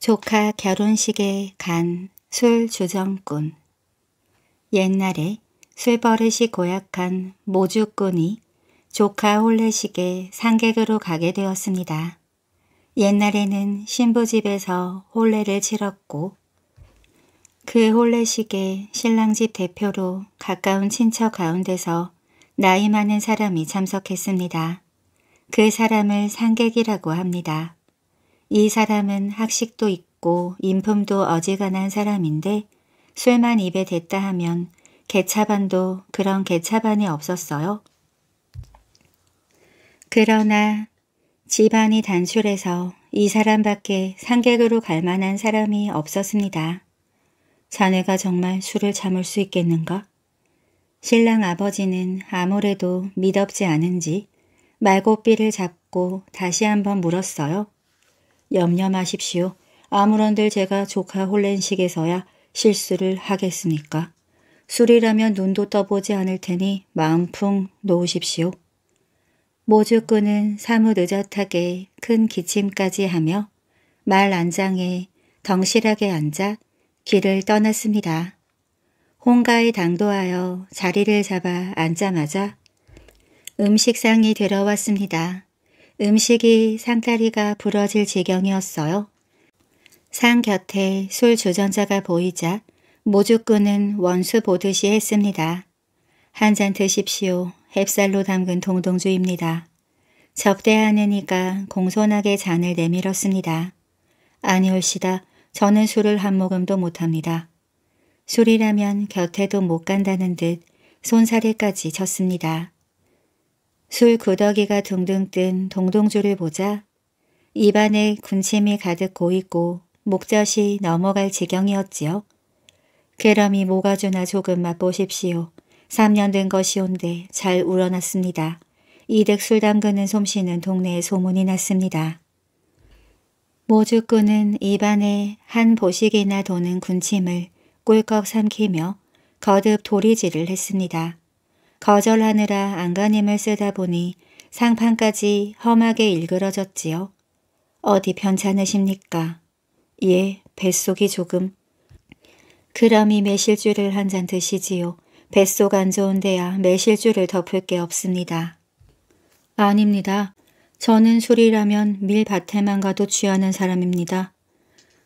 조카 결혼식에 간 술 주정꾼 옛날에 술 버릇이 고약한 모주꾼이 조카 홀례식에 상객으로 가게 되었습니다. 옛날에는 신부집에서 홀례를 치렀고 그 홀례식에 신랑집 대표로 가까운 친척 가운데서 나이 많은 사람이 참석했습니다. 그 사람을 상객이라고 합니다. 이 사람은 학식도 있고 인품도 어지간한 사람인데 술만 입에 댔다 하면 개차반도 그런 개차반이 없었어요. 그러나 집안이 단출해서 이 사람밖에 상객으로 갈 만한 사람이 없었습니다. 자네가 정말 술을 참을 수 있겠는가? 신랑 아버지는 아무래도 미덥지 않은지 말고삐를 잡고 다시 한번 물었어요. 염려 마십시오. 아무런들 제가 조카 홀렌식에서야 실수를 하겠습니까? 술이라면 눈도 떠보지 않을 테니 마음 풍 놓으십시오. 모주꾼은 사뭇 의젓하게 큰 기침까지 하며 말 안장에 덩실하게 앉아 길을 떠났습니다. 홍가에 당도하여 자리를 잡아 앉자마자 음식상이 들어왔습니다. 음식이 상다리가 부러질 지경이었어요. 상 곁에 술 주전자가 보이자 모주꾼은 원수 보듯이 했습니다. 한 잔 드십시오. 햅쌀로 담근 동동주입니다. 접대하느니까 공손하게 잔을 내밀었습니다. 아니올시다. 저는 술을 한 모금도 못합니다. 술이라면 곁에도 못 간다는 듯 손사래까지 쳤습니다. 술 구더기가 둥둥 뜬 동동주를 보자 입안에 군침이 가득 고이고 목젖이 넘어갈 지경이었지요. 그럼이 모가주나 조금 맛보십시오. 3년 된 것이온데 잘 우러났습니다. 이득 술 담그는 솜씨는 동네에 소문이 났습니다. 모주꾼은 입안에 한 보식이나 도는 군침을 꿀꺽 삼키며 거듭 도리질을 했습니다. 거절하느라 안간힘을 쓰다 보니 상판까지 험하게 일그러졌지요. 어디 편찮으십니까? 예, 뱃속이 조금. 그럼이 매실주를 한 잔 드시지요. 뱃속 안 좋은데야 매실주를 덮을 게 없습니다. 아닙니다. 저는 술이라면 밀밭에만 가도 취하는 사람입니다.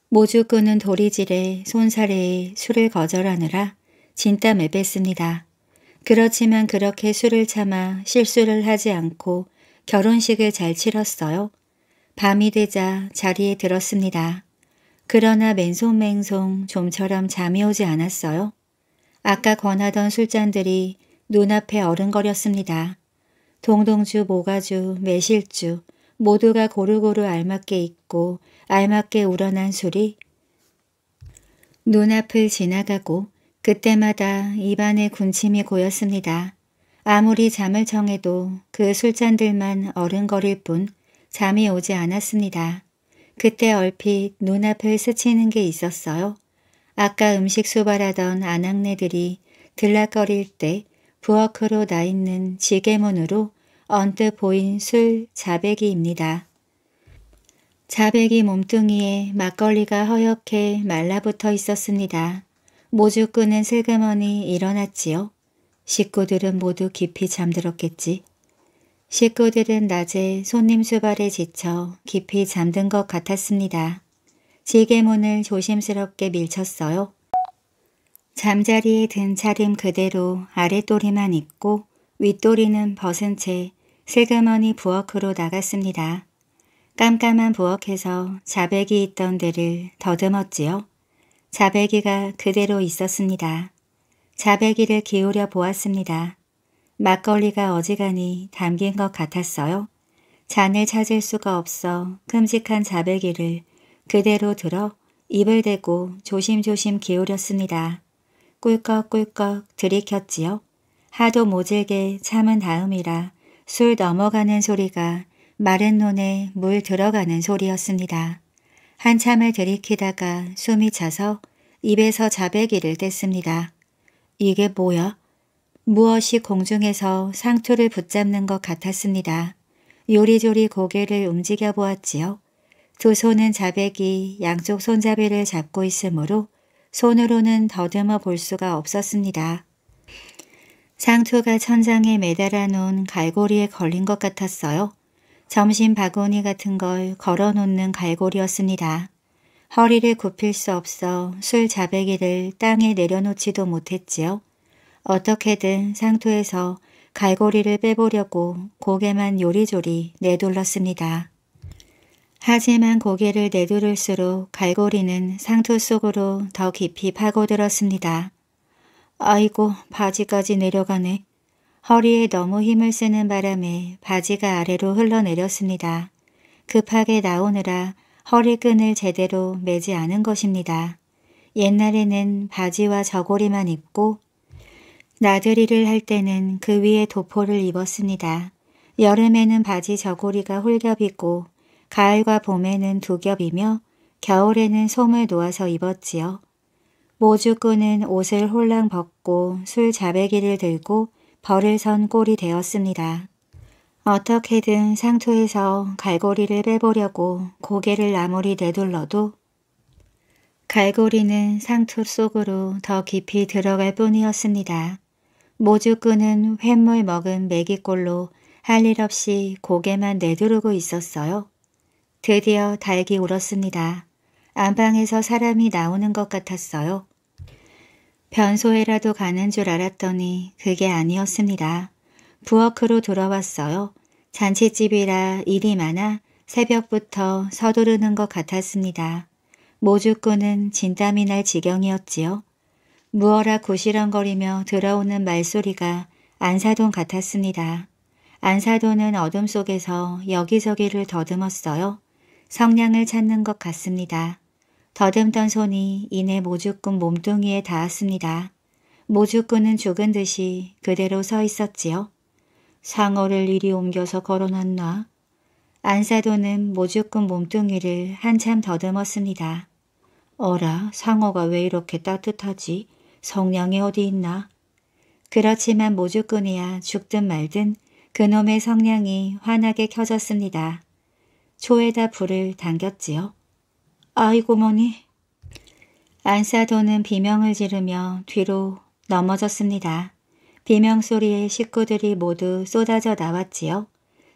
모주 끄는 도리질에 손살에 술을 거절하느라 진땀을 뺐습니다. 그렇지만 그렇게 술을 참아 실수를 하지 않고 결혼식을 잘 치렀어요. 밤이 되자 자리에 들었습니다. 그러나 맨송맹송 좀처럼 잠이 오지 않았어요. 아까 권하던 술잔들이 눈앞에 어른거렸습니다. 동동주, 모가주, 매실주 모두가 고루고루 알맞게 있고 알맞게 우러난 술이 눈앞을 지나가고 그때마다 입안에 군침이 고였습니다. 아무리 잠을 청해도 그 술잔들만 어른거릴 뿐 잠이 오지 않았습니다. 그때 얼핏 눈앞을 스치는 게 있었어요. 아까 음식 수발하던 아낙네들이 들락거릴 때 부엌으로 나 있는 지게문으로 언뜻 보인 술 자백이입니다. 자백이 몸뚱이에 막걸리가 허옇게 말라붙어 있었습니다. 모주 끄는 슬그머니 일어났지요. 식구들은 모두 깊이 잠들었겠지. 식구들은 낮에 손님 수발에 지쳐 깊이 잠든 것 같았습니다. 지게문을 조심스럽게 밀쳤어요. 잠자리에 든 차림 그대로 아랫도리만 입고 윗도리는 벗은 채 슬그머니 부엌으로 나갔습니다. 깜깜한 부엌에서 자백이 있던 데를 더듬었지요. 자배기가 그대로 있었습니다. 자배기를 기울여 보았습니다. 막걸리가 어지간히 담긴 것 같았어요. 잔을 찾을 수가 없어 큼직한 자배기를 그대로 들어 입을 대고 조심조심 기울였습니다. 꿀꺽꿀꺽 들이켰지요. 하도 모질게 참은 다음이라 술 넘어가는 소리가 마른 눈에물 들어가는 소리였습니다. 한참을 들이키다가 숨이 차서 입에서 자배기를 뗐습니다. 이게 뭐야? 무엇이 공중에서 상투를 붙잡는 것 같았습니다. 요리조리 고개를 움직여 보았지요. 두 손은 자백이 양쪽 손잡이를 잡고 있으므로 손으로는 더듬어 볼 수가 없었습니다. 상투가 천장에 매달아 놓은 갈고리에 걸린 것 같았어요. 점심 바구니 같은 걸 걸어놓는 갈고리였습니다. 허리를 굽힐 수 없어 술 자배기를 땅에 내려놓지도 못했지요. 어떻게든 상투에서 갈고리를 빼보려고 고개만 요리조리 내둘렀습니다. 하지만 고개를 내두를수록 갈고리는 상투 속으로 더 깊이 파고들었습니다. 아이고 바지까지 내려가네. 허리에 너무 힘을 쓰는 바람에 바지가 아래로 흘러내렸습니다. 급하게 나오느라 허리끈을 제대로 매지 않은 것입니다. 옛날에는 바지와 저고리만 입고 나들이를 할 때는 그 위에 도포를 입었습니다. 여름에는 바지 저고리가 홀겹이고 가을과 봄에는 두 겹이며 겨울에는 솜을 놓아서 입었지요. 모주꾼은 옷을 홀랑 벗고 술 자배기를 들고 벌을 선 꼴이 되었습니다. 어떻게든 상투에서 갈고리를 빼보려고 고개를 아무리 내둘러도 갈고리는 상투 속으로 더 깊이 들어갈 뿐이었습니다. 모주꾼은 횟물 먹은 메기꼴로 할 일 없이 고개만 내두르고 있었어요. 드디어 닭이 울었습니다. 안방에서 사람이 나오는 것 같았어요. 변소에라도 가는 줄 알았더니 그게 아니었습니다. 부엌으로 돌아왔어요. 잔치집이라 일이 많아 새벽부터 서두르는 것 같았습니다. 모주꾼은 진땀이 날 지경이었지요. 무어라 구시렁거리며 들어오는 말소리가 안사돈 같았습니다. 안사돈은 어둠 속에서 여기저기를 더듬었어요. 성냥을 찾는 것 같습니다. 더듬던 손이 이내 모주꾼 몸뚱이에 닿았습니다. 모주꾼은 죽은 듯이 그대로 서 있었지요. 상어를 이리 옮겨서 걸어놨나? 안사도는 모주꾼 몸뚱이를 한참 더듬었습니다. 어라, 상어가 왜 이렇게 따뜻하지? 성냥이 어디 있나? 그렇지만 모주꾼이야 죽든 말든 그놈의 성냥이 환하게 켜졌습니다. 초에다 불을 당겼지요. 아이고 머니. 안사도는 비명을 지르며 뒤로 넘어졌습니다. 비명 소리에 식구들이 모두 쏟아져 나왔지요.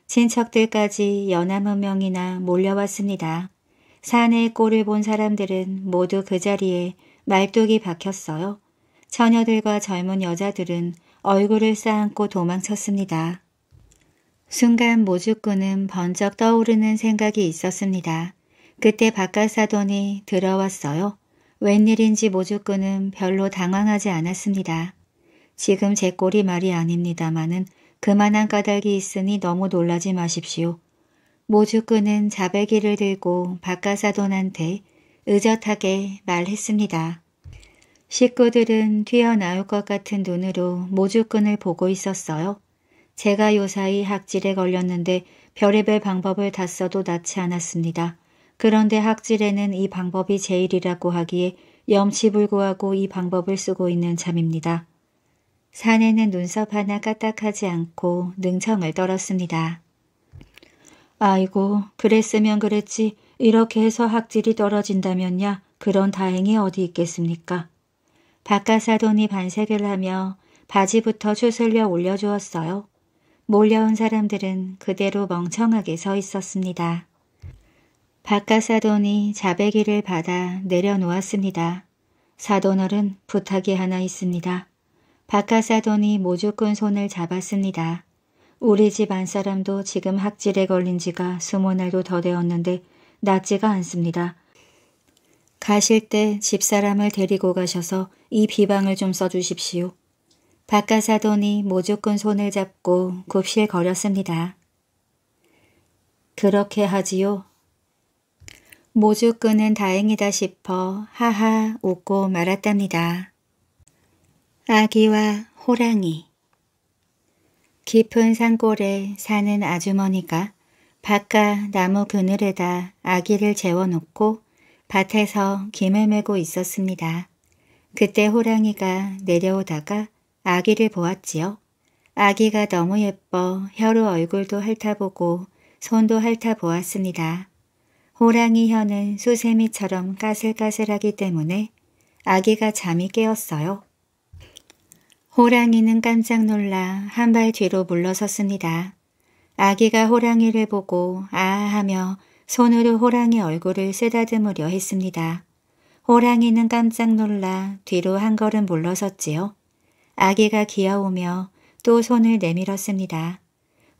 친척들까지 연암은 명이나 몰려왔습니다. 산의 꼴을 본 사람들은 모두 그 자리에 말뚝이 박혔어요. 처녀들과 젊은 여자들은 얼굴을 쌓고 도망쳤습니다. 순간 모주꾼은 번쩍 떠오르는 생각이 있었습니다. 그때 바깥 사돈이 들어왔어요. 웬일인지 모주꾼은 별로 당황하지 않았습니다. 지금 제 꼴이 말이 아닙니다마는 그만한 까닭이 있으니 너무 놀라지 마십시오. 모주꾼은 자배기를 들고 바깥 사돈한테 의젓하게 말했습니다. 식구들은 튀어나올 것 같은 눈으로 모주꾼을 보고 있었어요. 제가 요사이 학질에 걸렸는데 별의별 방법을 다 써도 낫지 않았습니다. 그런데 학질에는 이 방법이 제일이라고 하기에 염치불구하고 이 방법을 쓰고 있는 참입니다. 사내는 눈썹 하나 까딱하지 않고 능청을 떨었습니다. 아이고, 그랬으면 그랬지. 이렇게 해서 학질이 떨어진다면야 그런 다행이 어디 있겠습니까? 바깥사돈이 반색을 하며 바지부터 추슬려 올려주었어요. 몰려온 사람들은 그대로 멍청하게 서 있었습니다. 바깥 사돈이 자배기를 받아 내려놓았습니다. 사돈어른 부탁이 하나 있습니다. 바깥 사돈이 모조건 손을 잡았습니다. 우리 집 안사람도 지금 학질에 걸린 지가 스무 날도 더 되었는데 낫지가 않습니다. 가실 때 집사람을 데리고 가셔서 이 비방을 좀 써주십시오. 바깥 사돈이 모조건 손을 잡고 굽실거렸습니다. 그렇게 하지요. 모주꾼은 다행이다 싶어 하하 웃고 말았답니다. 아기와 호랑이 깊은 산골에 사는 아주머니가 바깥 나무 그늘에다 아기를 재워놓고 밭에서 김을 메고 있었습니다. 그때 호랑이가 내려오다가 아기를 보았지요. 아기가 너무 예뻐 혀로 얼굴도 핥아보고 손도 핥아보았습니다. 호랑이 혀는 수세미처럼 까슬까슬하기 때문에 아기가 잠이 깨었어요. 호랑이는 깜짝 놀라 한 발 뒤로 물러섰습니다. 아기가 호랑이를 보고 아 하며 손으로 호랑이 얼굴을 쓰다듬으려 했습니다. 호랑이는 깜짝 놀라 뒤로 한 걸음 물러섰지요. 아기가 기어오며 또 손을 내밀었습니다.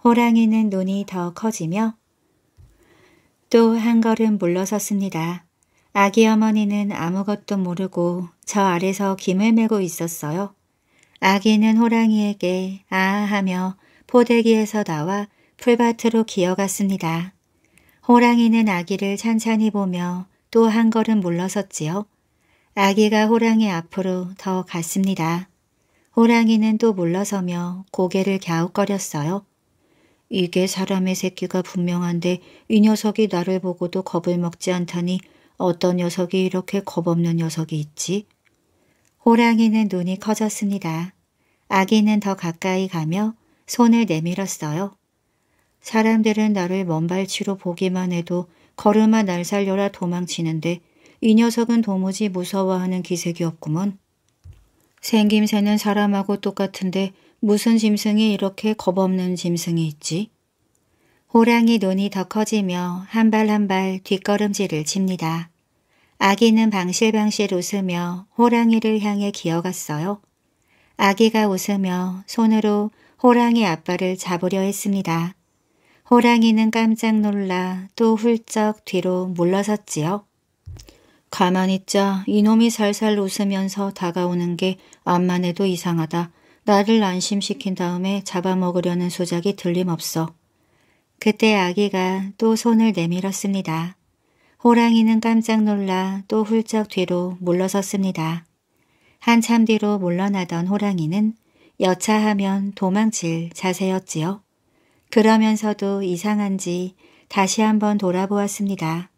호랑이는 눈이 더 커지며 또한 걸음 물러섰습니다. 아기 어머니는 아무것도 모르고 저 아래서 김을 메고 있었어요. 아기는 호랑이에게 아 하며 포대기에서 나와 풀밭으로 기어갔습니다. 호랑이는 아기를 찬찬히 보며 또 한 걸음 물러섰지요. 아기가 호랑이 앞으로 더 갔습니다. 호랑이는 또 물러서며 고개를 갸웃거렸어요. 이게 사람의 새끼가 분명한데 이 녀석이 나를 보고도 겁을 먹지 않다니 어떤 녀석이 이렇게 겁없는 녀석이 있지? 호랑이는 눈이 커졌습니다. 아기는 더 가까이 가며 손을 내밀었어요. 사람들은 나를 먼발치로 보기만 해도 걸음아 날 살려라 도망치는데 이 녀석은 도무지 무서워하는 기색이 없구먼. 생김새는 사람하고 똑같은데 무슨 짐승이 이렇게 겁없는 짐승이 있지? 호랑이 눈이 더 커지며 한 발 한 발 뒷걸음질을 칩니다. 아기는 방실방실 웃으며 호랑이를 향해 기어갔어요. 아기가 웃으며 손으로 호랑이 아빠를 잡으려 했습니다. 호랑이는 깜짝 놀라 또 훌쩍 뒤로 물러섰지요. 가만히 있자 이놈이 살살 웃으면서 다가오는 게 암만 해도 이상하다. 나를 안심시킨 다음에 잡아먹으려는 소작이 들림없어. 그때 아기가 또 손을 내밀었습니다. 호랑이는 깜짝 놀라 또 훌쩍 뒤로 물러섰습니다. 한참 뒤로 물러나던 호랑이는 여차하면 도망칠 자세였지요. 그러면서도 이상한지 다시 한번 돌아보았습니다.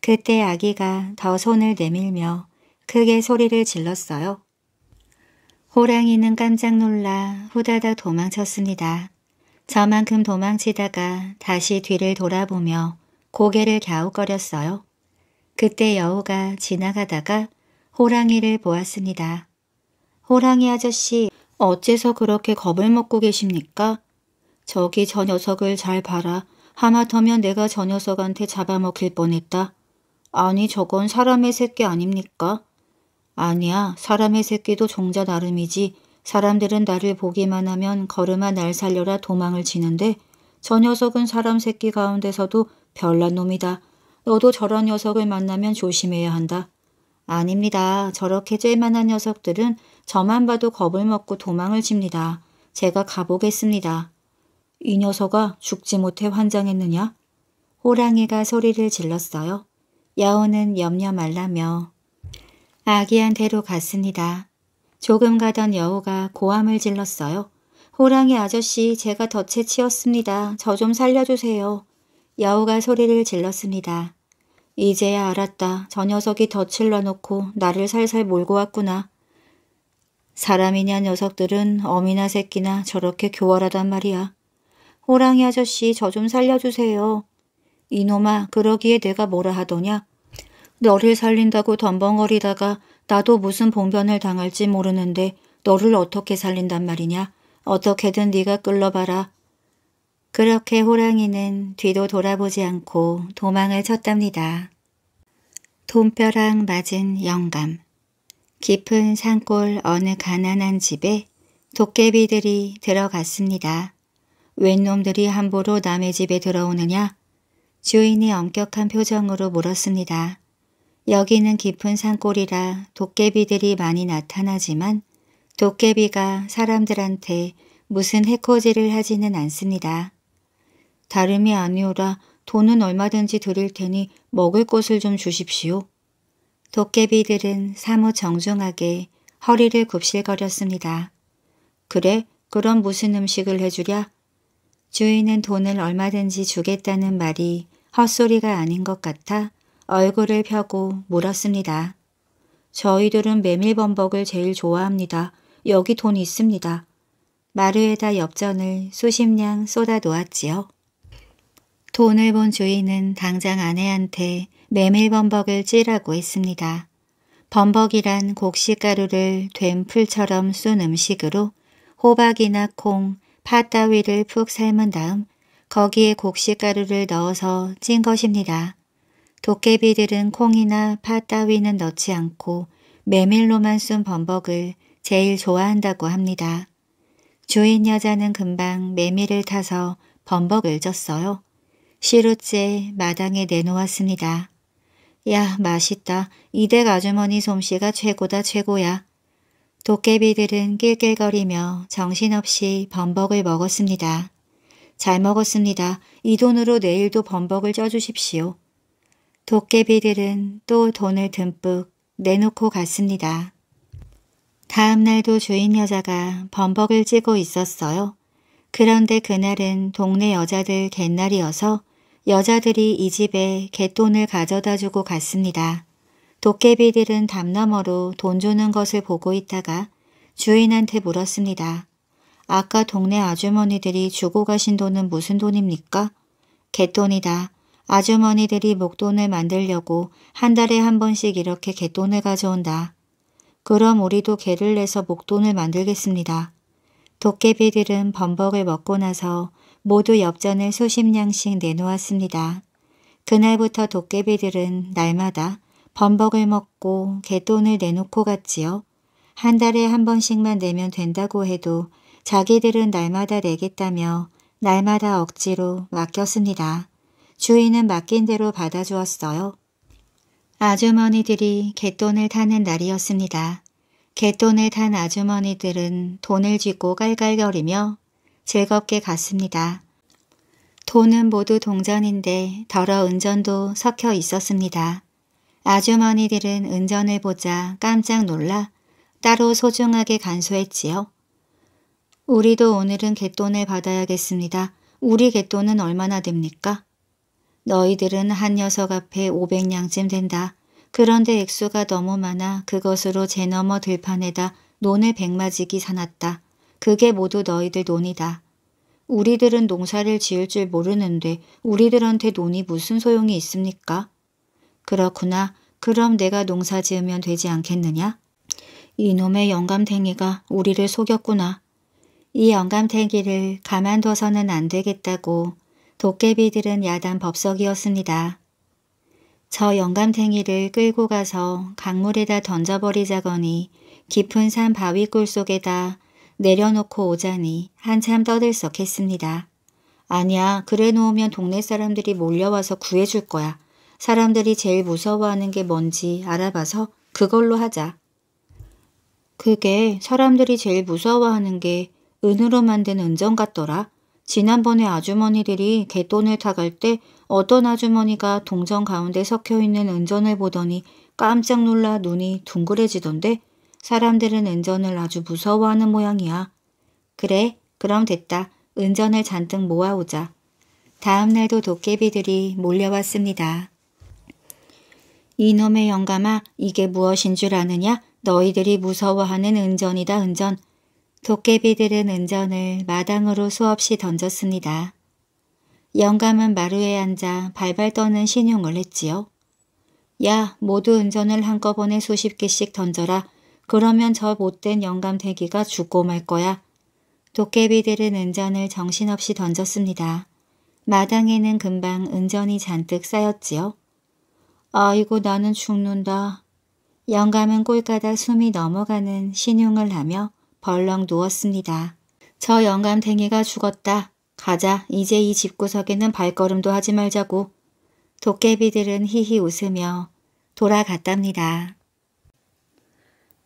그때 아기가 더 손을 내밀며 크게 소리를 질렀어요. 호랑이는 깜짝 놀라 후다닥 도망쳤습니다. 저만큼 도망치다가 다시 뒤를 돌아보며 고개를 갸웃거렸어요. 그때 여우가 지나가다가 호랑이를 보았습니다. 호랑이 아저씨 어째서 그렇게 겁을 먹고 계십니까? 저기 저 녀석을 잘 봐라. 하마터면 내가 저 녀석한테 잡아먹힐 뻔했다. 아니 저건 사람의 새끼 아닙니까? 아니야, 사람의 새끼도 종자 나름이지. 사람들은 나를 보기만 하면 걸음아 날 살려라 도망을 치는데 저 녀석은 사람 새끼 가운데서도 별난 놈이다. 너도 저런 녀석을 만나면 조심해야 한다. 아닙니다. 저렇게 쬐만한 녀석들은 저만 봐도 겁을 먹고 도망을 칩니다. 제가 가보겠습니다. 이 녀석아 죽지 못해 환장했느냐? 호랑이가 소리를 질렀어요. 야호는 염려 말라며 아기한 대로 갔습니다. 조금 가던 여우가 고함을 질렀어요. 호랑이 아저씨 제가 덫에 치였습니다. 저 좀 살려주세요. 여우가 소리를 질렀습니다. 이제야 알았다. 저 녀석이 덫을 놔놓고 나를 살살 몰고 왔구나. 사람이냐 녀석들은 어미나 새끼나 저렇게 교활하단 말이야. 호랑이 아저씨 저 좀 살려주세요. 이놈아 그러기에 내가 뭐라 하더냐. 너를 살린다고 덤벙거리다가 나도 무슨 봉변을 당할지 모르는데 너를 어떻게 살린단 말이냐. 어떻게든 네가 끌러봐라. 그렇게 호랑이는 뒤도 돌아보지 않고 도망을 쳤답니다. 돈벼락 맞은 영감 깊은 산골 어느 가난한 집에 도깨비들이 들어갔습니다. 웬 놈들이 함부로 남의 집에 들어오느냐? 주인이 엄격한 표정으로 물었습니다. 여기는 깊은 산골이라 도깨비들이 많이 나타나지만 도깨비가 사람들한테 무슨 해코지를 하지는 않습니다. 다름이 아니오라 돈은 얼마든지 드릴 테니 먹을 것을 좀 주십시오. 도깨비들은 사뭇 정중하게 허리를 굽실거렸습니다. 그래, 그럼 무슨 음식을 해주랴? 주인은 돈을 얼마든지 주겠다는 말이 헛소리가 아닌 것 같아 얼굴을 펴고 물었습니다. 저희들은 메밀범벅을 제일 좋아합니다. 여기 돈 있습니다. 마루에다 엽전을 수십냥 쏟아 놓았지요. 돈을 본 주인은 당장 아내한테 메밀범벅을 찌라고 했습니다. 범벅이란 곡식가루를 된 풀처럼 쏜 음식으로 호박이나 콩, 팥 따위를 푹 삶은 다음 거기에 곡식가루를 넣어서 찐 것입니다. 도깨비들은 콩이나 파 따위는 넣지 않고 메밀로만 쓴 범벅을 제일 좋아한다고 합니다. 주인 여자는 금방 메밀을 타서 범벅을 쪘어요. 시루째 마당에 내놓았습니다. 야 맛있다. 이댁 아주머니 솜씨가 최고다 최고야. 도깨비들은 낄낄거리며 정신없이 범벅을 먹었습니다. 잘 먹었습니다. 이 돈으로 내일도 범벅을 쪄주십시오. 도깨비들은 또 돈을 듬뿍 내놓고 갔습니다. 다음 날도 주인 여자가 범벅을 찌고 있었어요. 그런데 그날은 동네 여자들 갯날이어서 여자들이 이 집에 갯돈을 가져다 주고 갔습니다. 도깨비들은 담 너머로 돈 주는 것을 보고 있다가 주인한테 물었습니다. 아까 동네 아주머니들이 주고 가신 돈은 무슨 돈입니까? 갯돈이다. 아주머니들이 목돈을 만들려고 한 달에 한 번씩 이렇게 개돈을 가져온다. 그럼 우리도 개를 내서 목돈을 만들겠습니다. 도깨비들은 범벅을 먹고 나서 모두 엽전을 수십 냥씩 내놓았습니다. 그날부터 도깨비들은 날마다 범벅을 먹고 개돈을 내놓고 갔지요. 한 달에 한 번씩만 내면 된다고 해도 자기들은 날마다 내겠다며 날마다 억지로 맡겼습니다. 주인은 맡긴 대로 받아주었어요. 아주머니들이 갯돈을 타는 날이었습니다. 갯돈을 탄 아주머니들은 돈을 쥐고 깔깔거리며 즐겁게 갔습니다. 돈은 모두 동전인데 더러 은전도 섞여 있었습니다. 아주머니들은 은전을 보자 깜짝 놀라 따로 소중하게 간소했지요. 우리도 오늘은 갯돈을 받아야겠습니다. 우리 갯돈은 얼마나 됩니까? 너희들은 한 녀석 앞에 500냥쯤 된다. 그런데 액수가 너무 많아 그것으로 제 넘어 들판에다 논을 백마지기 사놨다. 그게 모두 너희들 논이다. 우리들은 농사를 지을 줄 모르는데 우리들한테 논이 무슨 소용이 있습니까? 그렇구나. 그럼 내가 농사 지으면 되지 않겠느냐? 이놈의 영감탱이가 우리를 속였구나. 이 영감탱이를 가만둬서는 안 되겠다고 도깨비들은 야단 법석이었습니다. 저 영감탱이를 끌고 가서 강물에다 던져버리자거니 깊은 산 바위 굴 속에다 내려놓고 오자니 한참 떠들썩했습니다. 아니야 그래 놓으면 동네 사람들이 몰려와서 구해줄 거야. 사람들이 제일 무서워하는 게 뭔지 알아봐서 그걸로 하자. 그게 사람들이 제일 무서워하는 게 은으로 만든 은정 같더라. 지난번에 아주머니들이 개돈을 타갈 때 어떤 아주머니가 동전 가운데 섞여있는 은전을 보더니 깜짝 놀라 눈이 둥그레지던데 사람들은 은전을 아주 무서워하는 모양이야. 그래, 그럼 됐다. 은전을 잔뜩 모아오자. 다음 날도 도깨비들이 몰려왔습니다. 이놈의 영감아, 이게 무엇인 줄 아느냐? 너희들이 무서워하는 은전이다, 은전. 도깨비들은 은전을 마당으로 수없이 던졌습니다. 영감은 마루에 앉아 발발 떠는 신용을 했지요. 야 모두 은전을 한꺼번에 수십 개씩 던져라. 그러면 저 못된 영감 대기가 죽고 말 거야. 도깨비들은 은전을 정신없이 던졌습니다. 마당에는 금방 은전이 잔뜩 쌓였지요. 아이고 나는 죽는다. 영감은 꼴가닥 숨이 넘어가는 신용을 하며 벌렁 누웠습니다. 저 영감탱이가 죽었다. 가자 이제 이 집구석에는 발걸음도 하지 말자고. 도깨비들은 히히 웃으며 돌아갔답니다.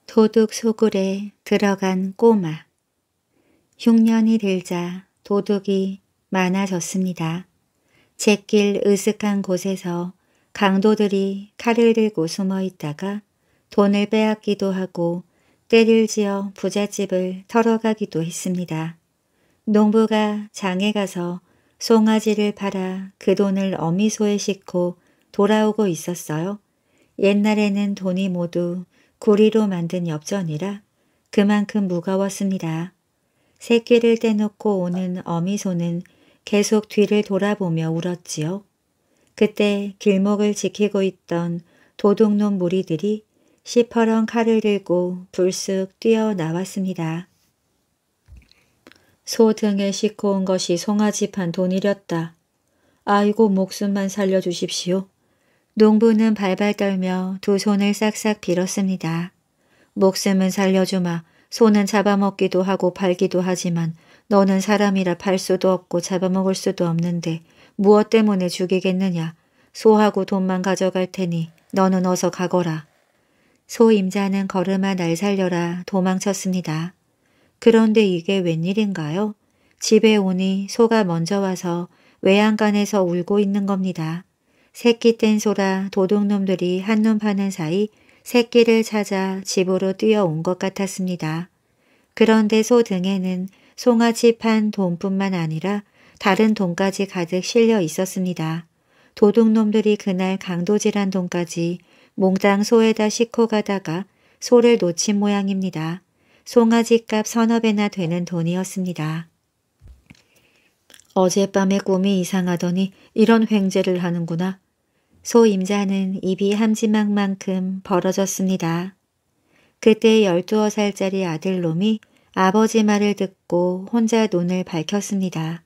도둑 소굴에 들어간 꼬마 흉년이 들자 도둑이 많아졌습니다. 제 길 으슥한 곳에서 강도들이 칼을 들고 숨어 있다가 돈을 빼앗기도 하고 때를 지어 부잣집을 털어가기도 했습니다. 농부가 장에 가서 송아지를 팔아 그 돈을 어미소에 싣고 돌아오고 있었어요. 옛날에는 돈이 모두 구리로 만든 엽전이라 그만큼 무거웠습니다. 새끼를 떼놓고 오는 어미소는 계속 뒤를 돌아보며 울었지요. 그때 길목을 지키고 있던 도둑놈 무리들이 시퍼런 칼을 들고 불쑥 뛰어나왔습니다. 소 등에 싣고 온 것이 송아지판 돈이렸다. 아이고 목숨만 살려주십시오. 농부는 발발 떨며 두 손을 싹싹 빌었습니다. 목숨은 살려주마. 손은 잡아먹기도 하고 팔기도 하지만 너는 사람이라 팔 수도 없고 잡아먹을 수도 없는데 무엇 때문에 죽이겠느냐. 소하고 돈만 가져갈 테니 너는 어서 가거라. 소임자는 걸음아 날 살려라 도망쳤습니다. 그런데 이게 웬일인가요? 집에 오니 소가 먼저 와서 외양간에서 울고 있는 겁니다. 새끼 뗀 소라 도둑놈들이 한눈 파는 사이 새끼를 찾아 집으로 뛰어온 것 같았습니다. 그런데 소 등에는 송아지 판 돈뿐만 아니라 다른 돈까지 가득 실려 있었습니다. 도둑놈들이 그날 강도질한 돈까지 몽땅 소에다 싣고 가다가 소를 놓친 모양입니다. 송아지값 서너 배나 되는 돈이었습니다. 어젯밤에 꿈이 이상하더니 이런 횡재를 하는구나. 소 임자는 입이 함지막만큼 벌어졌습니다. 그때 열두어 살짜리 아들놈이 아버지 말을 듣고 혼자 눈을 밝혔습니다.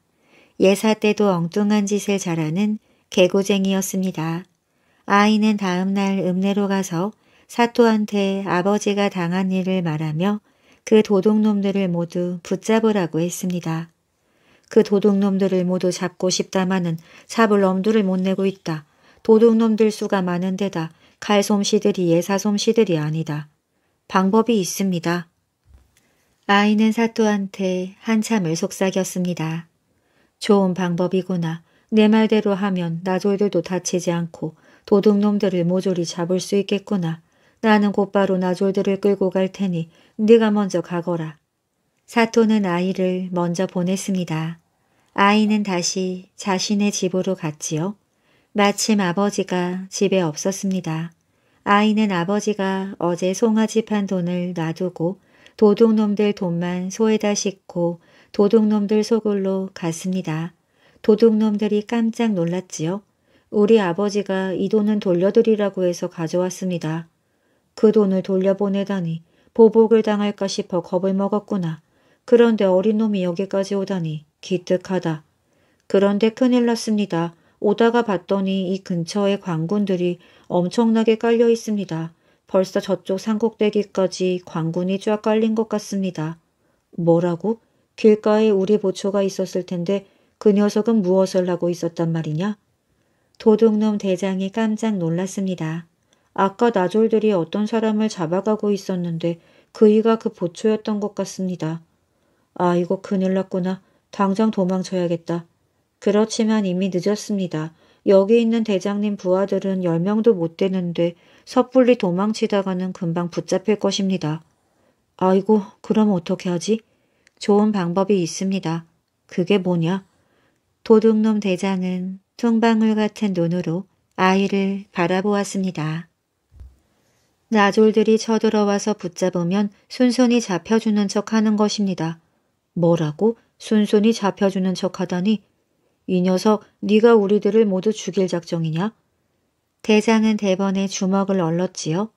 예사 때도 엉뚱한 짓을 잘하는 개고쟁이였습니다. 아이는 다음날 읍내로 가서 사토한테 아버지가 당한 일을 말하며 그 도둑놈들을 모두 붙잡으라고 했습니다. 그 도둑놈들을 모두 잡고 싶다마는 잡을 엄두를 못 내고 있다. 도둑놈들 수가 많은데다 칼솜씨들이 예사솜씨들이 아니다. 방법이 있습니다. 아이는 사토한테 한참을 속삭였습니다. 좋은 방법이구나. 내 말대로 하면 나졸들도 다치지 않고 도둑놈들을 모조리 잡을 수 있겠구나. 나는 곧바로 나졸들을 끌고 갈 테니 네가 먼저 가거라. 사토는 아이를 먼저 보냈습니다. 아이는 다시 자신의 집으로 갔지요. 마침 아버지가 집에 없었습니다. 아이는 아버지가 어제 송아지 판 돈을 놔두고 도둑놈들 돈만 소에다 싣고 도둑놈들 소굴로 갔습니다. 도둑놈들이 깜짝 놀랐지요. 우리 아버지가 이 돈은 돌려드리라고 해서 가져왔습니다. 그 돈을 돌려보내다니 보복을 당할까 싶어 겁을 먹었구나. 그런데 어린 놈이 여기까지 오다니 기특하다. 그런데 큰일 났습니다. 오다가 봤더니 이 근처에 광군들이 엄청나게 깔려 있습니다. 벌써 저쪽 산꼭대기까지 광군이 쫙 깔린 것 같습니다. 뭐라고? 길가에 우리 보초가 있었을 텐데 그 녀석은 무엇을 하고 있었단 말이냐? 도둑놈 대장이 깜짝 놀랐습니다. 아까 나졸들이 어떤 사람을 잡아가고 있었는데 그이가 그 보초였던 것 같습니다. 아, 이거 큰일 났구나. 당장 도망쳐야겠다. 그렇지만 이미 늦었습니다. 여기 있는 대장님 부하들은 열명도못 되는데 섣불리 도망치다가는 금방 붙잡힐 것입니다. 아이고, 그럼 어떻게 하지? 좋은 방법이 있습니다. 그게 뭐냐? 도둑놈 대장은 통방울 같은 눈으로 아이를 바라보았습니다. 나졸들이 쳐들어와서 붙잡으면 순순히 잡혀주는 척하는 것입니다. 뭐라고? 순순히 잡혀주는 척하다니? 이 녀석 네가 우리들을 모두 죽일 작정이냐? 대장은 대번에 주먹을 얼렀지요.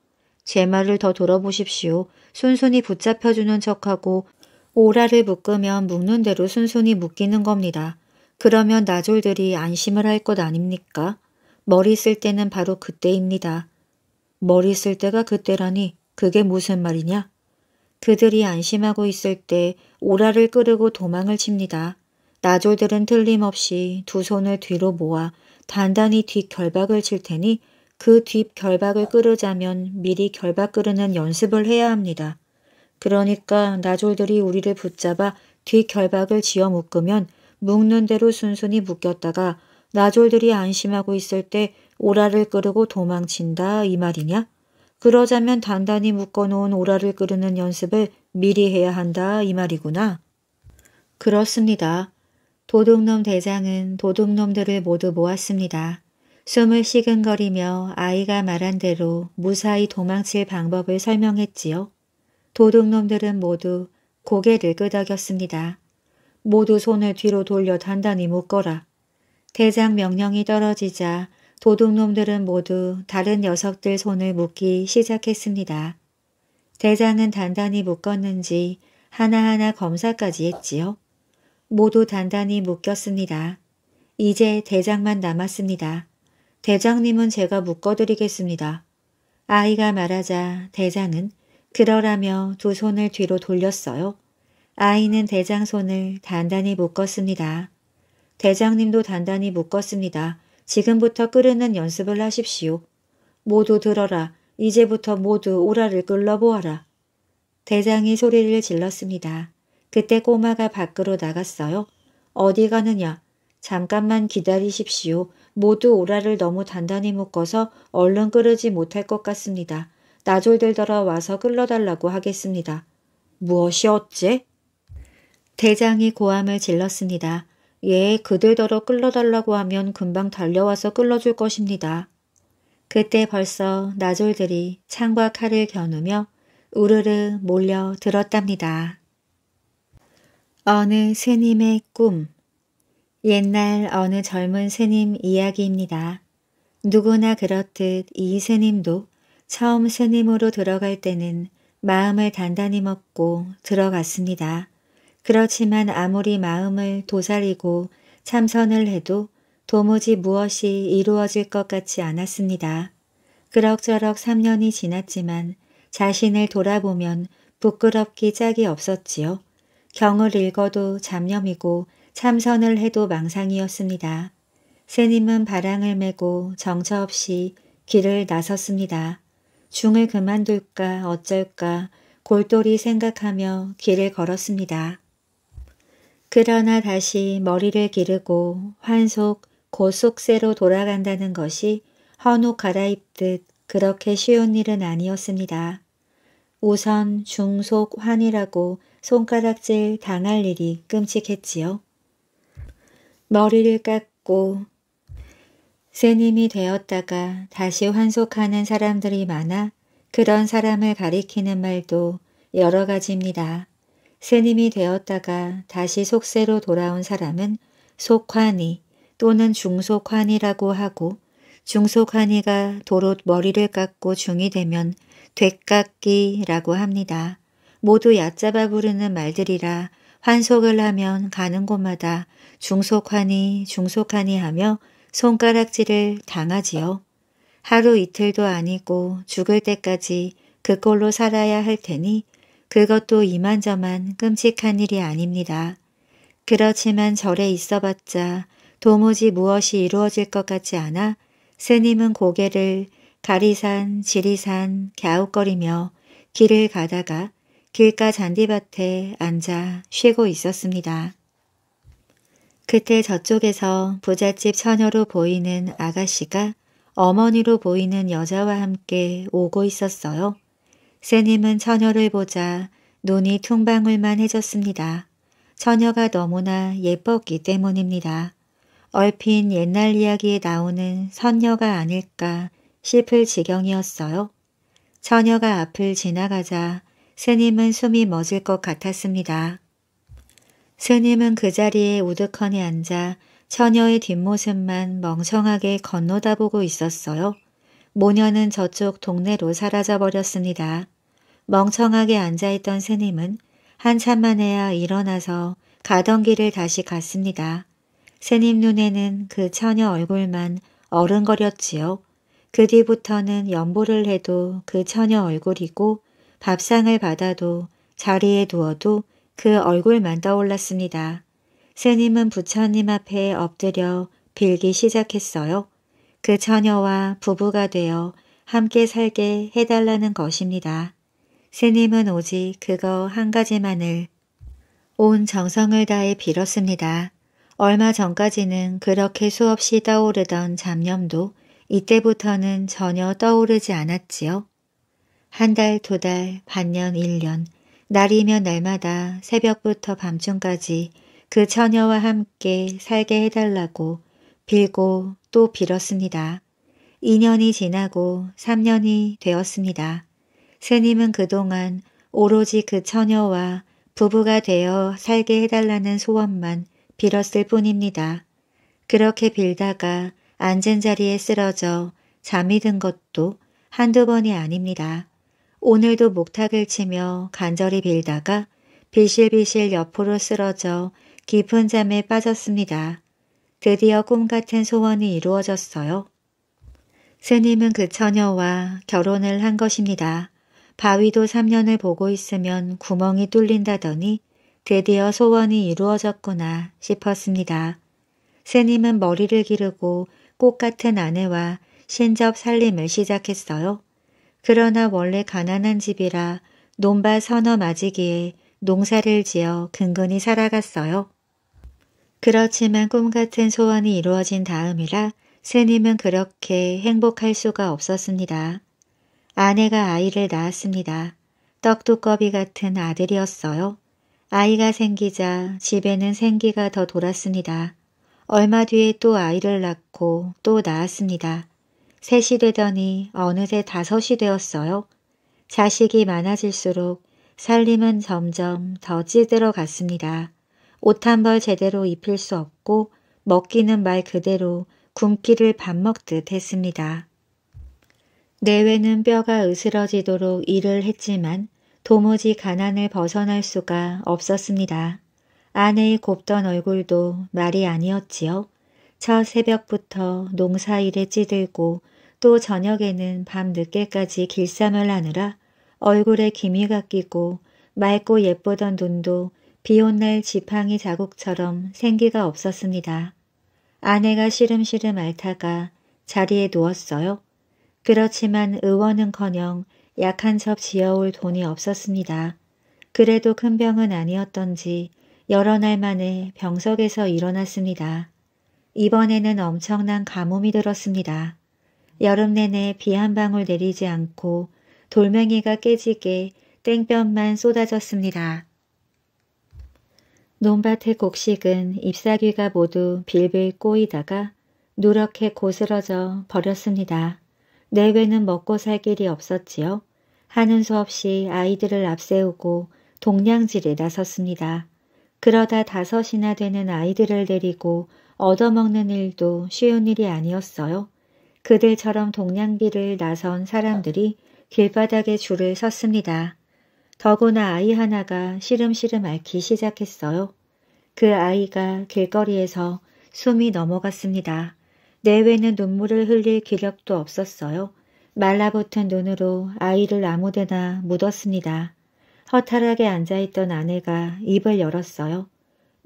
제 말을 더돌아보십시오순순히 붙잡혀주는 척하고 오라를 묶으면 묶는 대로 순순히 묶이는 겁니다. 그러면 나졸들이 안심을 할 것 아닙니까? 머리 쓸 때는 바로 그때입니다. 머리 쓸 때가 그때라니 그게 무슨 말이냐? 그들이 안심하고 있을 때 오라를 끄르고 도망을 칩니다. 나졸들은 틀림없이 두 손을 뒤로 모아 단단히 뒷결박을 칠 테니 그 뒷결박을 끌르자면 미리 결박 끌르는 연습을 해야 합니다. 그러니까 나졸들이 우리를 붙잡아 뒷결박을 지어 묶으면 묶는 대로 순순히 묶였다가 나졸들이 안심하고 있을 때 오라를 끌고 도망친다 이 말이냐? 그러자면 단단히 묶어놓은 오라를 끌르는 연습을 미리 해야 한다 이 말이구나. 그렇습니다. 도둑놈 대장은 도둑놈들을 모두 모았습니다. 숨을 시근거리며 아이가 말한 대로 무사히 도망칠 방법을 설명했지요. 도둑놈들은 모두 고개를 끄덕였습니다. 모두 손을 뒤로 돌려 단단히 묶어라. 대장 명령이 떨어지자 도둑놈들은 모두 다른 녀석들 손을 묶기 시작했습니다. 대장은 단단히 묶었는지 하나하나 검사까지 했지요. 모두 단단히 묶였습니다. 이제 대장만 남았습니다. 대장님은 제가 묶어드리겠습니다. 아이가 말하자 대장은 그러라며 두 손을 뒤로 돌렸어요. 아이는 대장 손을 단단히 묶었습니다. 대장님도 단단히 묶었습니다. 지금부터 끓이는 연습을 하십시오. 모두 들어라. 이제부터 모두 오라를 끌러보아라. 대장이 소리를 질렀습니다. 그때 꼬마가 밖으로 나갔어요. 어디 가느냐? 잠깐만 기다리십시오. 모두 오라를 너무 단단히 묶어서 얼른 끓이지 못할 것 같습니다. 나졸들더러 와서 끌러달라고 하겠습니다. 무엇이 어째? 대장이 고함을 질렀습니다. 예, 그들더러 끌러달라고 하면 금방 달려와서 끌러줄 것입니다. 그때 벌써 나졸들이 창과 칼을 겨누며 우르르 몰려 들었답니다. 어느 스님의 꿈 옛날 어느 젊은 스님 이야기입니다. 누구나 그렇듯 이 스님도 처음 스님으로 들어갈 때는 마음을 단단히 먹고 들어갔습니다. 그렇지만 아무리 마음을 도살이고 참선을 해도 도무지 무엇이 이루어질 것 같지 않았습니다. 그럭저럭 3년이 지났지만 자신을 돌아보면 부끄럽기 짝이 없었지요. 경을 읽어도 잡념이고 참선을 해도 망상이었습니다. 스님은 바랑을 메고 정처없이 길을 나섰습니다. 중을 그만둘까 어쩔까 골똘히 생각하며 길을 걸었습니다. 그러나 다시 머리를 기르고 환속 고속세로 돌아간다는 것이 헌옷 갈아입듯 그렇게 쉬운 일은 아니었습니다. 우선 중속 환이라고 손가락질 당할 일이 끔찍했지요. 머리를 깎고 새님이 되었다가 다시 환속하는 사람들이 많아 그런 사람을 가리키는 말도 여러 가지입니다. 스님이 되었다가 다시 속세로 돌아온 사람은 속환이 또는 중속환이라고 하고 중속환이가 도로 머리를 깎고 중이 되면 되깎기라고 합니다. 모두 얕잡아 부르는 말들이라 환속을 하면 가는 곳마다 중속환이 중속환이 하며 손가락질을 당하지요. 하루 이틀도 아니고 죽을 때까지 그꼴로 살아야 할 테니 그것도 이만저만 끔찍한 일이 아닙니다. 그렇지만 절에 있어봤자 도무지 무엇이 이루어질 것 같지 않아 스님은 고개를 가리산, 지리산 갸웃거리며 길을 가다가 길가 잔디밭에 앉아 쉬고 있었습니다. 그때 저쪽에서 부잣집 처녀로 보이는 아가씨가 어머니로 보이는 여자와 함께 오고 있었어요. 스님은 처녀를 보자 눈이 퉁방울만 해졌습니다. 처녀가 너무나 예뻤기 때문입니다. 얼핏 옛날 이야기에 나오는 선녀가 아닐까 싶을 지경이었어요. 처녀가 앞을 지나가자 스님은 숨이 멎을 것 같았습니다. 스님은 그 자리에 우드컨에 앉아 처녀의 뒷모습만 멍청하게 건너다보고 있었어요. 모녀는 저쪽 동네로 사라져버렸습니다. 멍청하게 앉아있던 새님은 한참 만에야 일어나서 가던 길을 다시 갔습니다. 새님 눈에는 그 처녀 얼굴만 어른거렸지요. 그 뒤부터는 연보를 해도 그 처녀 얼굴이고 밥상을 받아도 자리에 누워도 그 얼굴만 떠올랐습니다. 새님은 부처님 앞에 엎드려 빌기 시작했어요. 그 처녀와 부부가 되어 함께 살게 해달라는 것입니다. 스님은 오직 그거 한 가지만을 온 정성을 다해 빌었습니다. 얼마 전까지는 그렇게 수없이 떠오르던 잡념도 이때부터는 전혀 떠오르지 않았지요. 한 달, 두 달, 반년, 일년, 날이면 날마다 새벽부터 밤중까지 그 처녀와 함께 살게 해달라고 빌고 또 빌었습니다. 2년이 지나고 3년이 되었습니다. 스님은 그동안 오로지 그 처녀와 부부가 되어 살게 해달라는 소원만 빌었을 뿐입니다. 그렇게 빌다가 앉은 자리에 쓰러져 잠이 든 것도 한두 번이 아닙니다. 오늘도 목탁을 치며 간절히 빌다가 비실비실 옆으로 쓰러져 깊은 잠에 빠졌습니다. 드디어 꿈같은 소원이 이루어졌어요. 스님은 그 처녀와 결혼을 한 것입니다. 바위도 3년을 보고 있으면 구멍이 뚫린다더니 드디어 소원이 이루어졌구나 싶었습니다. 스님은 머리를 기르고 꽃 같은 아내와 신접 살림을 시작했어요. 그러나 원래 가난한 집이라 논밭 서너 맞이기에 농사를 지어 근근히 살아갔어요. 그렇지만 꿈 같은 소원이 이루어진 다음이라 스님은 그렇게 행복할 수가 없었습니다. 아내가 아이를 낳았습니다. 떡두꺼비 같은 아들이었어요. 아이가 생기자 집에는 생기가 더 돌았습니다. 얼마 뒤에 또 아이를 낳고 또 낳았습니다. 셋이 되더니 어느새 다섯이 되었어요. 자식이 많아질수록 살림은 점점 더 찌들어 갔습니다. 옷한벌 제대로 입힐 수 없고 먹기는 말 그대로 굶기를 밥 먹듯 했습니다. 내외는 뼈가 으스러지도록 일을 했지만 도무지 가난을 벗어날 수가 없었습니다. 아내의 곱던 얼굴도 말이 아니었지요. 첫 새벽부터 농사일에 찌들고 또 저녁에는 밤늦게까지 길쌈을 하느라 얼굴에 기미가 끼고 맑고 예쁘던 눈도 비온 날 지팡이 자국처럼 생기가 없었습니다. 아내가 시름시름 앓다가 자리에 누웠어요. 그렇지만 의원은커녕 약한 첩 지어올 돈이 없었습니다. 그래도 큰 병은 아니었던지 여러 날 만에 병석에서 일어났습니다. 이번에는 엄청난 가뭄이 들었습니다. 여름 내내 비 한 방울 내리지 않고 돌멩이가 깨지게 땡볕만 쏟아졌습니다. 논밭의 곡식은 잎사귀가 모두 빌빌 꼬이다가 누렇게 고스러져 버렸습니다. 내외는 먹고 살 길이 없었지요. 하는 수 없이 아이들을 앞세우고 동량질에 나섰습니다. 그러다 다섯이나 되는 아이들을 데리고 얻어먹는 일도 쉬운 일이 아니었어요. 그들처럼 동량비를 나선 사람들이 길바닥에 줄을 섰습니다. 더구나 아이 하나가 시름시름 앓기 시작했어요. 그 아이가 길거리에서 숨이 넘어갔습니다. 내외는 눈물을 흘릴 기력도 없었어요. 말라붙은 눈으로 아이를 아무데나 묻었습니다. 허탈하게 앉아있던 아내가 입을 열었어요.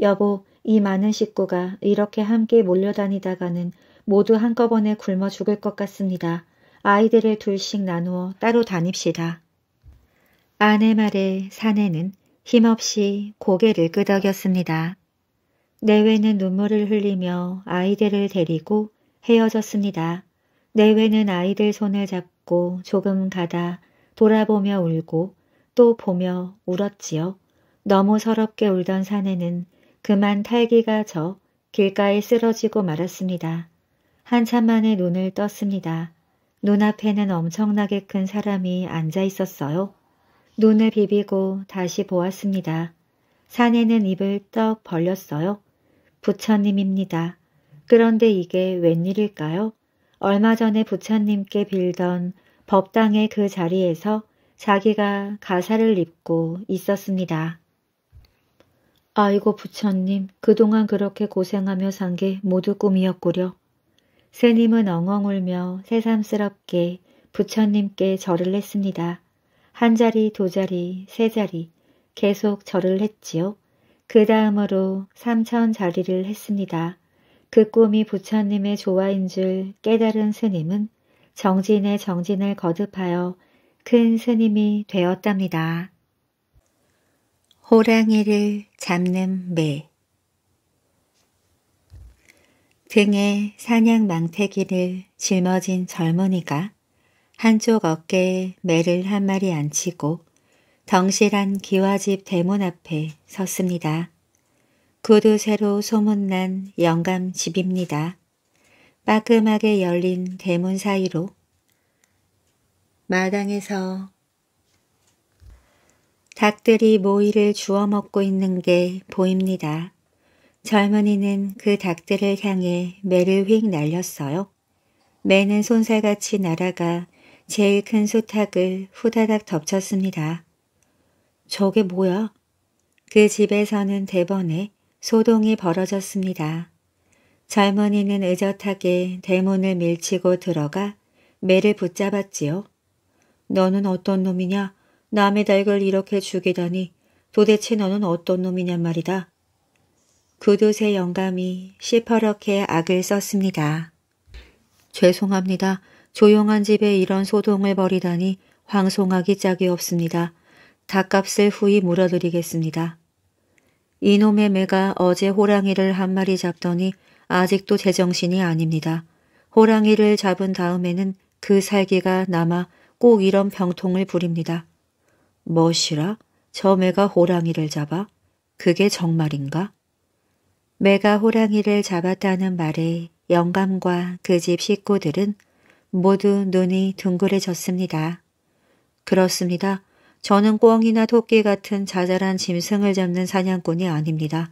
여보, 이 많은 식구가 이렇게 함께 몰려다니다가는 모두 한꺼번에 굶어 죽을 것 같습니다. 아이들을 둘씩 나누어 따로 다닙시다. 아내 말에 사내는 힘없이 고개를 끄덕였습니다. 내외는 눈물을 흘리며 아이들을 데리고 헤어졌습니다. 내외는 아이들 손을 잡고 조금 가다 돌아보며 울고 또 보며 울었지요. 너무 서럽게 울던 사내는 그만 탈기가 져 길가에 쓰러지고 말았습니다. 한참 만에 눈을 떴습니다. 눈앞에는 엄청나게 큰 사람이 앉아 있었어요. 눈을 비비고 다시 보았습니다. 사내는 입을 떡 벌렸어요. 부처님입니다. 그런데 이게 웬일일까요? 얼마 전에 부처님께 빌던 법당의 그 자리에서 자기가 가사를 입고 있었습니다. 아이고 부처님, 그동안 그렇게 고생하며 산 게 모두 꿈이었구려. 스님은 엉엉 울며 새삼스럽게 부처님께 절을 했습니다. 한 자리, 두 자리, 세 자리 계속 절을 했지요. 그 다음으로 삼천 자리를 했습니다. 그 꿈이 부처님의 조화인 줄 깨달은 스님은 정진의 정진을 거듭하여 큰 스님이 되었답니다. 호랑이를 잡는 매 등에 사냥 망태기를 짊어진 젊은이가 한쪽 어깨에 매를 한 마리 앉히고 덩실한 기와집 대문 앞에 섰습니다. 구두 새로 소문난 영감 집입니다. 빠끔하게 열린 대문 사이로 마당에서 닭들이 모이를 주워 먹고 있는 게 보입니다. 젊은이는 그 닭들을 향해 매를 휙 날렸어요. 매는 손살같이 날아가 제일 큰 소탁을 후다닥 덮쳤습니다. 저게 뭐야? 그 집에서는 대번에 소동이 벌어졌습니다. 젊은이는 의젓하게 대문을 밀치고 들어가 매를 붙잡았지요. 너는 어떤 놈이냐? 남의 달을 이렇게 죽이다니 도대체 너는 어떤 놈이냔 말이다. 구두쇠 영감이 시퍼렇게 악을 썼습니다. 죄송합니다. 조용한 집에 이런 소동을 벌이다니 황송하기 짝이 없습니다. 닭값을 후히 물어드리겠습니다. 이놈의 매가 어제 호랑이를 한 마리 잡더니 아직도 제정신이 아닙니다. 호랑이를 잡은 다음에는 그 살기가 남아 꼭 이런 병통을 부립니다. 멋이라? 저 매가 호랑이를 잡아? 그게 정말인가? 매가 호랑이를 잡았다는 말에 영감과 그 집 식구들은 모두 눈이 둥그레졌습니다. 그렇습니다. 저는 꿩이나 토끼 같은 자잘한 짐승을 잡는 사냥꾼이 아닙니다.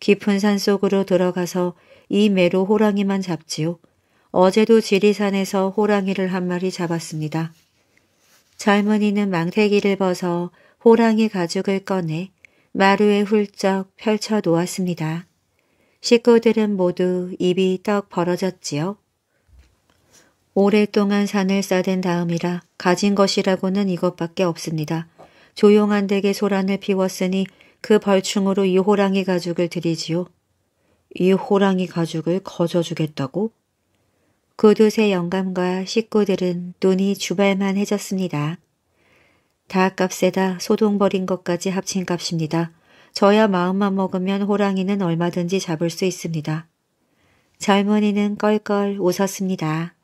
깊은 산속으로 들어가서 이 매로 호랑이만 잡지요. 어제도 지리산에서 호랑이를 한 마리 잡았습니다. 젊은이는 망태기를 벗어 호랑이 가죽을 꺼내 마루에 훌쩍 펼쳐 놓았습니다. 식구들은 모두 입이 떡 벌어졌지요. 오랫동안 산을 싸댄 다음이라 가진 것이라고는 이것밖에 없습니다. 조용한 댁에 소란을 피웠으니 그 벌충으로 이 호랑이 가죽을 드리지요. 이 호랑이 가죽을 거저 주겠다고? 그두세 영감과 식구들은 눈이 주발만 해졌습니다. 다 값에다 소동 벌인 것까지 합친 값입니다. 저야 마음만 먹으면 호랑이는 얼마든지 잡을 수 있습니다. 젊은이는 껄껄 웃었습니다.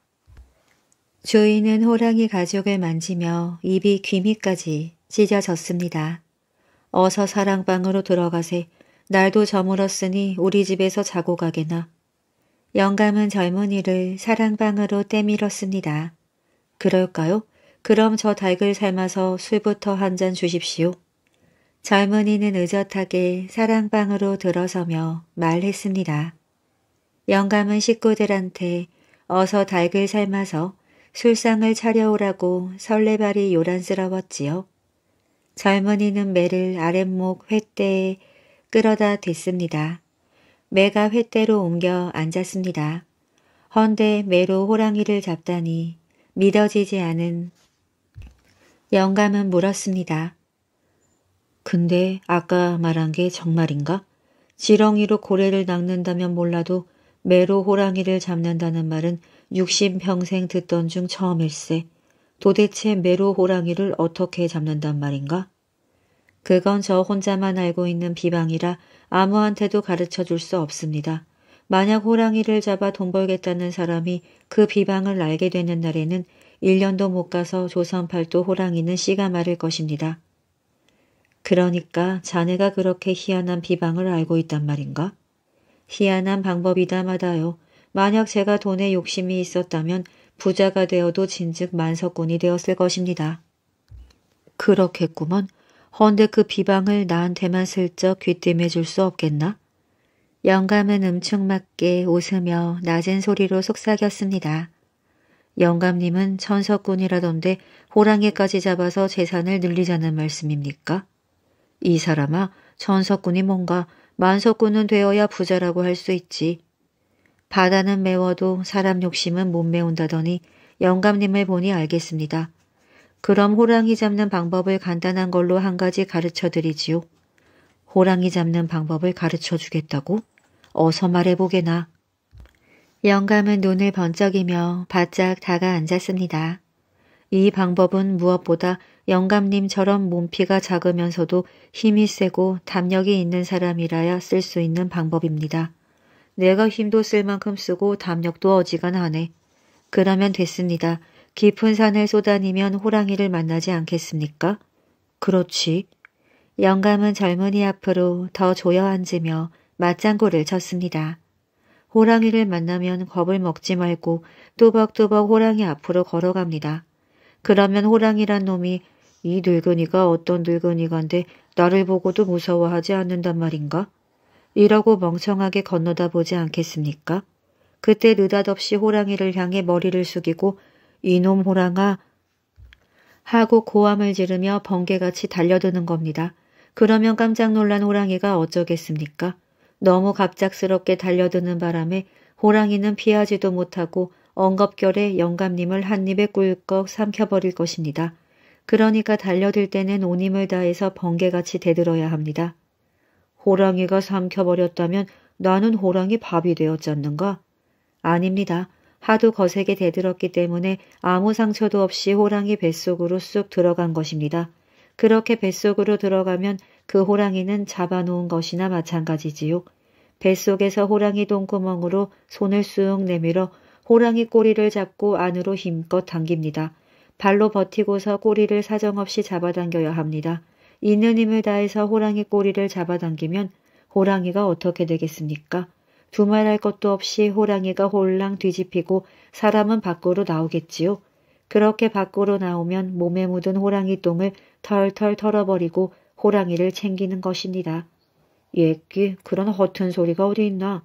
주인은 호랑이 가죽을 만지며 입이 귀밑까지 찢어졌습니다. 어서 사랑방으로 들어가세. 날도 저물었으니 우리 집에서 자고 가게나. 영감은 젊은이를 사랑방으로 때밀었습니다. 그럴까요? 그럼 저 닭을 삶아서 술부터 한 잔 주십시오. 젊은이는 의젓하게 사랑방으로 들어서며 말했습니다. 영감은 식구들한테 어서 닭을 삶아서 술상을 차려오라고 설레발이 요란스러웠지요. 젊은이는 매를 아랫목 횃대에 끌어다 댔습니다. 매가 횃대로 옮겨 앉았습니다. 헌데 매로 호랑이를 잡다니 믿어지지 않은 영감은 물었습니다. 근데 아까 말한 게 정말인가? 지렁이로 고래를 낚는다면 몰라도 매로 호랑이를 잡는다는 말은 육십 평생 듣던 중 처음일세. 도대체 매로 호랑이를 어떻게 잡는단 말인가? 그건 저 혼자만 알고 있는 비방이라 아무한테도 가르쳐 줄 수 없습니다. 만약 호랑이를 잡아 돈 벌겠다는 사람이 그 비방을 알게 되는 날에는 1년도 못 가서 조선팔도 호랑이는 씨가 마를 것입니다. 그러니까 자네가 그렇게 희한한 비방을 알고 있단 말인가? 희한한 방법이다마다요. 만약 제가 돈에 욕심이 있었다면 부자가 되어도 진즉 만석군이 되었을 것입니다. 그렇겠구먼. 헌데 그 비방을 나한테만 슬쩍 귀띔해 줄 수 없겠나? 영감은 음충맞게 웃으며 낮은 소리로 속삭였습니다. 영감님은 천석군이라던데 호랑이까지 잡아서 재산을 늘리자는 말씀입니까? 이 사람아, 천석군이 뭔가 만석군은 되어야 부자라고 할 수 있지. 바다는 메워도 사람 욕심은 못메운다더니 영감님을 보니 알겠습니다. 그럼 호랑이 잡는 방법을 간단한 걸로 한 가지 가르쳐드리지요. 호랑이 잡는 방법을 가르쳐주겠다고? 어서 말해보게나. 영감은 눈을 번쩍이며 바짝 다가 앉았습니다. 이 방법은 무엇보다 영감님처럼 몸피가 작으면서도 힘이 세고 담력이 있는 사람이라야 쓸 수 있는 방법입니다. 내가 힘도 쓸 만큼 쓰고 담력도 어지간하네. 그러면 됐습니다. 깊은 산을 쏘다니면 호랑이를 만나지 않겠습니까? 그렇지. 영감은 젊은이 앞으로 더 조여앉으며 맞장구를 쳤습니다. 호랑이를 만나면 겁을 먹지 말고 또박또박 호랑이 앞으로 걸어갑니다. 그러면 호랑이란 놈이 이 늙은이가 어떤 늙은이간데 나를 보고도 무서워하지 않는단 말인가? 이러고 멍청하게 건너다 보지 않겠습니까? 그때 느닷없이 호랑이를 향해 머리를 숙이고 이놈 호랑아 하고 고함을 지르며 번개같이 달려드는 겁니다. 그러면 깜짝 놀란 호랑이가 어쩌겠습니까? 너무 갑작스럽게 달려드는 바람에 호랑이는 피하지도 못하고 엉겁결에 영감님을 한 입에 꿀꺽 삼켜버릴 것입니다. 그러니까 달려들 때는 온 힘을 다해서 번개같이 대들어야 합니다. 호랑이가 삼켜버렸다면 나는 호랑이 밥이 되었잖는가? 아닙니다. 하도 거세게 대들었기 때문에 아무 상처도 없이 호랑이 뱃속으로 쑥 들어간 것입니다. 그렇게 뱃속으로 들어가면 그 호랑이는 잡아놓은 것이나 마찬가지지요. 뱃속에서 호랑이 동구멍으로 손을 쑥 내밀어 호랑이 꼬리를 잡고 안으로 힘껏 당깁니다. 발로 버티고서 꼬리를 사정없이 잡아당겨야 합니다. 있는 힘을 다해서 호랑이 꼬리를 잡아당기면 호랑이가 어떻게 되겠습니까? 두말할 것도 없이 호랑이가 홀랑 뒤집히고 사람은 밖으로 나오겠지요. 그렇게 밖으로 나오면 몸에 묻은 호랑이 똥을 털털 털어버리고 호랑이를 챙기는 것입니다. 예끼 그런 허튼 소리가 어디 있나?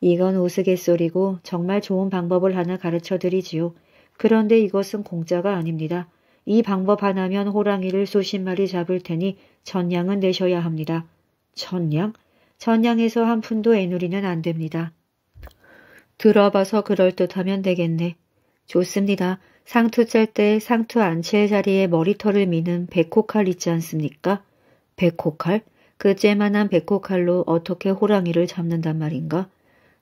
이건 우스갯소리고 정말 좋은 방법을 하나 가르쳐드리지요. 그런데 이것은 공짜가 아닙니다. 이 방법 하나면 호랑이를 수십 마리 잡을 테니 전량은 내셔야 합니다. 전량? 전량에서 한 푼도 애누리는 안 됩니다. 들어봐서 그럴듯하면 되겠네. 좋습니다. 상투 짤 때 상투 안채 자리에 머리털을 미는 백호칼 있지 않습니까? 백호칼? 그 쬐만한 백호칼로 어떻게 호랑이를 잡는단 말인가?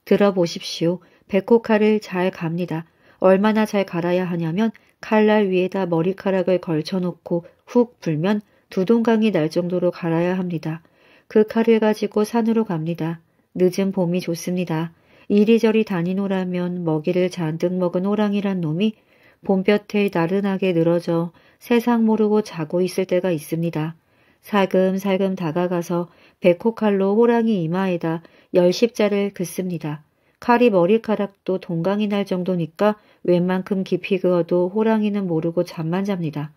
들어보십시오. 백호칼을 잘 갑니다. 얼마나 잘 갈아야 하냐면 칼날 위에다 머리카락을 걸쳐놓고 훅 불면 두 동강이 날 정도로 갈아야 합니다. 그 칼을 가지고 산으로 갑니다. 늦은 봄이 좋습니다. 이리저리 다니노라면 먹이를 잔뜩 먹은 호랑이란 놈이 봄볕에 나른하게 늘어져 세상 모르고 자고 있을 때가 있습니다. 살금살금 다가가서 백호칼로 호랑이 이마에다 열십자를 긋습니다. 칼이 머리카락도 동강이 날 정도니까 웬만큼 깊이 그어도 호랑이는 모르고 잠만 잡니다.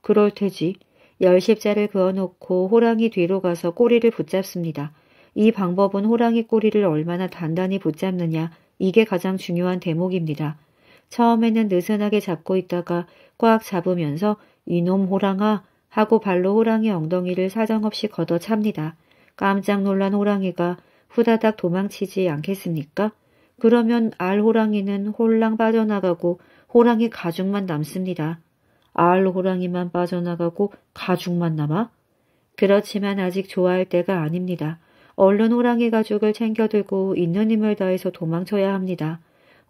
그럴 테지. 열십자를 그어놓고 호랑이 뒤로 가서 꼬리를 붙잡습니다. 이 방법은 호랑이 꼬리를 얼마나 단단히 붙잡느냐 이게 가장 중요한 대목입니다. 처음에는 느슨하게 잡고 있다가 꽉 잡으면서 이놈 호랑아 하고 발로 호랑이 엉덩이를 사정없이 걷어 찹니다. 깜짝 놀란 호랑이가 후다닥 도망치지 않겠습니까? 그러면 알 호랑이는 홀랑 빠져나가고 호랑이 가죽만 남습니다. 알 호랑이만 빠져나가고 가죽만 남아? 그렇지만 아직 좋아할 때가 아닙니다. 얼른 호랑이 가죽을 챙겨들고 있는 힘을 다해서 도망쳐야 합니다.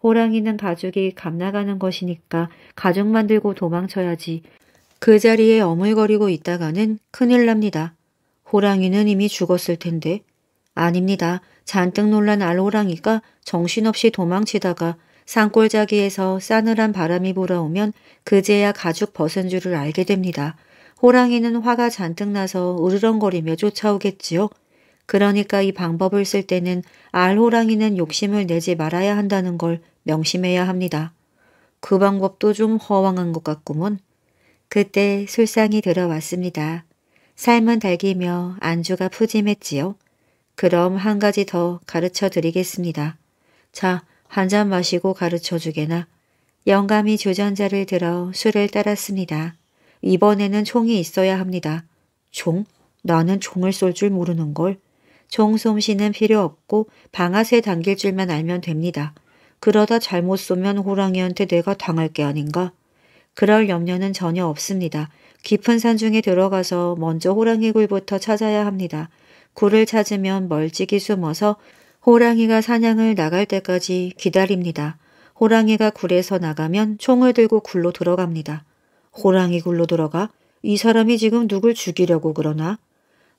호랑이는 가죽이 감나가는 것이니까 가죽만 들고 도망쳐야지. 그 자리에 어물거리고 있다가는 큰일 납니다. 호랑이는 이미 죽었을 텐데 아닙니다. 잔뜩 놀란 알호랑이가 정신없이 도망치다가 산골짜기에서 싸늘한 바람이 불어오면 그제야 가죽 벗은 줄을 알게 됩니다. 호랑이는 화가 잔뜩 나서 으르렁거리며 쫓아오겠지요. 그러니까 이 방법을 쓸 때는 알호랑이는 욕심을 내지 말아야 한다는 걸 명심해야 합니다. 그 방법도 좀 허황한 것 같구먼. 그때 술상이 들어왔습니다. 삶은 달기며 안주가 푸짐했지요. 그럼 한 가지 더 가르쳐 드리겠습니다. 자, 한 잔 마시고 가르쳐 주게나. 영감이 주전자를 들어 술을 따랐습니다. 이번에는 총이 있어야 합니다. 총? 나는 총을 쏠 줄 모르는걸. 총 솜씨는 필요 없고 방아쇠 당길 줄만 알면 됩니다. 그러다 잘못 쏘면 호랑이한테 내가 당할 게 아닌가? 그럴 염려는 전혀 없습니다. 깊은 산 중에 들어가서 먼저 호랑이 굴부터 찾아야 합니다. 굴을 찾으면 멀찍이 숨어서 호랑이가 사냥을 나갈 때까지 기다립니다. 호랑이가 굴에서 나가면 총을 들고 굴로 들어갑니다. 호랑이 굴로 들어가? 이 사람이 지금 누굴 죽이려고 그러나?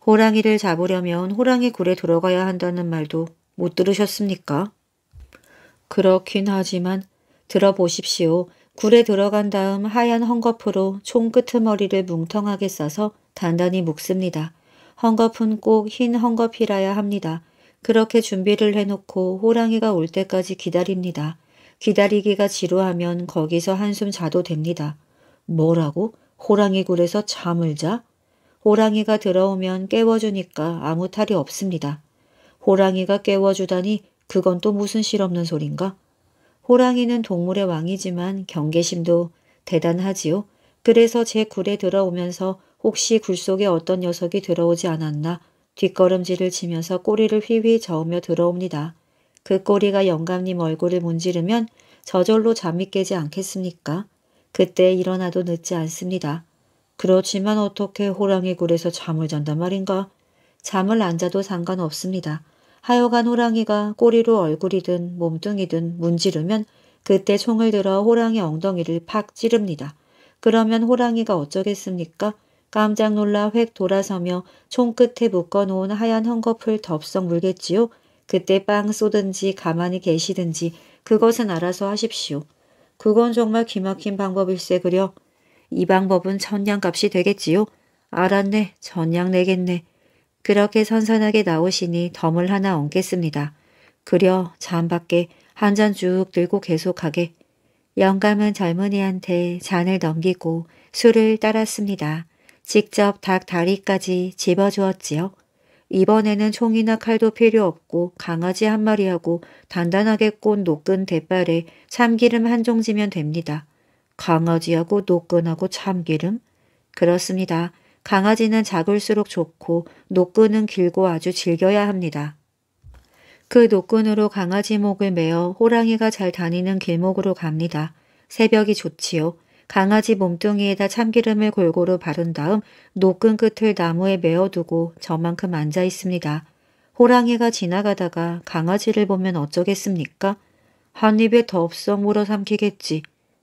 호랑이를 잡으려면 호랑이 굴에 들어가야 한다는 말도 못 들으셨습니까? 그렇긴 하지만 들어보십시오. 굴에 들어간 다음 하얀 헝겊으로 총 끄트머리를 뭉텅하게 싸서 단단히 묶습니다. 헝겊은 꼭 흰 헝겊이라야 합니다. 그렇게 준비를 해놓고 호랑이가 올 때까지 기다립니다. 기다리기가 지루하면 거기서 한숨 자도 됩니다. 뭐라고? 호랑이 굴에서 잠을 자? 호랑이가 들어오면 깨워주니까 아무 탈이 없습니다. 호랑이가 깨워주다니 그건 또 무슨 실없는 소린가? 호랑이는 동물의 왕이지만 경계심도 대단하지요. 그래서 제 굴에 들어오면서 혹시 굴속에 어떤 녀석이 들어오지 않았나 뒷걸음질을 치면서 꼬리를 휘휘 저으며 들어옵니다. 그 꼬리가 영감님 얼굴을 문지르면 저절로 잠이 깨지 않겠습니까? 그때 일어나도 늦지 않습니다. 그렇지만 어떻게 호랑이 굴에서 잠을 잔단 말인가? 잠을 안 자도 상관없습니다. 하여간 호랑이가 꼬리로 얼굴이든 몸뚱이든 문지르면 그때 총을 들어 호랑이 엉덩이를 팍 찌릅니다. 그러면 호랑이가 어쩌겠습니까? 깜짝 놀라 획 돌아서며 총끝에 묶어놓은 하얀 헝겊을 덥석 물겠지요. 그때 빵 쏘든지 가만히 계시든지 그것은 알아서 하십시오. 그건 정말 기막힌 방법일세 그려. 이 방법은 천냥값이 되겠지요. 알았네. 천냥 내겠네. 그렇게 선선하게 나오시니 덤을 하나 얹겠습니다. 그려 잔 밖에 한 잔 쭉 들고 계속 하게 영감은 젊은이한테 잔을 넘기고 술을 따랐습니다. 직접 닭 다리까지 집어주었지요. 이번에는 총이나 칼도 필요 없고 강아지 한 마리하고 단단하게 꼰 노끈 대빨에 참기름 한 종지면 됩니다. 강아지하고 노끈하고 참기름? 그렇습니다. 강아지는 작을수록 좋고 노끈은 길고 아주 질겨야 합니다. 그 노끈으로 강아지 목을 메어 호랑이가 잘 다니는 길목으로 갑니다. 새벽이 좋지요. 강아지 몸뚱이에다 참기름을 골고루 바른 다음 노끈 끝을 나무에 메어두고 저만큼 앉아 있습니다. 호랑이가 지나가다가 강아지를 보면 어쩌겠습니까? 한 입에 덥석 물어삼키겠지.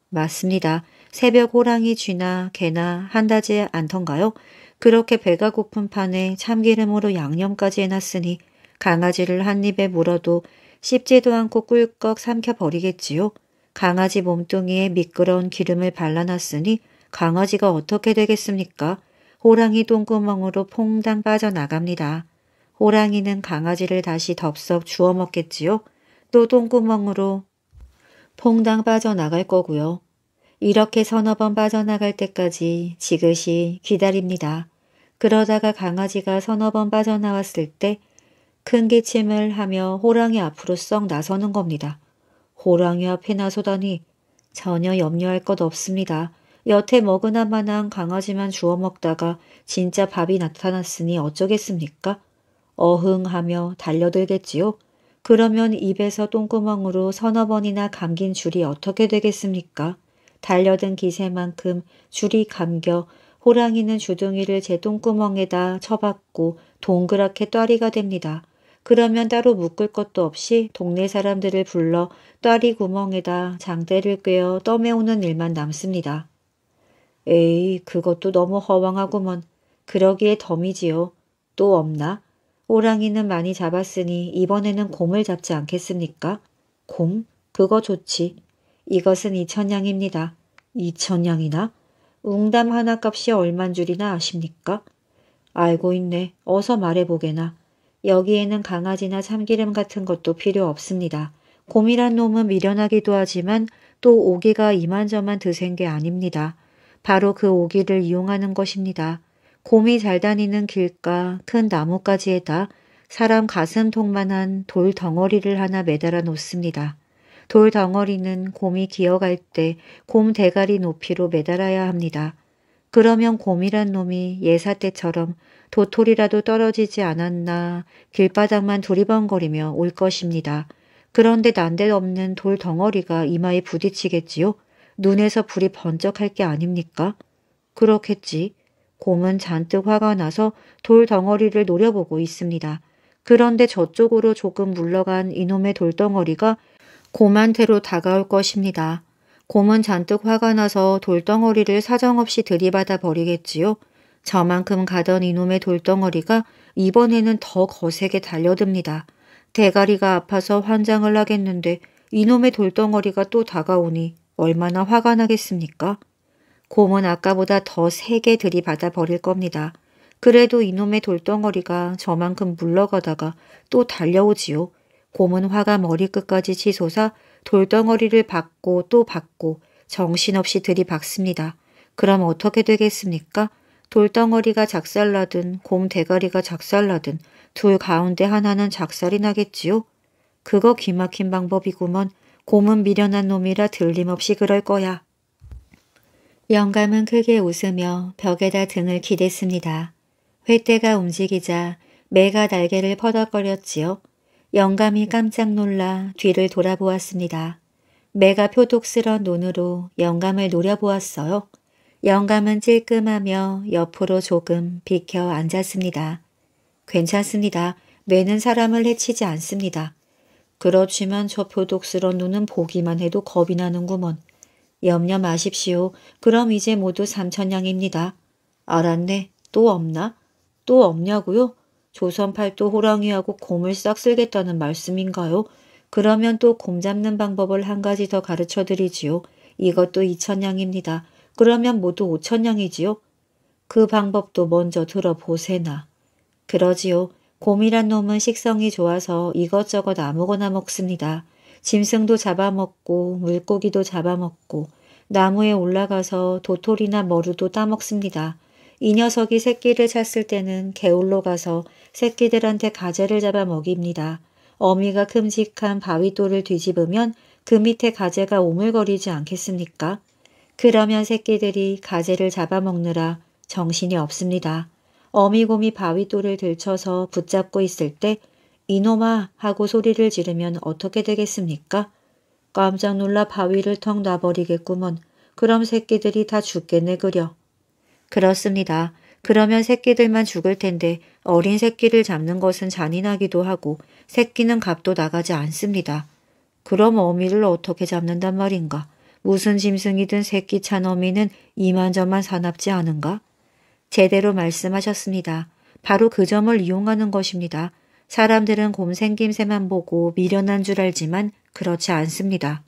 맞습니다. 새벽 호랑이 쥐나 개나 한다지 않던가요? 그렇게 배가 고픈 판에 참기름으로 양념까지 해놨으니 강아지를 한 입에 물어도 씹지도 않고 꿀꺽 삼켜버리겠지요. 강아지 몸뚱이에 미끄러운 기름을 발라놨으니 강아지가 어떻게 되겠습니까? 호랑이 똥구멍으로 퐁당 빠져나갑니다. 호랑이는 강아지를 다시 덥석 주워 먹겠지요. 또 똥구멍으로 퐁당 빠져나갈 거고요. 이렇게 서너 번 빠져나갈 때까지 지그시 기다립니다. 그러다가 강아지가 서너 번 빠져나왔을 때 큰 기침을 하며 호랑이 앞으로 썩 나서는 겁니다. 호랑이 앞이나 소다니 전혀 염려할 것 없습니다. 여태 먹으나 마나한 강아지만 주워 먹다가 진짜 밥이 나타났으니 어쩌겠습니까? 어흥하며 달려들겠지요. 그러면 입에서 똥구멍으로 서너 번이나 감긴 줄이 어떻게 되겠습니까? 달려든 기세만큼 줄이 감겨 호랑이는 주둥이를 제 똥구멍에다 쳐박고 동그랗게 떠리가 됩니다. 그러면 따로 묶을 것도 없이 동네 사람들을 불러 딸이 구멍에다 장대를 꿰어 떠매우는 일만 남습니다. 에이, 그것도 너무 허황하구먼. 그러기에 덤이지요. 또 없나? 호랑이는 많이 잡았으니 이번에는 곰을 잡지 않겠습니까? 곰? 그거 좋지. 이것은 이천냥입니다. 이천냥이나? 웅담 하나 값이 얼만 줄이나 아십니까? 알고 있네. 어서 말해보게나. 여기에는 강아지나 참기름 같은 것도 필요 없습니다. 곰이란 놈은 미련하기도 하지만 또 오기가 이만저만 드센 게 아닙니다. 바로 그 오기를 이용하는 것입니다. 곰이 잘 다니는 길가 큰 나뭇가지에다 사람 가슴통만한 돌 덩어리를 하나 매달아 놓습니다. 돌 덩어리는 곰이 기어갈 때 곰 대가리 높이로 매달아야 합니다. 그러면 곰이란 놈이 예사 때처럼 도토리라도 떨어지지 않았나 길바닥만 두리번거리며 올 것입니다. 그런데 난데없는 돌 덩어리가 이마에 부딪히겠지요. 눈에서 불이 번쩍할 게 아닙니까? 그렇겠지. 곰은 잔뜩 화가 나서 돌 덩어리를 노려보고 있습니다. 그런데 저쪽으로 조금 물러간 이놈의 돌덩어리가 곰한테로 다가올 것입니다. 곰은 잔뜩 화가 나서 돌덩어리를 사정없이 들이받아 버리겠지요. 저만큼 가던 이놈의 돌덩어리가 이번에는 더 거세게 달려듭니다. 대가리가 아파서 환장을 하겠는데 이놈의 돌덩어리가 또 다가오니 얼마나 화가 나겠습니까? 곰은 아까보다 더 세게 들이받아 버릴 겁니다. 그래도 이놈의 돌덩어리가 저만큼 물러가다가 또 달려오지요. 곰은 화가 머리끝까지 치솟아 돌덩어리를 받고 또 받고 정신없이 들이박습니다. 그럼 어떻게 되겠습니까? 돌덩어리가 작살나든 곰 대가리가 작살나든 둘 가운데 하나는 작살이 나겠지요. 그거 기막힌 방법이구먼. 곰은 미련한 놈이라 들림없이 그럴 거야. 영감은 크게 웃으며 벽에다 등을 기댔습니다. 횃대가 움직이자 매가 날개를 퍼덕거렸지요. 영감이 깜짝 놀라 뒤를 돌아보았습니다. 매가 표독스런 눈으로 영감을 노려보았어요. 영감은 찔끔하며 옆으로 조금 비켜 앉았습니다. 괜찮습니다. 매는 사람을 해치지 않습니다. 그렇지만 저 표독스런 눈은 보기만 해도 겁이 나는구먼. 염려 마십시오. 그럼 이제 모두 삼천냥입니다. 알았네. 또 없나? 또 없냐고요? 조선팔도 호랑이하고 곰을 싹 쓸겠다는 말씀인가요? 그러면 또 곰 잡는 방법을 한 가지 더 가르쳐드리지요. 이것도 이천냥입니다. 그러면 모두 오천냥이지요. 그 방법도 먼저 들어보세나. 그러지요. 곰이란 놈은 식성이 좋아서 이것저것 아무거나 먹습니다. 짐승도 잡아먹고 물고기도 잡아먹고 나무에 올라가서 도토리나 머루도 따먹습니다. 이 녀석이 새끼를 찾을 때는 개울로 가서 새끼들한테 가재를 잡아 먹입니다. 어미가 큼직한 바위돌을 뒤집으면 그 밑에 가재가 오물거리지 않겠습니까? 그러면 새끼들이 가재를 잡아먹느라 정신이 없습니다. 어미곰이 바위돌을 들쳐서 붙잡고 있을 때 이놈아 하고 소리를 지르면 어떻게 되겠습니까? 깜짝 놀라 바위를 턱 놔버리겠구먼. 그럼 새끼들이 다 죽겠네 그려. 그렇습니다. 그러면 새끼들만 죽을 텐데 어린 새끼를 잡는 것은 잔인하기도 하고 새끼는 값도 나가지 않습니다. 그럼 어미를 어떻게 잡는단 말인가? 무슨 짐승이든 새끼 차놈미는 이만저만 사납지 않은가? 제대로 말씀하셨습니다. 바로 그 점을 이용하는 것입니다. 사람들은 곰 생김새만 보고 미련한 줄 알지만 그렇지 않습니다.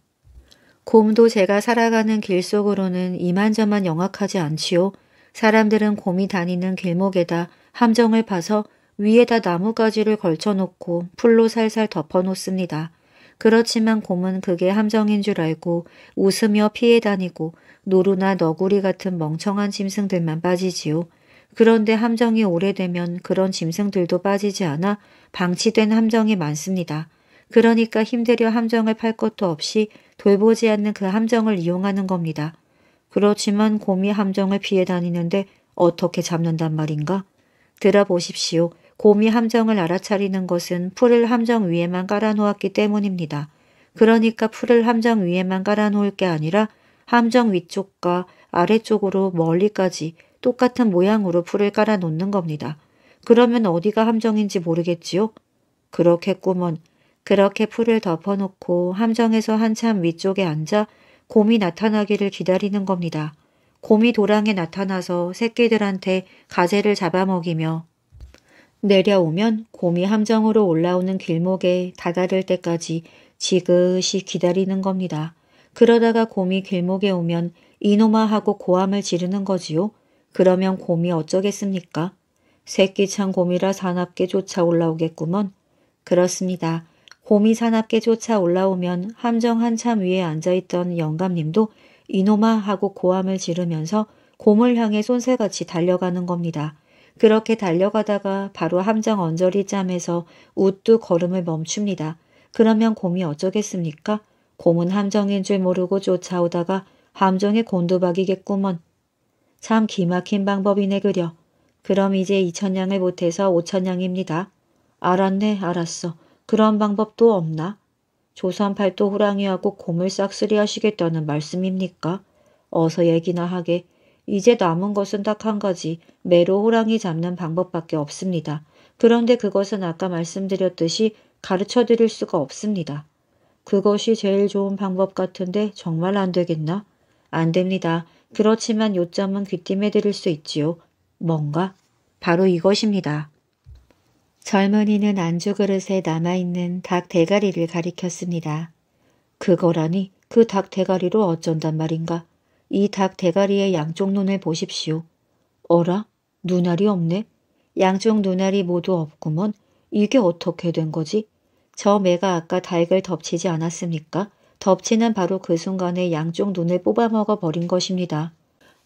곰도 제가 살아가는 길 속으로는 이만저만 영악하지 않지요. 사람들은 곰이 다니는 길목에다 함정을 파서 위에다 나뭇가지를 걸쳐놓고 풀로 살살 덮어놓습니다. 그렇지만 곰은 그게 함정인 줄 알고 웃으며 피해 다니고 노루나 너구리 같은 멍청한 짐승들만 빠지지요. 그런데 함정이 오래되면 그런 짐승들도 빠지지 않아 방치된 함정이 많습니다. 그러니까 힘들여 함정을 팔 것도 없이 돌보지 않는 그 함정을 이용하는 겁니다. 그렇지만 곰이 함정을 피해 다니는데 어떻게 잡는단 말인가? 들어보십시오. 곰이 함정을 알아차리는 것은 풀을 함정 위에만 깔아놓았기 때문입니다. 그러니까 풀을 함정 위에만 깔아놓을 게 아니라 함정 위쪽과 아래쪽으로 멀리까지 똑같은 모양으로 풀을 깔아놓는 겁니다. 그러면 어디가 함정인지 모르겠지요? 그렇게꾸먼 그렇게 풀을 덮어놓고 함정에서 한참 위쪽에 앉아 곰이 나타나기를 기다리는 겁니다. 곰이 도랑에 나타나서 새끼들한테 가재를 잡아먹이며 내려오면 곰이 함정으로 올라오는 길목에 다다를 때까지 지그시 기다리는 겁니다. 그러다가 곰이 길목에 오면 이놈아 하고 고함을 지르는 거지요. 그러면 곰이 어쩌겠습니까? 새끼 창 곰이라 사납게 쫓아 올라오겠구먼. 그렇습니다. 곰이 사납게 쫓아 올라오면 함정 한참 위에 앉아있던 영감님도 이놈아 하고 고함을 지르면서 곰을 향해 손새같이 달려가는 겁니다. 그렇게 달려가다가 바로 함정 언저리 짬에서 우뚝 걸음을 멈춥니다. 그러면 곰이 어쩌겠습니까? 곰은 함정인 줄 모르고 쫓아오다가 함정에 곤두박이겠구먼. 참 기막힌 방법이네 그려. 그럼 이제 이천냥을 못해서 오천냥입니다 알았네 알았어. 그런 방법도 없나? 조선팔도 호랑이하고 곰을 싹쓸이 하시겠다는 말씀입니까? 어서 얘기나 하게. 이제 남은 것은 딱 한 가지 매로 호랑이 잡는 방법밖에 없습니다. 그런데 그것은 아까 말씀드렸듯이 가르쳐 드릴 수가 없습니다. 그것이 제일 좋은 방법 같은데 정말 안 되겠나? 안 됩니다. 그렇지만 요점은 귀띔해 드릴 수 있지요. 뭔가? 바로 이것입니다. 젊은이는 안주 그릇에 남아있는 닭 대가리를 가리켰습니다. 그거라니 그 닭 대가리로 어쩐단 말인가? 이닭 대가리의 양쪽 눈을 보십시오. 어라? 눈알이 없네. 양쪽 눈알이 모두 없구먼. 이게 어떻게 된 거지? 저 매가 아까 닭을 덮치지 않았습니까? 덮치는 바로 그 순간에 양쪽 눈을 뽑아먹어 버린 것입니다.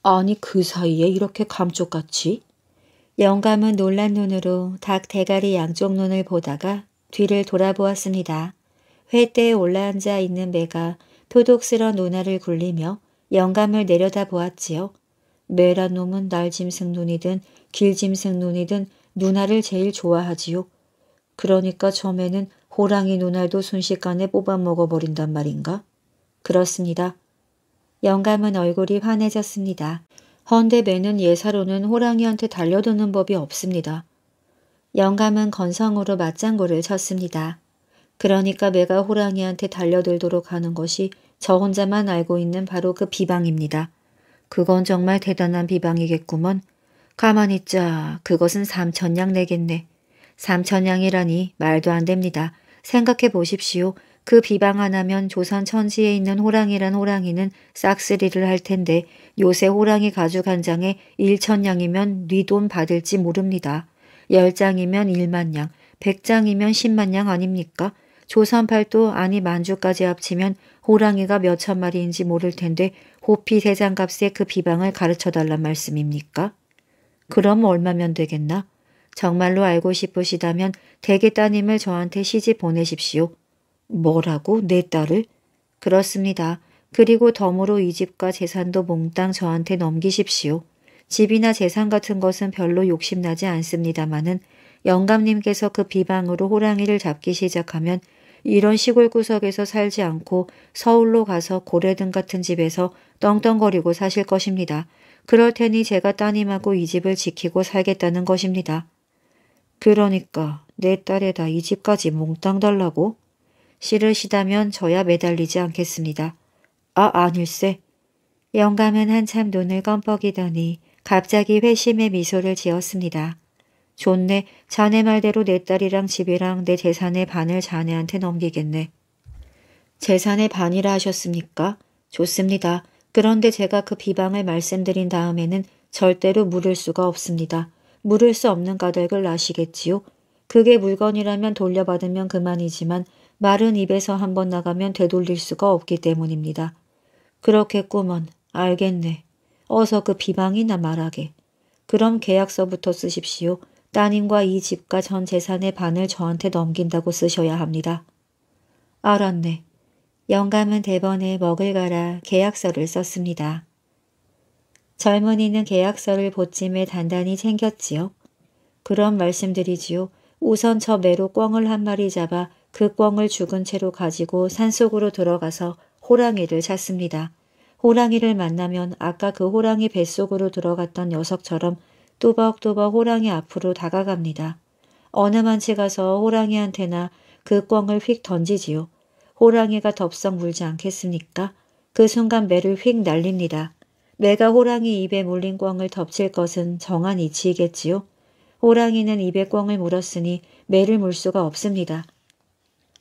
아니 그 사이에 이렇게 감쪽같이? 영감은 놀란 눈으로 닭 대가리 양쪽 눈을 보다가 뒤를 돌아보았습니다. 회대에 올라앉아 있는 매가 표독스런 눈알을 굴리며 영감을 내려다 보았지요. 메란 놈은 날짐승 눈이든 길짐승 눈이든 누나를 제일 좋아하지요. 그러니까 처음에는 호랑이 누나도 순식간에 뽑아 먹어버린단 말인가? 그렇습니다. 영감은 얼굴이 환해졌습니다. 헌데 매는 예사로는 호랑이한테 달려드는 법이 없습니다. 영감은 건성으로 맞장구를 쳤습니다. 그러니까 내가 호랑이한테 달려들도록 하는 것이 저 혼자만 알고 있는 바로 그 비방입니다. 그건 정말 대단한 비방이겠구먼. 가만히 있자. 그것은 삼천냥 내겠네. 삼천냥이라니 말도 안 됩니다. 생각해 보십시오. 그 비방 안하면 조선 천지에 있는 호랑이란 호랑이는 싹쓸이를 할 텐데 요새 호랑이 가죽 한 장에 일천냥이면 뉘돈 네 받을지 모릅니다. 열장이면 일만냥, 백장이면 십만냥 아닙니까? 조선팔도 아니 만주까지 합치면 호랑이가 몇천 마리인지 모를 텐데 호피 세장값에 그 비방을 가르쳐달란 말씀입니까? 그럼 얼마면 되겠나? 정말로 알고 싶으시다면 대개 따님을 저한테 시집 보내십시오. 뭐라고? 내 딸을? 그렇습니다. 그리고 덤으로 이 집과 재산도 몽땅 저한테 넘기십시오. 집이나 재산 같은 것은 별로 욕심나지 않습니다마는 영감님께서 그 비방으로 호랑이를 잡기 시작하면 이런 시골 구석에서 살지 않고 서울로 가서 고래등 같은 집에서 떵떵거리고 사실 것입니다. 그럴 테니 제가 따님하고 이 집을 지키고 살겠다는 것입니다. 그러니까 내 딸에다 이 집까지 몽땅 달라고? 싫으시다면 저야 매달리지 않겠습니다. 아, 아닐세. 영감은 한참 눈을 껌뻑이더니 갑자기 회심의 미소를 지었습니다. 좋네. 자네 말대로 내 딸이랑 집이랑 내 재산의 반을 자네한테 넘기겠네. 재산의 반이라 하셨습니까? 좋습니다. 그런데 제가 그 비방을 말씀드린 다음에는 절대로 물을 수가 없습니다. 물을 수 없는 가닥을 나시겠지요 그게 물건이라면 돌려받으면 그만이지만 마른 입에서 한번 나가면 되돌릴 수가 없기 때문입니다. 그렇게꾸먼 알겠네. 어서 그 비방이나 말하게. 그럼 계약서부터 쓰십시오. 따님과 이 집과 전 재산의 반을 저한테 넘긴다고 쓰셔야 합니다. 알았네. 영감은 대번에 먹을 가라 계약서를 썼습니다. 젊은이는 계약서를 보찜에 단단히 챙겼지요. 그런 말씀드리지요. 우선 저 매로 꿩을 한 마리 잡아 그 꿩을 죽은 채로 가지고 산속으로 들어가서 호랑이를 찾습니다. 호랑이를 만나면 아까 그 호랑이 뱃속으로 들어갔던 녀석처럼 뚜벅뚜벅 호랑이 앞으로 다가갑니다. 어느만치 가서 호랑이한테나 그 꿩을 휙 던지지요. 호랑이가 덥석 물지 않겠습니까? 그 순간 매를 휙 날립니다. 매가 호랑이 입에 물린 꿩을 덮칠 것은 정한 이치이겠지요. 호랑이는 입에 꿩을 물었으니 매를 물 수가 없습니다.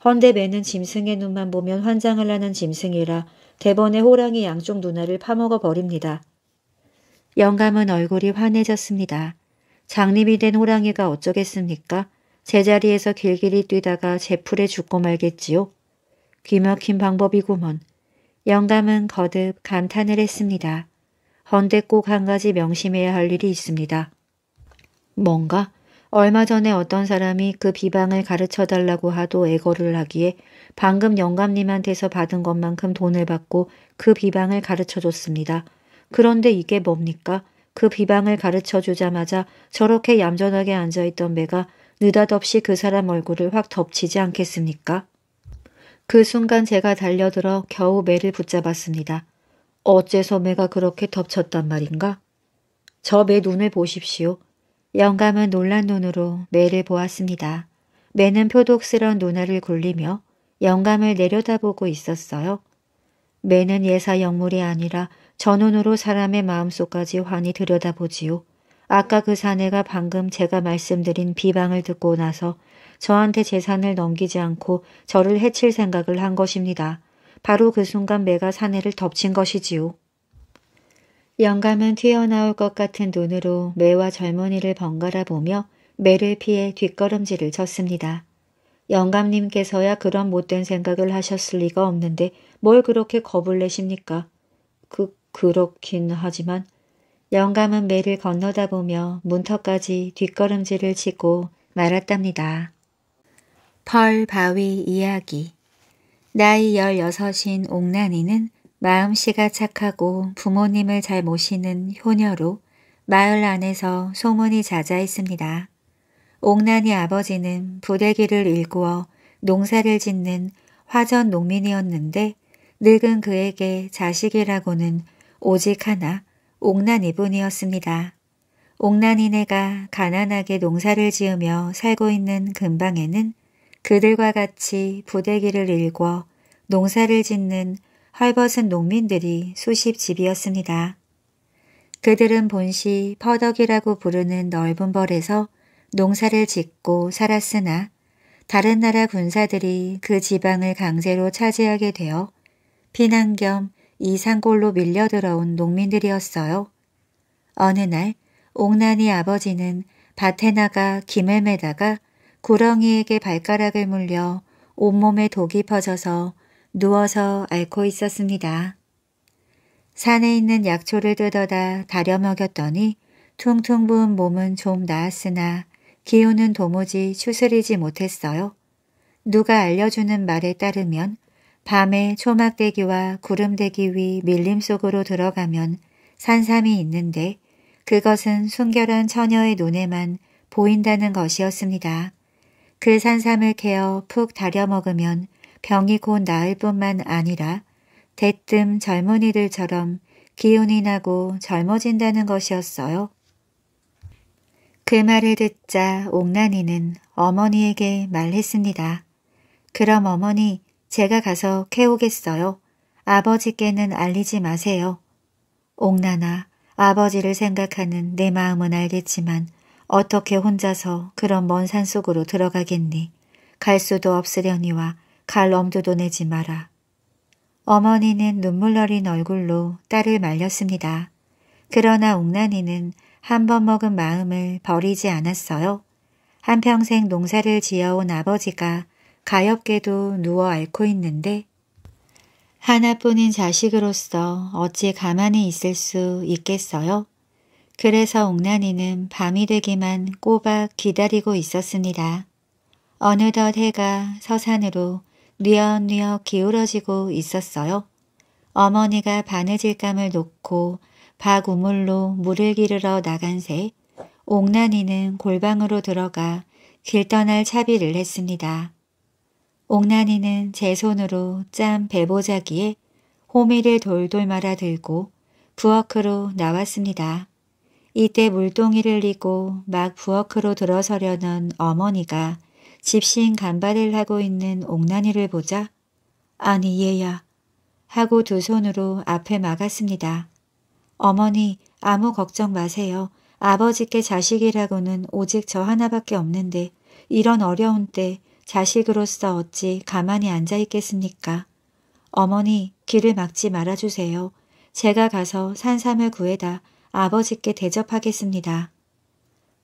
헌데 매는 짐승의 눈만 보면 환장을 하는 짐승이라 대번에 호랑이 양쪽 눈알을 파먹어 버립니다. 영감은 얼굴이 환해졌습니다. 장님이 된 호랑이가 어쩌겠습니까? 제자리에서 길길이 뛰다가 제풀에 죽고 말겠지요. 귀막힌 방법이구먼. 영감은 거듭 감탄을 했습니다. 헌데 꼭 한 가지 명심해야 할 일이 있습니다. 뭔가? 얼마 전에 어떤 사람이 그 비방을 가르쳐달라고 하도 애거를 하기에 방금 영감님한테서 받은 것만큼 돈을 받고 그 비방을 가르쳐줬습니다. 그런데 이게 뭡니까? 그 비방을 가르쳐 주자마자 저렇게 얌전하게 앉아있던 매가 느닷없이 그 사람 얼굴을 확 덮치지 않겠습니까? 그 순간 제가 달려들어 겨우 매를 붙잡았습니다. 어째서 매가 그렇게 덮쳤단 말인가? 저 매 눈을 보십시오. 영감은 놀란 눈으로 매를 보았습니다. 매는 표독스런 눈알을 굴리며 영감을 내려다보고 있었어요. 매는 예사 영물이 아니라 전운으로 사람의 마음속까지 환히 들여다보지요. 아까 그 사내가 방금 제가 말씀드린 비방을 듣고 나서 저한테 재산을 넘기지 않고 저를 해칠 생각을 한 것입니다. 바로 그 순간 매가 사내를 덮친 것이지요. 영감은 튀어나올 것 같은 눈으로 매와 젊은이를 번갈아 보며 매를 피해 뒷걸음질을 쳤습니다. 영감님께서야 그런 못된 생각을 하셨을 리가 없는데 뭘 그렇게 겁을 내십니까? 그, 그렇긴 하지만 영감은 매를 건너다 보며 문턱까지 뒷걸음질을 치고 말았답니다. 펄바위 이야기 나이 16인 옥난이는 마음씨가 착하고 부모님을 잘 모시는 효녀로 마을 안에서 소문이 자자했습니다. 옥난이 아버지는 부대기를 일구어 농사를 짓는 화전 농민이었는데 늙은 그에게 자식이라고는 오직 하나 옥난이분이었습니다. 옥난이네가 가난하게 농사를 지으며 살고 있는 근방에는 그들과 같이 부대기를 일궈 농사를 짓는 헐벗은 농민들이 수십 집이었습니다. 그들은 본시 퍼덕이라고 부르는 넓은 벌에서 농사를 짓고 살았으나 다른 나라 군사들이 그 지방을 강제로 차지하게 되어 피난 겸이 산골로 밀려 들어온 농민들이었어요. 어느 날 옥란이 아버지는 밭에 나가 김을 매다가 구렁이에게 발가락을 물려 온몸에 독이 퍼져서 누워서 앓고 있었습니다. 산에 있는 약초를 뜯어다 다려 먹였더니 퉁퉁 부은 몸은 좀 나았으나 기운은 도무지 추스리지 못했어요. 누가 알려주는 말에 따르면 밤에 초막대기와 구름대기 위 밀림 속으로 들어가면 산삼이 있는데 그것은 순결한 처녀의 눈에만 보인다는 것이었습니다. 그 산삼을 캐어 푹 다려 먹으면 병이 곧 나을 뿐만 아니라 대뜸 젊은이들처럼 기운이 나고 젊어진다는 것이었어요. 그 말을 듣자 옥란이는 어머니에게 말했습니다. 그럼 어머니 제가 가서 캐오겠어요. 아버지께는 알리지 마세요. 옥나나 아버지를 생각하는 내 마음은 알겠지만 어떻게 혼자서 그런 먼 산속으로 들어가겠니. 갈 수도 없으려니와 갈 엄두도 내지 마라. 어머니는 눈물 어린 얼굴로 딸을 말렸습니다. 그러나 옥나니는한 번 먹은 마음을 버리지 않았어요. 한평생 농사를 지어온 아버지가 가엾게도 누워 앓고 있는데 하나뿐인 자식으로서 어찌 가만히 있을 수 있겠어요? 그래서 옥난이는 밤이 되기만 꼬박 기다리고 있었습니다. 어느덧 해가 서산으로 뉘엿뉘엿 기울어지고 있었어요. 어머니가 바느질감을 놓고 박우물로 물을 기르러 나간 새 옥난이는 골방으로 들어가 길 떠날 차비를 했습니다. 옥란이는 제 손으로 짠 배보자기에 호미를 돌돌 말아 들고 부엌으로 나왔습니다. 이때 물동이를 리고막 부엌으로 들어서려는 어머니가 집신 간발을 하고 있는 옥란이를 보자 아니 얘야 하고 두 손으로 앞에 막았습니다. 어머니 아무 걱정 마세요. 아버지께 자식이라고는 오직 저 하나밖에 없는데 이런 어려운 때 자식으로서 어찌 가만히 앉아 있겠습니까? 어머니 길을 막지 말아주세요. 제가 가서 산삼을 구해다 아버지께 대접하겠습니다.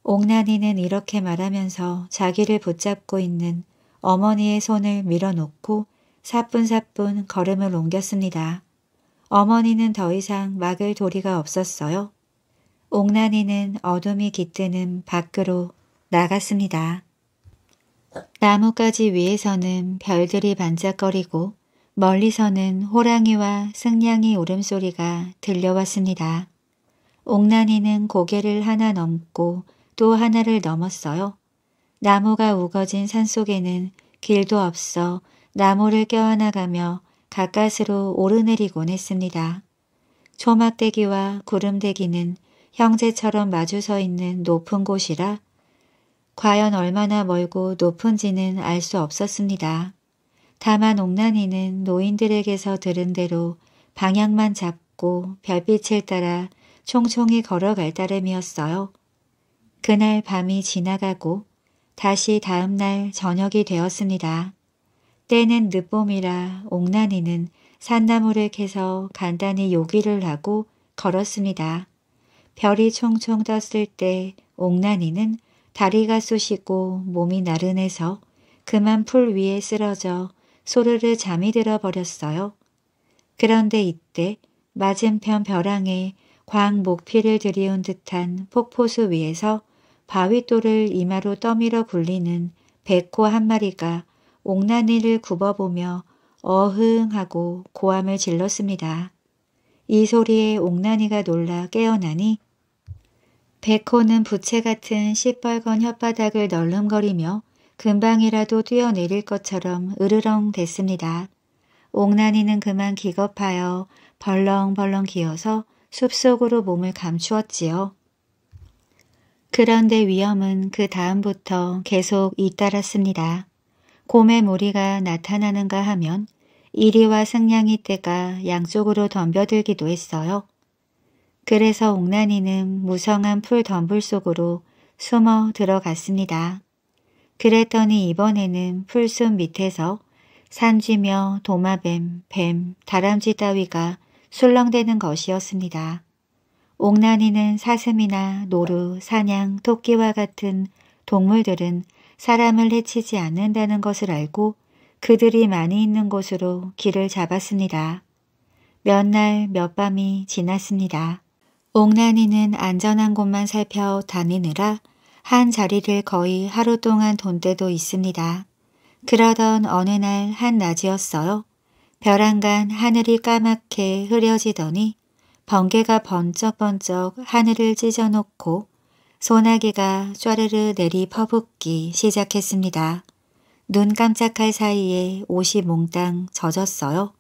옥난이는 이렇게 말하면서 자기를 붙잡고 있는 어머니의 손을 밀어놓고 사뿐사뿐 걸음을 옮겼습니다. 어머니는 더 이상 막을 도리가 없었어요. 옥난이는 어둠이 깃드는 밖으로 나갔습니다. 나뭇가지 위에서는 별들이 반짝거리고 멀리서는 호랑이와 승냥이 울음소리가 들려왔습니다. 옥란이는 고개를 하나 넘고 또 하나를 넘었어요. 나무가 우거진 산속에는 길도 없어 나무를 껴안아가며 가까스로 오르내리곤 했습니다. 초막대기와 구름대기는 형제처럼 마주 서 있는 높은 곳이라 과연 얼마나 멀고 높은지는 알 수 없었습니다. 다만 옥란이는 노인들에게서 들은 대로 방향만 잡고 별빛을 따라 총총히 걸어갈 따름이었어요. 그날 밤이 지나가고 다시 다음날 저녁이 되었습니다. 때는 늦봄이라 옥란이는 산나무를 캐서 간단히 요기를 하고 걸었습니다. 별이 총총 떴을 때옥란이는 다리가 쑤시고 몸이 나른해서 그만 풀 위에 쓰러져 소르르 잠이 들어 버렸어요. 그런데 이때 맞은편 벼랑에 광 목피를 들이운 듯한 폭포수 위에서 바위돌을 이마로 떠밀어 굴리는 백호 한 마리가 옥나니를 굽어보며 어흥하고 고함을 질렀습니다. 이 소리에 옥나니가 놀라 깨어나니 백호는 부채 같은 시뻘건 혓바닥을 널름거리며 금방이라도 뛰어내릴 것처럼 으르렁 댔습니다. 옥난이는 그만 기겁하여 벌렁벌렁 기어서 숲속으로 몸을 감추었지요. 그런데 위험은 그 다음부터 계속 잇따랐습니다. 곰의 무리가 나타나는가 하면 이리와 승냥이 떼가 양쪽으로 덤벼들기도 했어요. 그래서 옥란이는 무성한 풀 덤불 속으로 숨어 들어갔습니다. 그랬더니 이번에는 풀숲 밑에서 산쥐며 도마뱀, 뱀, 다람쥐 따위가 술렁대는 것이었습니다. 옥란이는 사슴이나 노루, 사냥, 토끼와 같은 동물들은 사람을 해치지 않는다는 것을 알고 그들이 많이 있는 곳으로 길을 잡았습니다. 몇 날, 몇 밤이 지났습니다. 옥난이는 안전한 곳만 살펴 다니느라 한 자리를 거의 하루 동안 돈 때도 있습니다. 그러던 어느 날 한낮이었어요. 벼랑간 하늘이 까맣게 흐려지더니 번개가 번쩍번쩍 하늘을 찢어놓고 소나기가 쫘르르 내리 퍼붓기 시작했습니다. 눈 깜짝할 사이에 옷이 몽땅 젖었어요.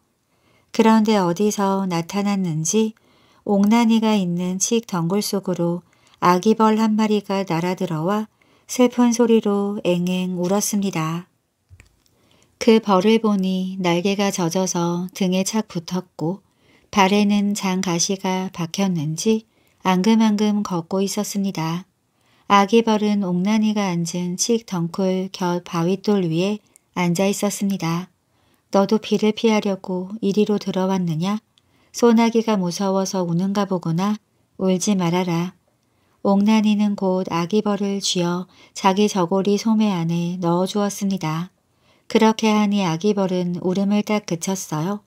그런데 어디서 나타났는지 옥나니가 있는 칡 덩굴 속으로 아기벌 한 마리가 날아들어와 슬픈 소리로 앵앵 울었습니다. 그 벌을 보니 날개가 젖어서 등에 착 붙었고 발에는 장가시가 박혔는지 앙금앙금 걷고 있었습니다. 아기벌은 옥나니가 앉은 칡 덩굴 곁 바위돌 위에 앉아 있었습니다. 너도 비를 피하려고 이리로 들어왔느냐? 소나기가 무서워서 우는가 보구나. 울지 말아라. 옥난이는 곧 아기벌을 쥐어 자기 저고리 소매 안에 넣어주었습니다. 그렇게 하니 아기벌은 울음을 딱 그쳤어요.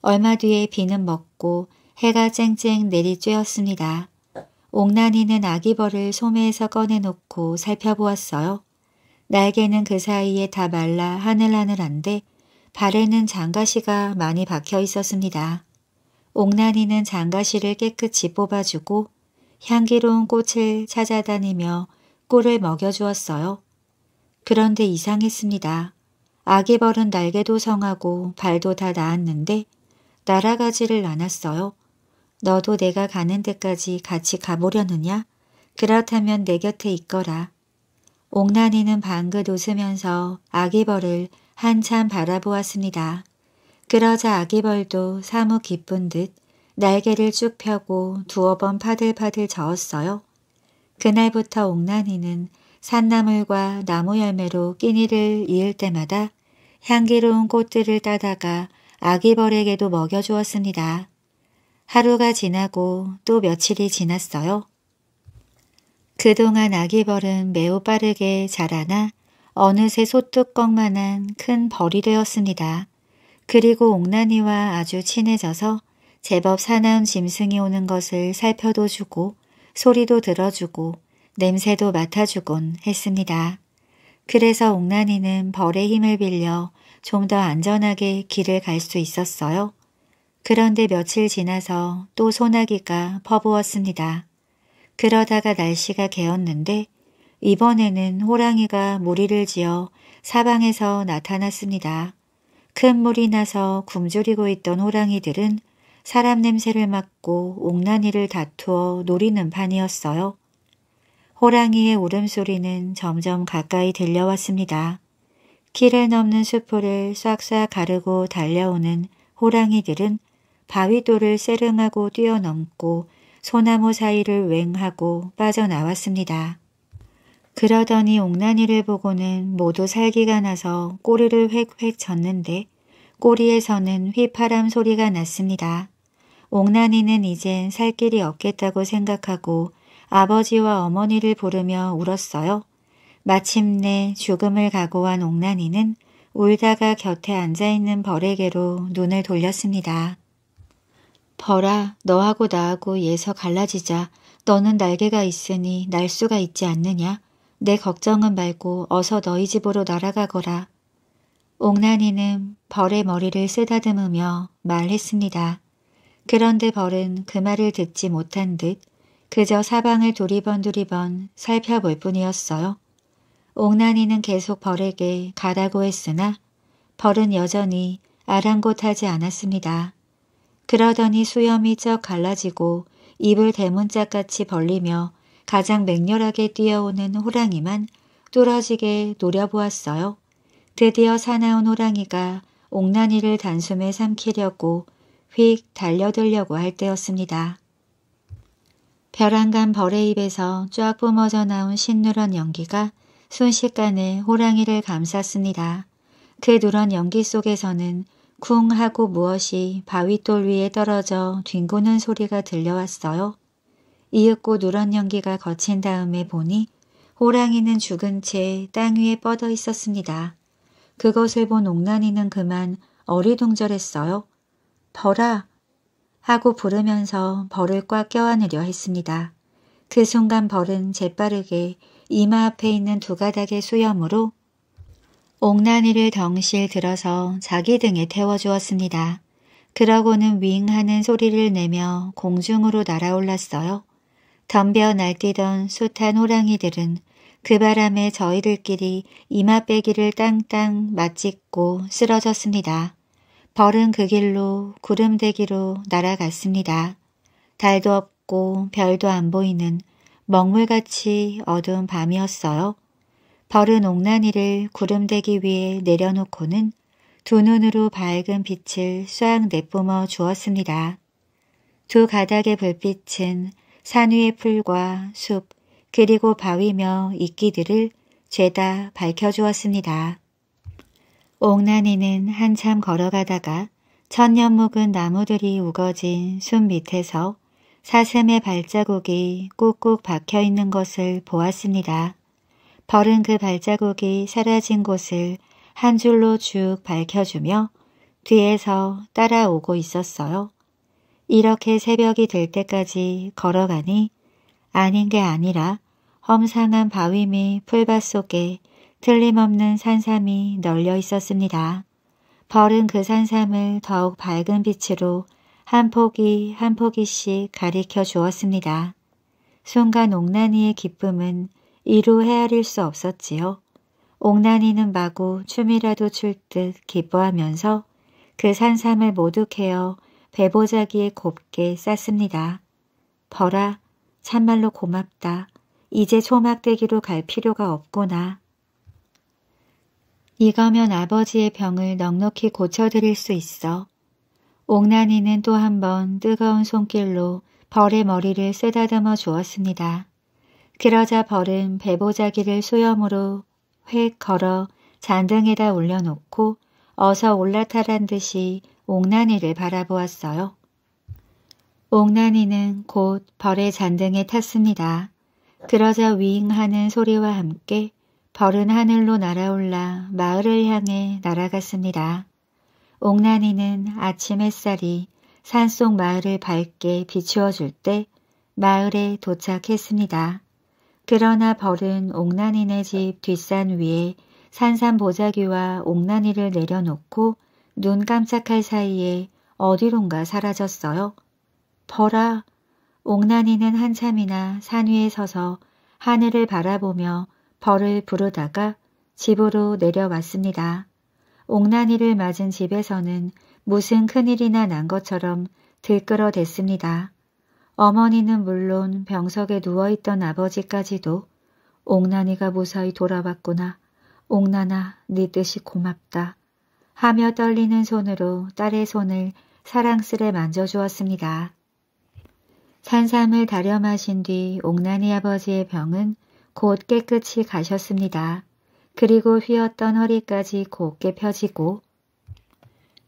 얼마 뒤에 비는 먹고 해가 쨍쨍 내리쬐었습니다. 옥난이는 아기벌을 소매에서 꺼내놓고 살펴보았어요. 날개는 그 사이에 다 말라 하늘하늘한데 발에는 장가시가 많이 박혀 있었습니다. 옥란이는 장가시를 깨끗이 뽑아주고 향기로운 꽃을 찾아다니며 꿀을 먹여주었어요. 그런데 이상했습니다. 아기 벌은 날개도 성하고 발도 다 나았는데 날아가지를 않았어요. 너도 내가 가는 데까지 같이 가보려느냐? 그렇다면 내 곁에 있거라. 옥란이는 방긋 웃으면서 아기 벌을 한참 바라보았습니다. 그러자 아기벌도 사무 기쁜 듯 날개를 쭉 펴고 두어 번 파들파들 저었어요. 그날부터 옥난이는 산나물과 나무 열매로 끼니를 이을 때마다 향기로운 꽃들을 따다가 아기벌에게도 먹여주었습니다. 하루가 지나고 또 며칠이 지났어요. 그동안 아기벌은 매우 빠르게 자라나 어느새 소뚜껑만한 큰 벌이 되었습니다. 그리고 옥난이와 아주 친해져서 제법 사나운 짐승이 오는 것을 살펴도 주고 소리도 들어주고 냄새도 맡아주곤 했습니다. 그래서 옥난이는 벌의 힘을 빌려 좀 더 안전하게 길을 갈 수 있었어요. 그런데 며칠 지나서 또 소나기가 퍼부었습니다. 그러다가 날씨가 개었는데 이번에는 호랑이가 무리를 지어 사방에서 나타났습니다. 큰 물이 나서 굶주리고 있던 호랑이들은 사람 냄새를 맡고 옥난이를 다투어 노리는 판이었어요. 호랑이의 울음소리는 점점 가까이 들려왔습니다. 길을 넘는 수풀을 싹싹 가르고 달려오는 호랑이들은 바위돌을 세릉하고 뛰어넘고 소나무 사이를 웽하고 빠져나왔습니다. 그러더니 옥난이를 보고는 모두 살기가 나서 꼬리를 획획 젓는데 꼬리에서는 휘파람 소리가 났습니다. 옥난이는 이젠 살 길이 없겠다고 생각하고 아버지와 어머니를 부르며 울었어요. 마침내 죽음을 각오한 옥난이는 울다가 곁에 앉아있는 벌에게로 눈을 돌렸습니다. 벌아, 너하고 나하고 예서 갈라지자. 너는 날개가 있으니 날 수가 있지 않느냐? 내 걱정은 말고 어서 너희 집으로 날아가거라. 옥난이는 벌의 머리를 쓰다듬으며 말했습니다. 그런데 벌은 그 말을 듣지 못한 듯 그저 사방을 두리번두리번 살펴볼 뿐이었어요. 옥난이는 계속 벌에게 가라고 했으나 벌은 여전히 아랑곳하지 않았습니다. 그러더니 수염이 쩍 갈라지고 입을 대문짝같이 벌리며 가장 맹렬하게 뛰어오는 호랑이만 뚫어지게 노려보았어요. 드디어 사나운 호랑이가 옥난이를 단숨에 삼키려고 휙 달려들려고 할 때였습니다. 벼랑간 벌의 입에서 쫙 뿜어져 나온 신누런 연기가 순식간에 호랑이를 감쌌습니다. 그 누런 연기 속에서는 쿵 하고 무엇이 바윗돌 위에 떨어져 뒹구는 소리가 들려왔어요. 이윽고 누런 연기가 거친 다음에 보니 호랑이는 죽은 채 땅 위에 뻗어 있었습니다. 그것을 본옥란이는 그만 어리둥절했어요. 벌아! 하고 부르면서 벌을 꽉 껴안으려 했습니다. 그 순간 벌은 재빠르게 이마 앞에 있는 두 가닥의 수염으로 옥란이를 덩실 들어서 자기 등에 태워주었습니다. 그러고는 윙 하는 소리를 내며 공중으로 날아올랐어요. 덤벼 날뛰던 숱한 호랑이들은 그 바람에 저희들끼리 이마빼기를 땅땅 맞찍고 쓰러졌습니다. 벌은 그 길로 구름대기로 날아갔습니다. 달도 없고 별도 안 보이는 먹물같이 어두운 밤이었어요. 벌은 옥난이를 구름대기 위에 내려놓고는 두 눈으로 밝은 빛을 쏴악 내뿜어 주었습니다. 두 가닥의 불빛은 산 위의 풀과 숲 그리고 바위며 이끼들을 죄다 밝혀주었습니다. 옥난이는 한참 걸어가다가 천년 묵은 나무들이 우거진 숲 밑에서 사슴의 발자국이 꾹꾹 박혀있는 것을 보았습니다. 벌은 그 발자국이 사라진 곳을 한 줄로 쭉 밝혀주며 뒤에서 따라오고 있었어요. 이렇게 새벽이 될 때까지 걸어가니 아닌 게 아니라 험상한 바위 및 풀밭 속에 틀림없는 산삼이 널려 있었습니다. 벌은 그 산삼을 더욱 밝은 빛으로 한 포기 한 포기씩 가리켜 주었습니다. 순간 옥나니의 기쁨은 이루 헤아릴 수 없었지요. 옥나니는 마구 춤이라도 출 듯 기뻐하면서 그 산삼을 모두 캐어 배보자기에 곱게 쌌습니다. 벌아, 참말로 고맙다. 이제 소막대기로 갈 필요가 없구나. 이거면 아버지의 병을 넉넉히 고쳐드릴 수 있어. 옥난이는 또 한 번 뜨거운 손길로 벌의 머리를 쓰다듬어 주었습니다. 그러자 벌은 배보자기를 수염으로 획 걸어 잔등에다 올려놓고 어서 올라타란 듯이 옥나니를 바라보았어요. 옥나니는곧 벌의 잔등에 탔습니다. 그러자 윙하는 소리와 함께 벌은 하늘로 날아올라 마을을 향해 날아갔습니다. 옥나니는 아침 햇살이 산속 마을을 밝게 비추어 줄 때 마을에 도착했습니다. 그러나 벌은 옥나니네집 뒷산 위에 산산보자기와옥나니를 내려놓고 눈 깜짝할 사이에 어디론가 사라졌어요. 벌아! 옥난이는 한참이나 산 위에 서서 하늘을 바라보며 벌을 부르다가 집으로 내려왔습니다. 옥난이를 맞은 집에서는 무슨 큰일이나 난 것처럼 들끓어댔습니다. 어머니는 물론 병석에 누워있던 아버지까지도 옥난이가 무사히 돌아왔구나. 옥난아, 네 뜻이 고맙다. 하며 떨리는 손으로 딸의 손을 사랑스레 만져주었습니다. 산삼을 다려 마신 뒤옥란이 아버지의 병은 곧 깨끗이 가셨습니다. 그리고 휘었던 허리까지 곧게 펴지고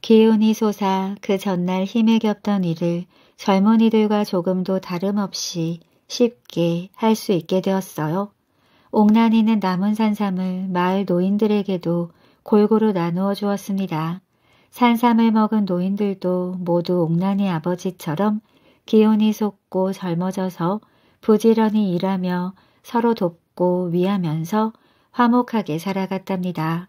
기운이 솟아 그 전날 힘에 겹던 일을 젊은이들과 조금도 다름없이 쉽게 할 수 있게 되었어요. 옥란이는 남은 산삼을 마을 노인들에게도 골고루 나누어 주었습니다. 산삼을 먹은 노인들도 모두 옥란의 아버지처럼 기운이 솟고 젊어져서 부지런히 일하며 서로 돕고 위하면서 화목하게 살아갔답니다.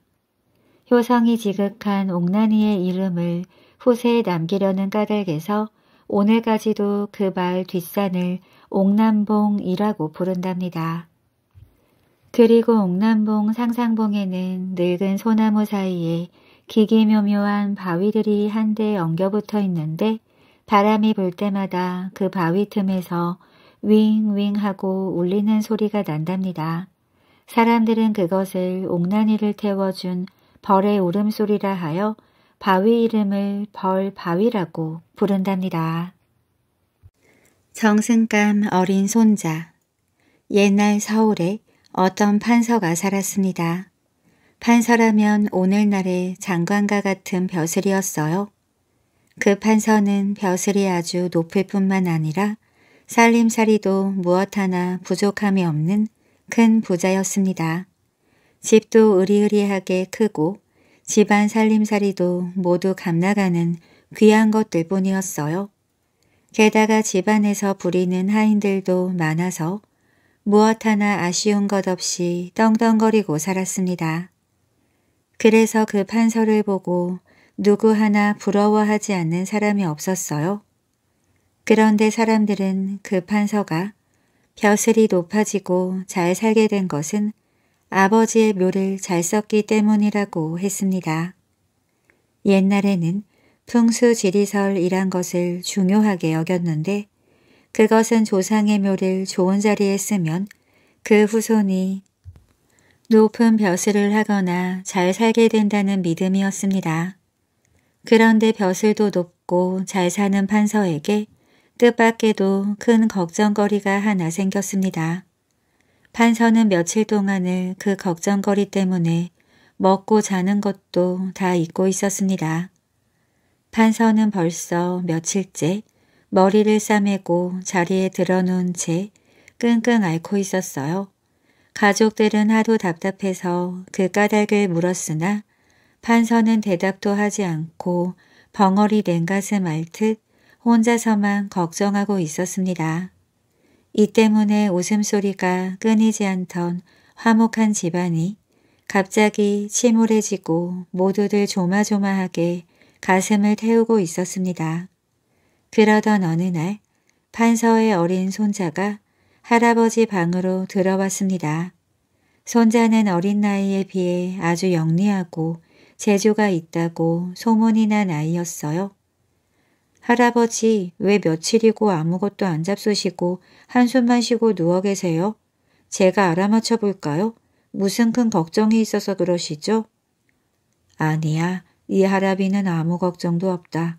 효성이 지극한 옥란이의 이름을 후세에 남기려는 까닭에서 오늘까지도 그 마을 뒷산을 옥남봉이라고 부른답니다. 그리고 옥남봉 상상봉에는 늙은 소나무 사이에 기기묘묘한 바위들이 한데 엉겨붙어 있는데 바람이 불 때마다 그 바위 틈에서 윙윙 하고 울리는 소리가 난답니다. 사람들은 그것을 옥난이를 태워준 벌의 울음소리라 하여 바위 이름을 벌바위라고 부른답니다. 정승감 어린 손자 옛날 서울에 어떤 판서가 살았습니다. 판서라면 오늘날의 장관과 같은 벼슬이었어요. 그 판서는 벼슬이 아주 높을 뿐만 아니라 살림살이도 무엇 하나 부족함이 없는 큰 부자였습니다. 집도 으리으리하게 크고 집안 살림살이도 모두 감나가는 귀한 것들 뿐이었어요. 게다가 집안에서 부리는 하인들도 많아서 무엇 하나 아쉬운 것 없이 떵떵거리고 살았습니다. 그래서 그 판서를 보고 누구 하나 부러워하지 않는 사람이 없었어요. 그런데 사람들은 그 판서가 벼슬이 높아지고 잘 살게 된 것은 아버지의 묘를 잘 썼기 때문이라고 했습니다. 옛날에는 풍수지리설이란 것을 중요하게 여겼는데 그것은 조상의 묘를 좋은 자리에 쓰면 그 후손이 높은 벼슬을 하거나 잘 살게 된다는 믿음이었습니다. 그런데 벼슬도 높고 잘 사는 판서에게 뜻밖에도 큰 걱정거리가 하나 생겼습니다. 판서는 며칠 동안을 그 걱정거리 때문에 먹고 자는 것도 다 잊고 있었습니다. 판서는 벌써 며칠째 머리를 싸매고 자리에 드러놓은 채 끙끙 앓고 있었어요. 가족들은 하도 답답해서 그 까닭을 물었으나 판서는 대답도 하지 않고 벙어리 냉 가슴 알듯 혼자서만 걱정하고 있었습니다. 이 때문에 웃음소리가 끊이지 않던 화목한 집안이 갑자기 침울해지고 모두들 조마조마하게 가슴을 태우고 있었습니다. 그러던 어느 날 판서의 어린 손자가 할아버지 방으로 들어왔습니다. 손자는 어린 나이에 비해 아주 영리하고 재주가 있다고 소문이 난 아이였어요. 할아버지 왜 며칠이고 아무것도 안 잡수시고 한숨만 쉬고 누워 계세요? 제가 알아맞혀 볼까요? 무슨 큰 걱정이 있어서 그러시죠? 아니야, 이 할아비는 아무 걱정도 없다.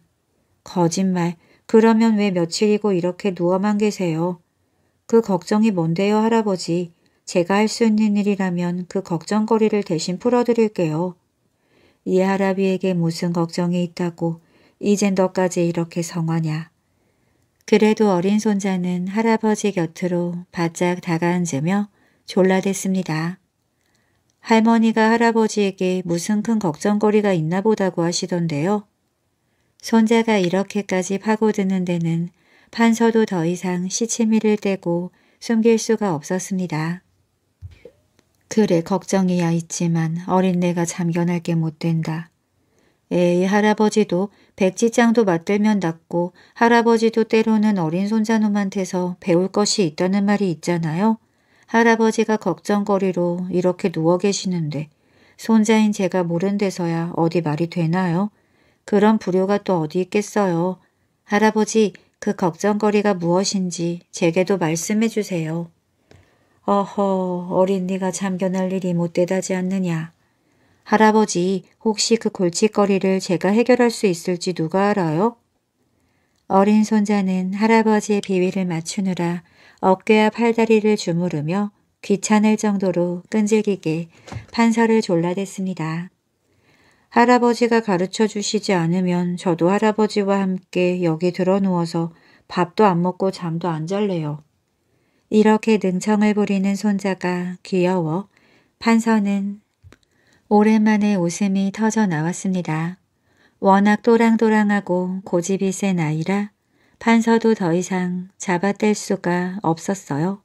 거짓말, 그러면 왜 며칠이고 이렇게 누워만 계세요? 그 걱정이 뭔데요, 할아버지? 제가 할 수 있는 일이라면 그 걱정거리를 대신 풀어드릴게요. 이 할아비에게 무슨 걱정이 있다고 이젠 너까지 이렇게 성화냐. 그래도 어린 손자는 할아버지 곁으로 바짝 다가앉으며 졸라댔습니다. 할머니가 할아버지에게 무슨 큰 걱정거리가 있나 보다고 하시던데요. 손자가 이렇게까지 파고드는 데는 판서도 더 이상 시치미를 떼고 숨길 수가 없었습니다. 그래 걱정이야 있지만 어린내가 잠겨날 게 못된다. 에이 할아버지도 백지장도 맞들면 낫고 할아버지도 때로는 어린 손자놈한테서 배울 것이 있다는 말이 있잖아요. 할아버지가 걱정거리로 이렇게 누워 계시는데 손자인 제가 모른 데서야 어디 말이 되나요? 그런 불효가 또 어디 있겠어요. 할아버지 그 걱정거리가 무엇인지 제게도 말씀해 주세요. 어허 어린이가 참견할 일이 못되다지 않느냐. 할아버지 혹시 그 골칫거리를 제가 해결할 수 있을지 누가 알아요? 어린 손자는 할아버지의 비위를 맞추느라 어깨와 팔다리를 주무르며 귀찮을 정도로 끈질기게 판서를 졸라댔습니다. 할아버지가 가르쳐 주시지 않으면 저도 할아버지와 함께 여기 들어 누워서 밥도 안 먹고 잠도 안 잘래요. 이렇게 능청을 부리는 손자가 귀여워 판서는 오랜만에 웃음이 터져 나왔습니다. 워낙 또랑또랑하고 고집이 센 아이라 판서도 더 이상 잡아뗄 수가 없었어요.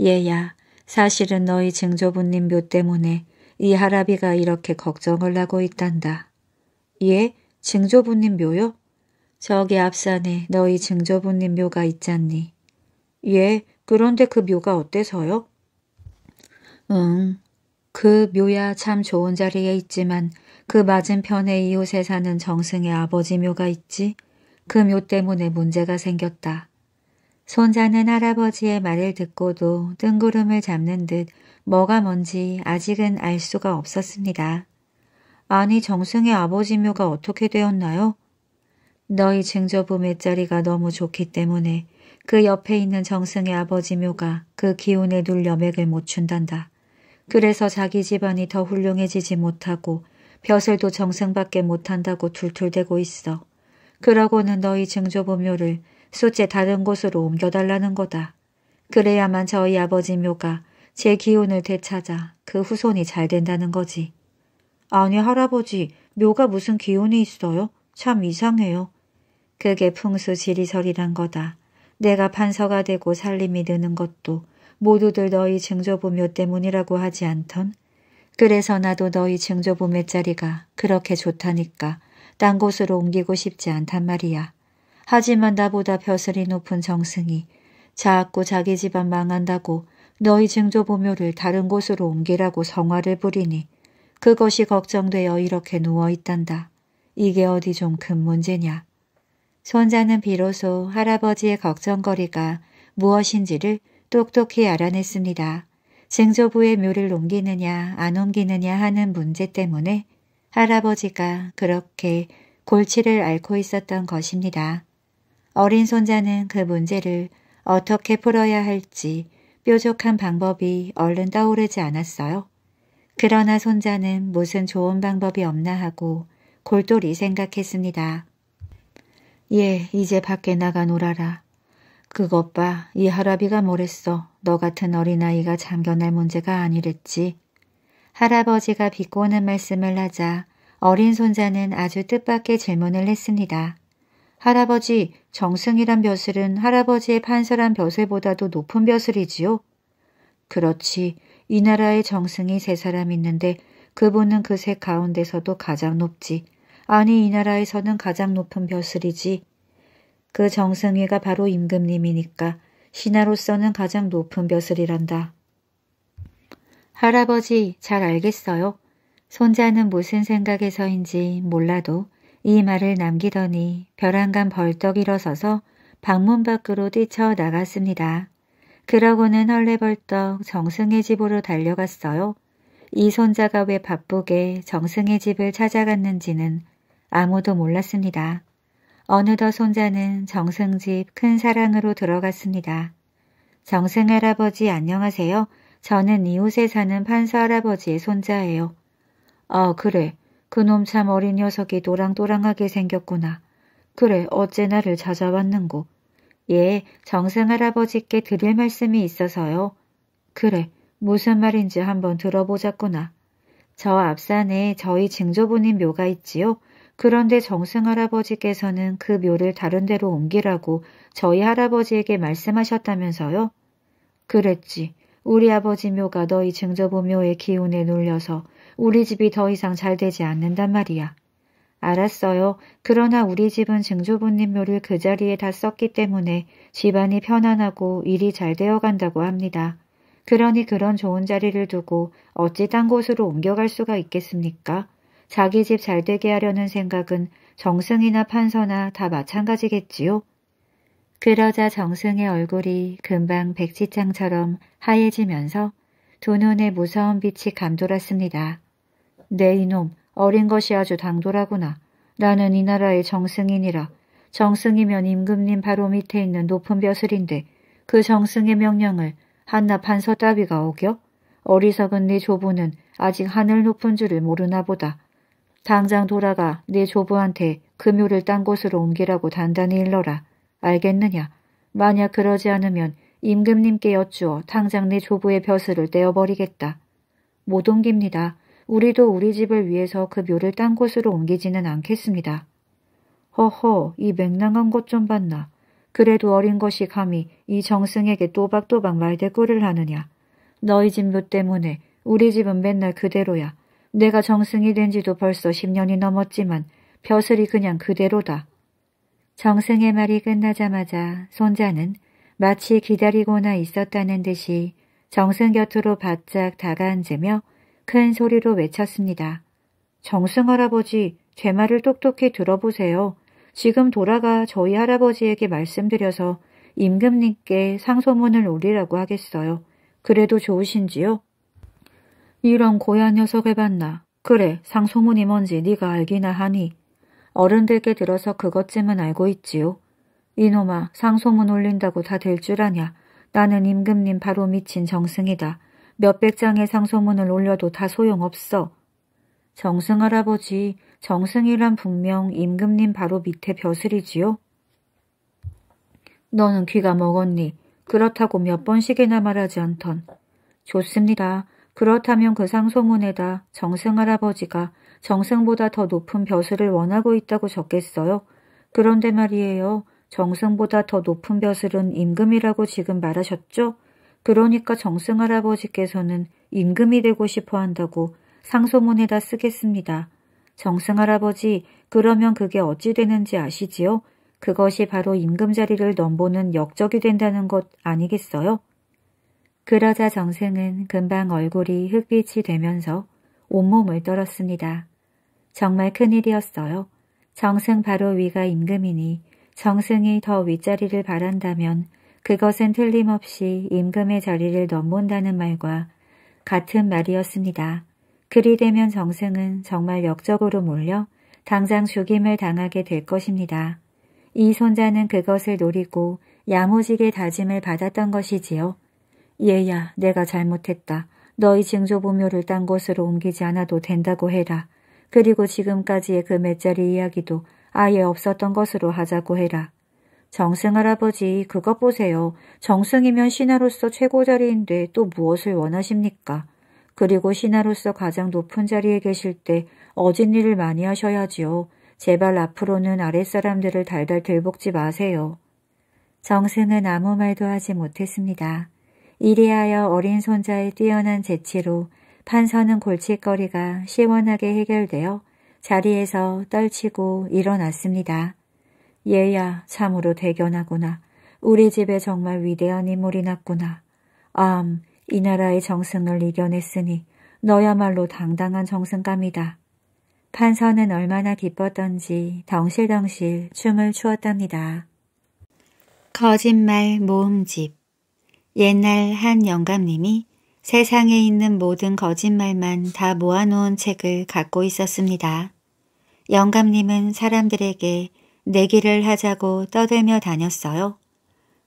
얘야, 사실은 너희 증조부님 묘 때문에 이 할아비가 이렇게 걱정을 하고 있단다. 예, 증조부님 묘요? 저기 앞산에 너희 증조부님 묘가 있잖니. 예, 그런데 그 묘가 어때서요? 응, 그 묘야 참 좋은 자리에 있지만 그 맞은편에 이웃에 사는 정승의 아버지 묘가 있지. 그 묘 때문에 문제가 생겼다. 손자는 할아버지의 말을 듣고도 뜬구름을 잡는 듯 뭐가 뭔지 아직은 알 수가 없었습니다. 아니 정승의 아버지 묘가 어떻게 되었나요? 너희 증조부 맷자리가 너무 좋기 때문에 그 옆에 있는 정승의 아버지 묘가 그 기운에 눌려 맥을 못 춘단다. 그래서 자기 집안이 더 훌륭해지지 못하고 벼슬도 정승밖에 못한다고 툴툴대고 있어. 그러고는 너희 증조부 묘를 수째 다른 곳으로 옮겨달라는 거다. 그래야만 저희 아버지 묘가 제 기운을 되찾아 그 후손이 잘 된다는 거지. 아니 할아버지, 묘가 무슨 기운이 있어요? 참 이상해요. 그게 풍수 지리설이란 거다. 내가 판서가 되고 살림이 느는 것도 모두들 너희 증조부묘 때문이라고 하지 않던? 그래서 나도 너희 증조부묘 자리가 그렇게 좋다니까 딴 곳으로 옮기고 싶지 않단 말이야. 하지만 나보다 벼슬이 높은 정승이 자꾸 자기 집안 망한다고 너희 증조보묘를 다른 곳으로 옮기라고 성화를 부리니 그것이 걱정되어 이렇게 누워있단다. 이게 어디 좀 큰 문제냐. 손자는 비로소 할아버지의 걱정거리가 무엇인지를 똑똑히 알아냈습니다. 증조부의 묘를 옮기느냐 안 옮기느냐 하는 문제 때문에 할아버지가 그렇게 골치를 앓고 있었던 것입니다. 어린 손자는 그 문제를 어떻게 풀어야 할지 뾰족한 방법이 얼른 떠오르지 않았어요. 그러나 손자는 무슨 좋은 방법이 없나 하고 골똘히 생각했습니다. 예, 이제 밖에 나가 놀아라. 그것 봐, 이 할아비가 뭐랬어. 너 같은 어린아이가 잠겨날 문제가 아니랬지. 할아버지가 비꼬는 말씀을 하자 어린 손자는 아주 뜻밖의 질문을 했습니다. 할아버지 정승이란 벼슬은 할아버지의 판서란 벼슬보다도 높은 벼슬이지요. 그렇지 이 나라의 정승이 세 사람 있는데 그분은 그 세 가운데서도 가장 높지. 아니 이 나라에서는 가장 높은 벼슬이지. 그 정승이가 바로 임금님이니까 신하로서는 가장 높은 벼슬이란다. 할아버지 잘 알겠어요. 손자는 무슨 생각에서인지 몰라도 이 말을 남기더니 벼랑간 벌떡 일어서서 방문 밖으로 뛰쳐 나갔습니다. 그러고는 헐레벌떡 정승의 집으로 달려갔어요. 이 손자가 왜 바쁘게 정승의 집을 찾아갔는지는 아무도 몰랐습니다. 어느덧 손자는 정승 집큰 사랑으로 들어갔습니다. 정승 할아버지 안녕하세요. 저는 이웃에 사는 판사 할아버지의 손자예요. 어 그래. 그놈 참 어린 녀석이 도랑도랑하게 생겼구나. 그래 어째 나를 찾아왔는고. 예, 정승 할아버지께 드릴 말씀이 있어서요. 그래, 무슨 말인지 한번 들어보자꾸나. 저 앞산에 저희 증조부님 묘가 있지요. 그런데 정승 할아버지께서는 그 묘를 다른 데로 옮기라고 저희 할아버지에게 말씀하셨다면서요? 그랬지. 우리 아버지 묘가 너희 증조부 묘의 기운에 눌려서 우리 집이 더 이상 잘 되지 않는단 말이야. 알았어요. 그러나 우리 집은 증조부님 묘를 그 자리에 다 썼기 때문에 집안이 편안하고 일이 잘 되어간다고 합니다. 그러니 그런 좋은 자리를 두고 어찌 딴 곳으로 옮겨갈 수가 있겠습니까? 자기 집 잘 되게 하려는 생각은 정승이나 판서나 다 마찬가지겠지요? 그러자 정승의 얼굴이 금방 백지창처럼 하얘지면서 두 눈에 무서운 빛이 감돌았습니다. 네 이놈 어린 것이 아주 당돌하구나. 나는 이 나라의 정승인이라 정승이면 임금님 바로 밑에 있는 높은 벼슬인데 그 정승의 명령을 한나 판서 따비가 어겨? 어리석은 네 조부는 아직 하늘 높은 줄을 모르나 보다. 당장 돌아가 네 조부한테 금요를 딴 곳으로 옮기라고 단단히 일러라. 알겠느냐? 만약 그러지 않으면 임금님께 여쭈어 당장 네 조부의 벼슬을 떼어버리겠다. 못 옮깁니다. 우리도 우리 집을 위해서 그 묘를 딴 곳으로 옮기지는 않겠습니다. 허허, 이 맹랑한 것 좀 봤나. 그래도 어린 것이 감히 이 정승에게 또박또박 말대꾸를 하느냐. 너희 집 묘 때문에 우리 집은 맨날 그대로야. 내가 정승이 된 지도 벌써 10년이 넘었지만 벼슬이 그냥 그대로다. 정승의 말이 끝나자마자 손자는 마치 기다리고나 있었다는 듯이 정승 곁으로 바짝 다가앉으며 큰 소리로 외쳤습니다. 정승 할아버지, 제 말을 똑똑히 들어보세요. 지금 돌아가 저희 할아버지에게 말씀드려서 임금님께 상소문을 올리라고 하겠어요. 그래도 좋으신지요? 이런 고얀 녀석을 봤나. 그래, 상소문이 뭔지 네가 알기나 하니. 어른들께 들어서 그것쯤은 알고 있지요. 이놈아, 상소문 올린다고 다 될 줄 아냐. 나는 임금님 바로 미친 정승이다. 몇백 장의 상소문을 올려도 다 소용없어. 정승 할아버지, 정승이란 분명 임금님 바로 밑에 벼슬이지요? 너는 귀가 먹었니? 그렇다고 몇 번씩이나 말하지 않던. 좋습니다. 그렇다면 그 상소문에다 정승 할아버지가 정승보다 더 높은 벼슬을 원하고 있다고 적겠어요. 그런데 말이에요. 정승보다 더 높은 벼슬은 임금이라고 지금 말하셨죠? 그러니까 정승 할아버지께서는 임금이 되고 싶어 한다고 상소문에다 쓰겠습니다. 정승 할아버지 그러면 그게 어찌 되는지 아시지요? 그것이 바로 임금 자리를 넘보는 역적이 된다는 것 아니겠어요? 그러자 정승은 금방 얼굴이 흙빛이 되면서 온몸을 떨었습니다. 정말 큰일이었어요. 정승 바로 위가 임금이니 정승이 더 윗자리를 바란다면 그것은 틀림없이 임금의 자리를 넘본다는 말과 같은 말이었습니다. 그리 되면 정승은 정말 역적으로 몰려 당장 죽임을 당하게 될 것입니다. 이 손자는 그것을 노리고 야무지게 다짐을 받았던 것이지요. 얘야, 내가 잘못했다. 너희 징조부묘를딴 곳으로 옮기지 않아도 된다고 해라. 그리고 지금까지의 그몇 자리 이야기도 아예 없었던 것으로 하자고 해라. 정승 할아버지 그것 보세요. 정승이면 신하로서 최고 자리인데 또 무엇을 원하십니까? 그리고 신하로서 가장 높은 자리에 계실 때 어진 일을 많이 하셔야지요. 제발 앞으로는 아랫사람들을 달달 들복지 마세요. 정승은 아무 말도 하지 못했습니다. 이리하여 어린 손자의 뛰어난 재치로 판서는 골칫거리가 시원하게 해결되어 자리에서 떨치고 일어났습니다. 얘야 참으로 대견하구나. 우리 집에 정말 위대한 인물이 났구나. 암, 이 나라의 정승을 이겨냈으니 너야말로 당당한 정승감이다. 판서는 얼마나 기뻤던지 덩실덩실 춤을 추었답니다. 거짓말 모음집 옛날 한 영감님이 세상에 있는 모든 거짓말만 다 모아놓은 책을 갖고 있었습니다. 영감님은 사람들에게 내기를 하자고 떠들며 다녔어요.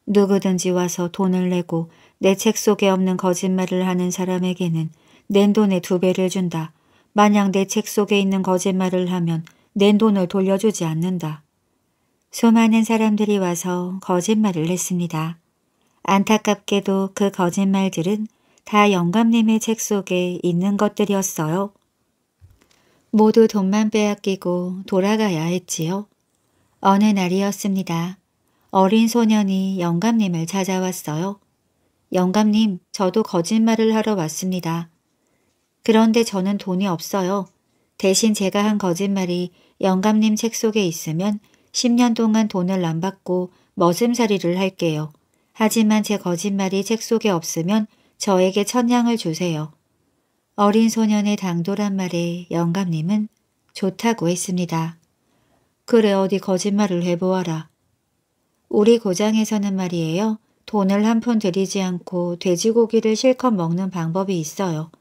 누구든지 와서 돈을 내고 내 책 속에 없는 거짓말을 하는 사람에게는 낸 돈의 두 배를 준다. 만약 내 책 속에 있는 거짓말을 하면 낸 돈을 돌려주지 않는다. 수많은 사람들이 와서 거짓말을 했습니다. 안타깝게도 그 거짓말들은 다 영감님의 책 속에 있는 것들이었어요. 모두 돈만 빼앗기고 돌아가야 했지요. 어느 날이었습니다. 어린 소년이 영감님을 찾아왔어요. 영감님, 저도 거짓말을 하러 왔습니다. 그런데 저는 돈이 없어요. 대신 제가 한 거짓말이 영감님 책 속에 있으면 10년 동안 돈을 안 받고 머슴살이를 할게요. 하지만 제 거짓말이 책 속에 없으면 저에게 천냥을 주세요. 어린 소년의 당돌한 말에 영감님은 좋다고 했습니다. 그래 어디 거짓말을 해보아라. 우리 고장에서는 말이에요. 돈을 한 푼 들이지 않고 돼지고기를 실컷 먹는 방법이 있어요.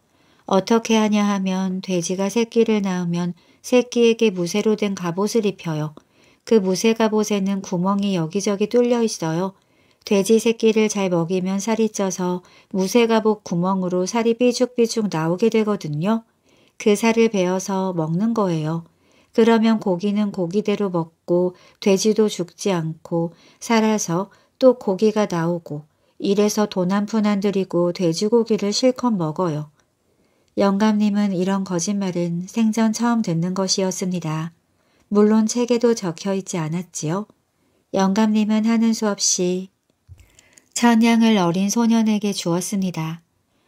어떻게 하냐 하면 돼지가 새끼를 낳으면 새끼에게 무쇠로 된 갑옷을 입혀요. 그 무쇠 갑옷에는 구멍이 여기저기 뚫려 있어요. 돼지 새끼를 잘 먹이면 살이 쪄서 무쇠 갑옷 구멍으로 살이 삐죽삐죽 나오게 되거든요. 그 살을 베어서 먹는 거예요. 그러면 고기는 고기대로 먹고 돼지도 죽지 않고 살아서 또 고기가 나오고 이래서 돈 한 푼안 들이고 돼지고기를 실컷 먹어요. 영감님은 이런 거짓말은 생전 처음 듣는 것이었습니다. 물론 책에도 적혀 있지 않았지요. 영감님은 하는 수 없이 천냥을 어린 소년에게 주었습니다.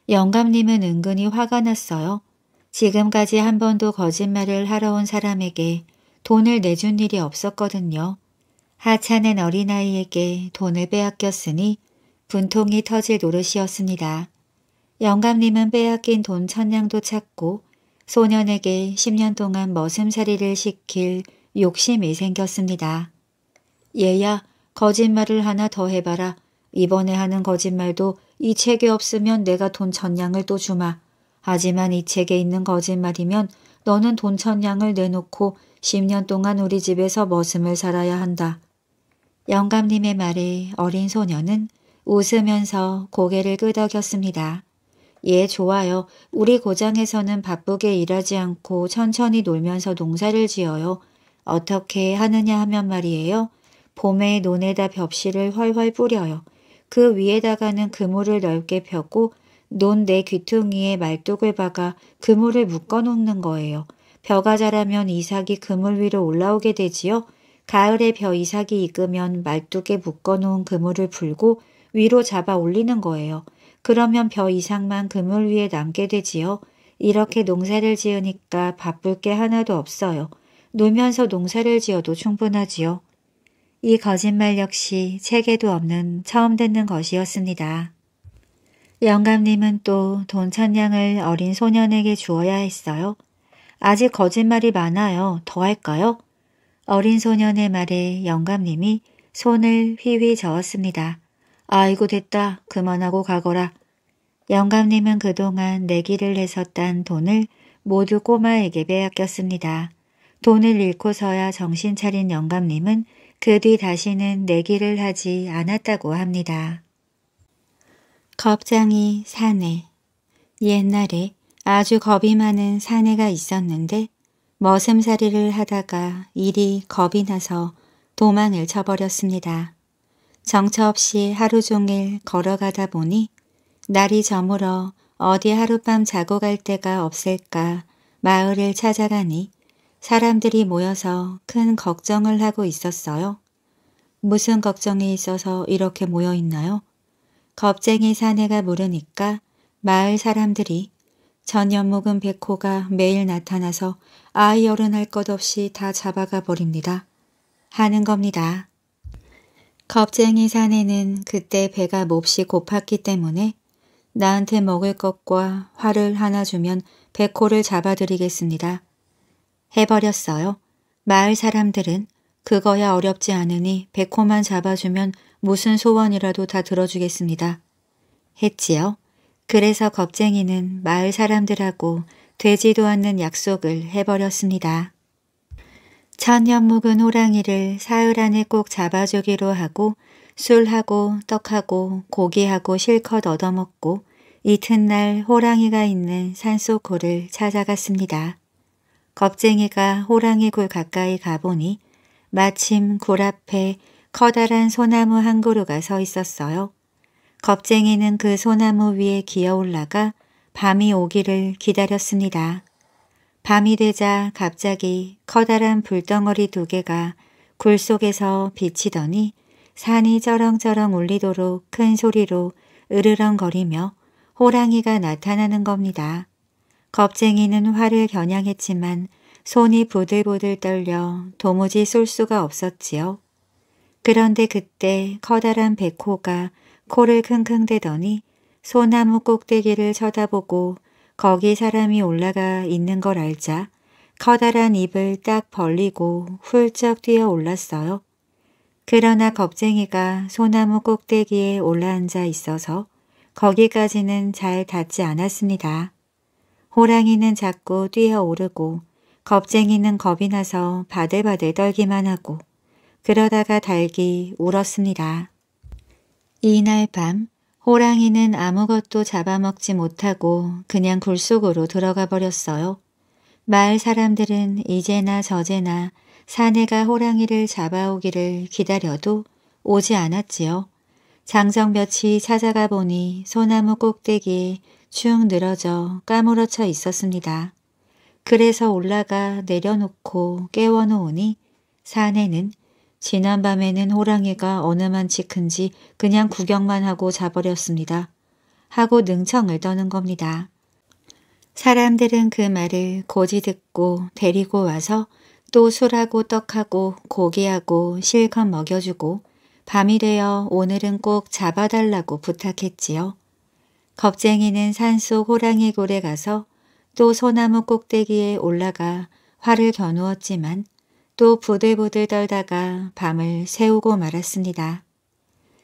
영감님은 은근히 화가 났어요. 지금까지 한 번도 거짓말을 하러 온 사람에게 돈을 내준 일이 없었거든요. 하찮은 어린아이에게 돈을 빼앗겼으니 분통이 터질 노릇이었습니다. 영감님은 빼앗긴 돈 천냥도 찾고 소년에게 10년 동안 머슴살이를 시킬 욕심이 생겼습니다. 얘야 거짓말을 하나 더 해봐라. 이번에 하는 거짓말도 이 책에 없으면 내가 돈 천냥을 또 주마. 하지만 이 책에 있는 거짓말이면 너는 돈 천냥을 내놓고 10년 동안 우리 집에서 머슴을 살아야 한다. 영감님의 말에 어린 소녀는 웃으면서 고개를 끄덕였습니다. 예, 좋아요. 우리 고장에서는 바쁘게 일하지 않고 천천히 놀면서 농사를 지어요. 어떻게 하느냐 하면 말이에요. 봄에 논에다 벽실을 훨훨 뿌려요. 그 위에다가는 그물을 넓게 펴고 논내 귀퉁이에 말뚝을 박아 그물을 묶어 놓는 거예요. 벼가 자라면 이삭이 그물 위로 올라오게 되지요. 가을에 벼 이삭이 익으면 말뚝에 묶어 놓은 그물을 풀고 위로 잡아 올리는 거예요. 그러면 벼 이삭만 그물 위에 남게 되지요. 이렇게 농사를 지으니까 바쁠 게 하나도 없어요. 놀면서 농사를 지어도 충분하지요. 이 거짓말 역시 책에도 없는 처음 듣는 것이었습니다. 영감님은 또 돈 찬양을 어린 소년에게 주어야 했어요. 아직 거짓말이 많아요. 더 할까요? 어린 소년의 말에 영감님이 손을 휘휘 저었습니다. 아이고 됐다. 그만하고 가거라. 영감님은 그동안 내기를 해서 딴 돈을 모두 꼬마에게 빼앗겼습니다. 돈을 잃고서야 정신 차린 영감님은 그 뒤 다시는 내기를 하지 않았다고 합니다. 겁장이 사내 옛날에 아주 겁이 많은 사내가 있었는데 머슴살이를 하다가 일이 겁이 나서 도망을 쳐버렸습니다. 정처 없이 하루 종일 걸어가다 보니 날이 저물어 어디 하룻밤 자고 갈 데가 없을까 마을을 찾아가니 사람들이 모여서 큰 걱정을 하고 있었어요. 무슨 걱정이 있어서 이렇게 모여 있나요? 겁쟁이 사내가 모르니까 마을 사람들이 전연목은 백호가 매일 나타나서 아이 어른 할 것 없이 다 잡아가 버립니다. 하는 겁니다. 겁쟁이 사내는 그때 배가 몹시 고팠기 때문에 나한테 먹을 것과 화를 하나 주면 백호를 잡아드리겠습니다. 해버렸어요. 마을 사람들은 그거야 어렵지 않으니 백호만 잡아주면 무슨 소원이라도 다 들어주겠습니다. 했지요. 그래서 겁쟁이는 마을 사람들하고 되지도 않는 약속을 해버렸습니다. 천년 묵은 호랑이를 사흘 안에 꼭 잡아주기로 하고 술하고 떡하고 고기하고 실컷 얻어먹고 이튿날 호랑이가 있는 산속 골을 찾아갔습니다. 겁쟁이가 호랑이 굴 가까이 가보니 마침 굴 앞에 커다란 소나무 한 그루가 서 있었어요. 겁쟁이는 그 소나무 위에 기어 올라가 밤이 오기를 기다렸습니다. 밤이 되자 갑자기 커다란 불덩어리 두 개가 굴 속에서 비치더니 산이 쩌렁쩌렁 울리도록 큰 소리로 으르렁거리며 호랑이가 나타나는 겁니다. 겁쟁이는 화를 겨냥했지만 손이 부들부들 떨려 도무지 쏠 수가 없었지요. 그런데 그때 커다란 백호가 코를 킁킁대더니 소나무 꼭대기를 쳐다보고 거기 사람이 올라가 있는 걸 알자 커다란 입을 딱 벌리고 훌쩍 뛰어 올랐어요. 그러나 겁쟁이가 소나무 꼭대기에 올라앉아 있어서 거기까지는 잘 닿지 않았습니다. 호랑이는 자꾸 뛰어오르고 겁쟁이는 겁이 나서 바들바들 떨기만 하고 그러다가 달기 울었습니다. 이날 밤 호랑이는 아무것도 잡아먹지 못하고 그냥 굴속으로 들어가 버렸어요. 마을 사람들은 이제나 저제나 사내가 호랑이를 잡아오기를 기다려도 오지 않았지요. 장정 며칠 찾아가 보니 소나무 꼭대기에 축 늘어져 까무러쳐 있었습니다. 그래서 올라가 내려놓고 깨워놓으니 사내는 지난밤에는 호랑이가 어느만치 큰지 그냥 구경만 하고 자버렸습니다. 하고 능청을 떠는 겁니다. 사람들은 그 말을 고지 듣고 데리고 와서 또 술하고 떡하고 고기하고 실컷 먹여주고 밤이 되어 오늘은 꼭 잡아달라고 부탁했지요. 겁쟁이는 산속 호랑이 굴에 가서 또 소나무 꼭대기에 올라가 활을 겨누었지만 또 부들부들 떨다가 밤을 새우고 말았습니다.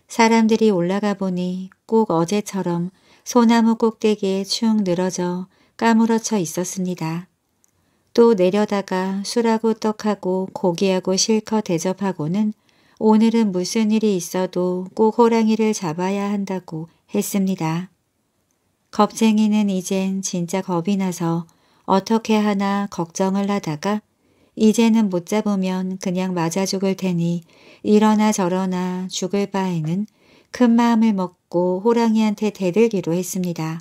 사람들이 올라가 보니 꼭 어제처럼 소나무 꼭대기에 축 늘어져 까무러쳐 있었습니다. 또 내려다가 술하고 떡하고 고기하고 실컷 대접하고는 오늘은 무슨 일이 있어도 꼭 호랑이를 잡아야 한다고 했습니다. 겁쟁이는 이젠 진짜 겁이 나서 어떻게 하나 걱정을 하다가 이제는 못 잡으면 그냥 맞아 죽을 테니 이러나 저러나 죽을 바에는 큰 마음을 먹고 호랑이한테 대들기로 했습니다.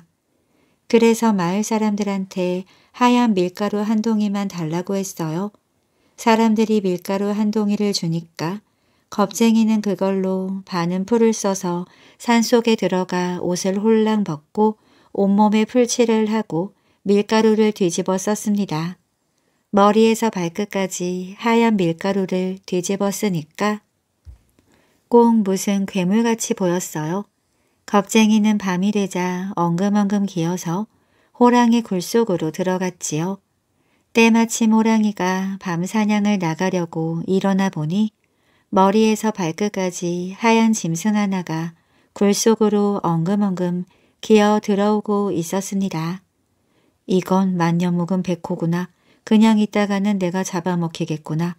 그래서 마을 사람들한테 하얀 밀가루 한 동이만 달라고 했어요. 사람들이 밀가루 한 동이를 주니까 겁쟁이는 그걸로 반은 풀을 써서 산속에 들어가 옷을 홀랑 벗고 온몸에 풀칠을 하고 밀가루를 뒤집어 썼습니다. 머리에서 발끝까지 하얀 밀가루를 뒤집어 쓰니까 꼭 무슨 괴물같이 보였어요. 겁쟁이는 밤이 되자 엉금엉금 기어서 호랑이 굴속으로 들어갔지요. 때마침 호랑이가 밤 사냥을 나가려고 일어나 보니 머리에서 발끝까지 하얀 짐승 하나가 굴속으로 엉금엉금 기어 들어오고 있었습니다. 이건 만년묵은 백호구나. 그냥 있다가는 내가 잡아먹히겠구나.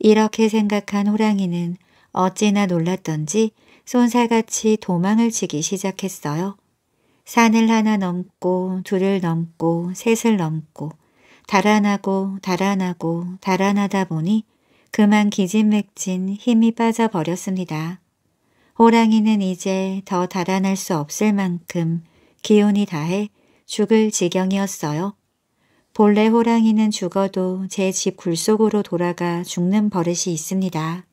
이렇게 생각한 호랑이는 어찌나 놀랐던지 손살같이 도망을 치기 시작했어요. 산을 하나 넘고 둘을 넘고 셋을 넘고 달아나고 달아나고 달아나다 보니 그만 기진맥진 힘이 빠져버렸습니다. 호랑이는 이제 더 달아날 수 없을 만큼 기운이 다해 죽을 지경이었어요. 본래 호랑이는 죽어도 제 집 굴속으로 돌아가 죽는 버릇이 있습니다.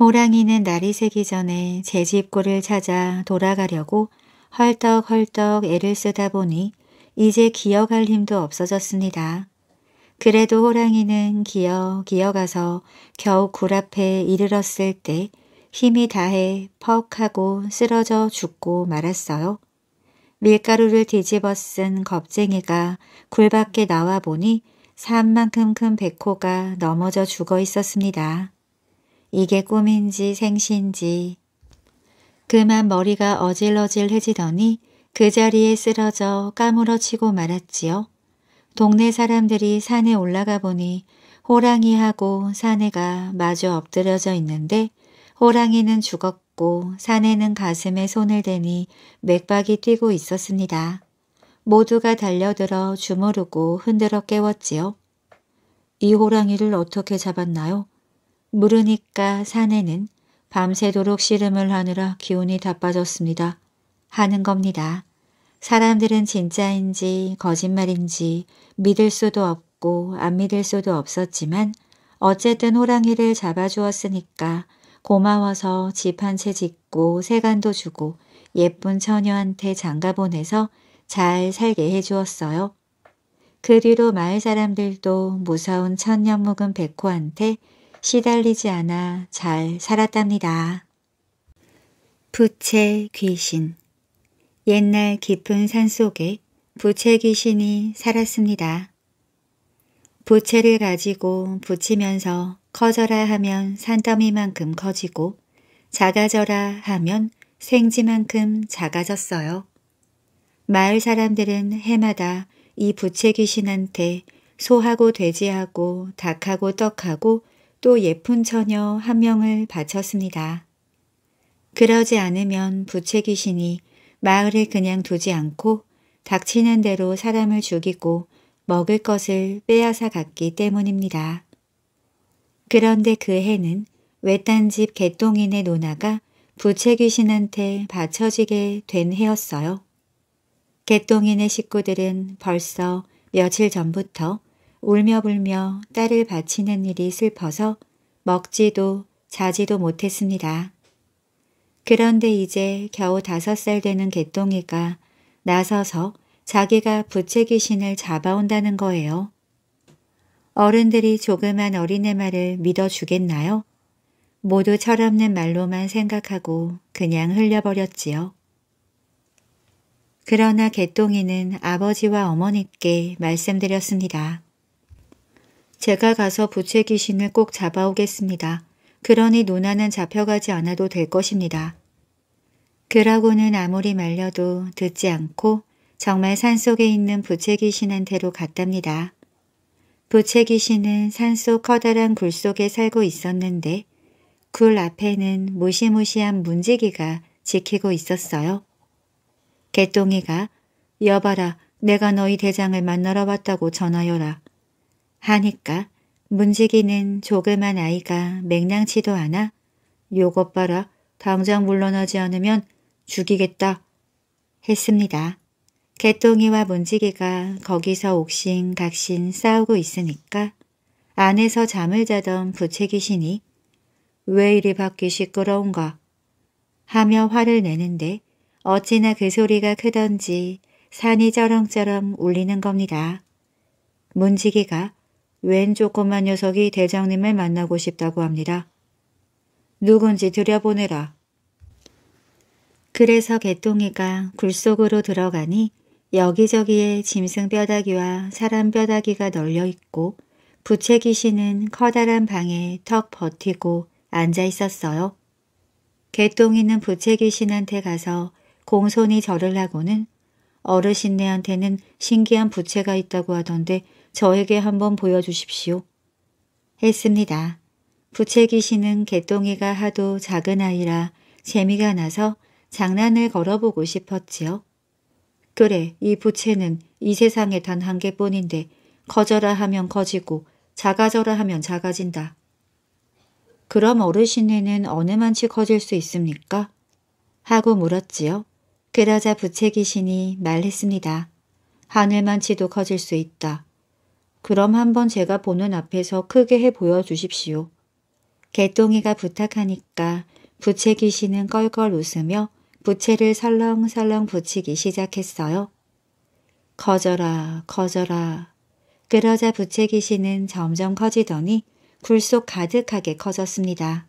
호랑이는 날이 새기 전에 제 집굴을 찾아 돌아가려고 헐떡헐떡 애를 쓰다 보니 이제 기어갈 힘도 없어졌습니다. 그래도 호랑이는 기어 기어가서 겨우 굴 앞에 이르렀을 때 힘이 다해 퍽 하고 쓰러져 죽고 말았어요. 밀가루를 뒤집어 쓴 겁쟁이가 굴 밖에 나와 보니 산만큼큰 백호가 넘어져 죽어 있었습니다. 이게 꿈인지 생신지 그만 머리가 어질러질해지더니 그 자리에 쓰러져 까무러치고 말았지요. 동네 사람들이 산에 올라가 보니 호랑이하고 사내가 마주 엎드려져 있는데 호랑이는 죽었고 같고 사내는 가슴에 손을 대니 맥박이 뛰고 있었습니다. 모두가 달려들어 주무르고 흔들어 깨웠지요. 이 호랑이를 어떻게 잡았나요? 물으니까 사내는 밤새도록 씨름을 하느라 기운이 다 빠졌습니다. 하는 겁니다. 사람들은 진짜인지 거짓말인지 믿을 수도 없고 안 믿을 수도 없었지만 어쨌든 호랑이를 잡아주었으니까 고마워서 집 한 채 짓고 세간도 주고 예쁜 처녀한테 장가 보내서 잘 살게 해주었어요. 그 뒤로 마을 사람들도 무서운 천년 묵은 백호한테 시달리지 않아 잘 살았답니다. 부채 귀신 옛날 깊은 산속에 부채 귀신이 살았습니다. 부채를 가지고 부치면서 커져라 하면 산더미만큼 커지고 작아져라 하면 생지만큼 작아졌어요. 마을 사람들은 해마다 이 부채 귀신한테 소하고 돼지하고 닭하고 떡하고 또 예쁜 처녀 한 명을 바쳤습니다. 그러지 않으면 부채 귀신이 마을에 그냥 두지 않고 닥치는 대로 사람을 죽이고 먹을 것을 빼앗아 갔기 때문입니다. 그런데 그 해는 외딴집 개똥이네 노나가 부채 귀신한테 받쳐지게 된 해였어요. 개똥이네 식구들은 벌써 며칠 전부터 울며 불며 딸을 바치는 일이 슬퍼서 먹지도 자지도 못했습니다. 그런데 이제 겨우 다섯 살 되는 개똥이가 나서서 자기가 부채 귀신을 잡아온다는 거예요. 어른들이 조그만 어린애 말을 믿어주겠나요? 모두 철없는 말로만 생각하고 그냥 흘려버렸지요. 그러나 개똥이는 아버지와 어머니께 말씀드렸습니다. 제가 가서 부채 귀신을 꼭 잡아오겠습니다. 그러니 누나는 잡혀가지 않아도 될 것입니다. 그러고는 아무리 말려도 듣지 않고 정말 산속에 있는 부채 귀신한테로 갔답니다. 부채귀신은 산속 커다란 굴 속에 살고 있었는데 굴 앞에는 무시무시한 문지기가 지키고 있었어요. 개똥이가 여봐라 내가 너희 대장을 만나러 왔다고 전하여라 하니까 문지기는 조그만 아이가 맹랑치도 않아 요것 봐라 당장 물러나지 않으면 죽이겠다 했습니다. 개똥이와 문지기가 거기서 옥신각신 싸우고 있으니까 안에서 잠을 자던 부채귀신이왜 이리 밖이 시끄러운가 하며 화를 내는데 어찌나 그 소리가 크던지 산이 쩌렁쩌렁 울리는 겁니다. 문지기가 웬 조그만 녀석이 대장님을 만나고 싶다고 합니다. 누군지 들여보내라. 그래서 개똥이가 굴속으로 들어가니 여기저기에 짐승 뼈다귀와 사람 뼈다귀가 널려 있고 부채 귀신은 커다란 방에 턱 버티고 앉아 있었어요. 개똥이는 부채 귀신한테 가서 공손히 절을 하고는 어르신네한테는 신기한 부채가 있다고 하던데 저에게 한번 보여주십시오. 했습니다. 부채 귀신은 개똥이가 하도 작은 아이라 재미가 나서 장난을 걸어보고 싶었지요. 그래, 이 부채는 이 세상에 단 한 개뿐인데 커져라 하면 커지고 작아져라 하면 작아진다. 그럼 어르신네는 어느 만치 커질 수 있습니까? 하고 물었지요. 그러자 부채 귀신이 말했습니다. 하늘만치도 커질 수 있다. 그럼 한번 제가 보는 앞에서 크게 해 보여주십시오. 개똥이가 부탁하니까 부채 귀신은 껄껄 웃으며 부채를 설렁설렁 붙이기 시작했어요. 커져라 커져라 그러자 부채 귀신은 점점 커지더니 굴속 가득하게 커졌습니다.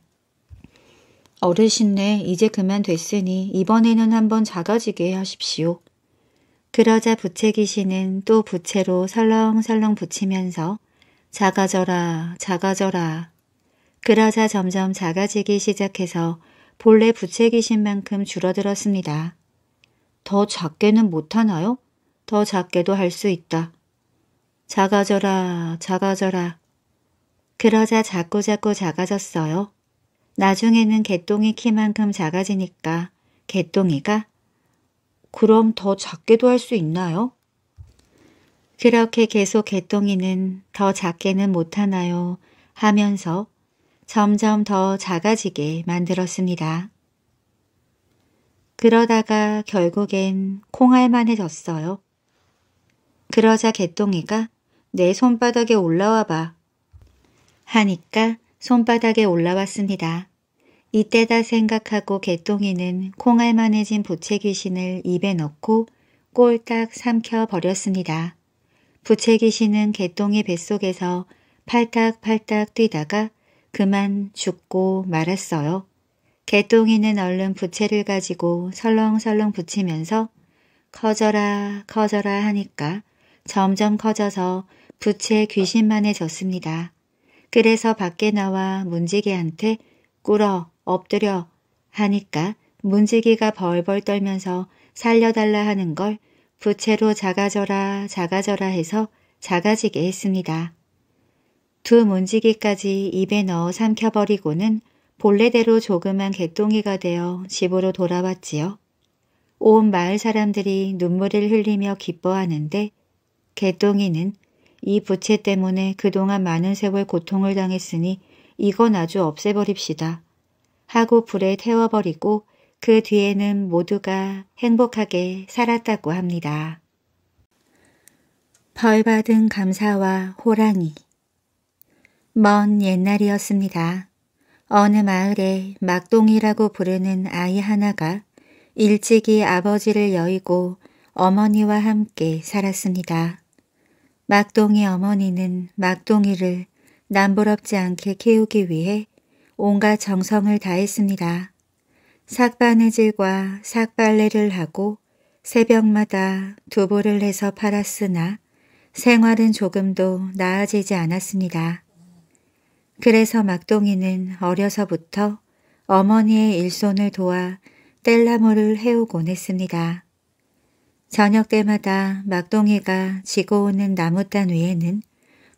어르신네 이제 그만 됐으니 이번에는 한번 작아지게 하십시오. 그러자 부채 귀신은 또 부채로 설렁설렁 붙이면서 작아져라 작아져라 그러자 점점 작아지기 시작해서 본래 부채기신 만큼 줄어들었습니다. 더 작게는 못하나요? 더 작게도 할 수 있다. 작아져라, 작아져라. 그러자 자꾸자꾸 작아졌어요. 나중에는 개똥이 키만큼 작아지니까 개똥이가 그럼 더 작게도 할 수 있나요? 그렇게 계속 개똥이는 더 작게는 못하나요? 하면서 점점 더 작아지게 만들었습니다. 그러다가 결국엔 콩알만해졌어요. 그러자 개똥이가 내 손바닥에 올라와 봐 하니까 손바닥에 올라왔습니다. 이때다 생각하고 개똥이는 콩알만해진 부채 귀신을 입에 넣고 꼴딱 삼켜버렸습니다. 부채 귀신은 개똥이 뱃속에서 팔딱팔딱 뛰다가 그만 죽고 말았어요. 개똥이는 얼른 부채를 가지고 설렁설렁 부치면서 커져라 커져라 하니까 점점 커져서 부채 귀신만해졌습니다. 그래서 밖에 나와 문지개한테 꿇어 엎드려 하니까 문지기가 벌벌 떨면서 살려달라 하는 걸 부채로 작아져라 작아져라 해서 작아지게 했습니다. 두 문지기까지 입에 넣어 삼켜버리고는 본래대로 조그만 개똥이가 되어 집으로 돌아왔지요. 온 마을 사람들이 눈물을 흘리며 기뻐하는데 개똥이는 이 부채 때문에 그동안 많은 세월 고통을 당했으니 이건 아주 없애버립시다. 하고 불에 태워버리고 그 뒤에는 모두가 행복하게 살았다고 합니다. 벌받은 감사와 호랑이 먼 옛날이었습니다. 어느 마을에 막동이라고 부르는 아이 하나가 일찍이 아버지를 여의고 어머니와 함께 살았습니다. 막동이 어머니는 막동이를 남부럽지 않게 키우기 위해 온갖 정성을 다했습니다. 삭바느질과 삭발레를 하고 새벽마다 두부를 해서 팔았으나 생활은 조금도 나아지지 않았습니다. 그래서 막동이는 어려서부터 어머니의 일손을 도와 뗄나무를 해오곤 했습니다. 저녁 때마다 막동이가 지고 오는 나무단 위에는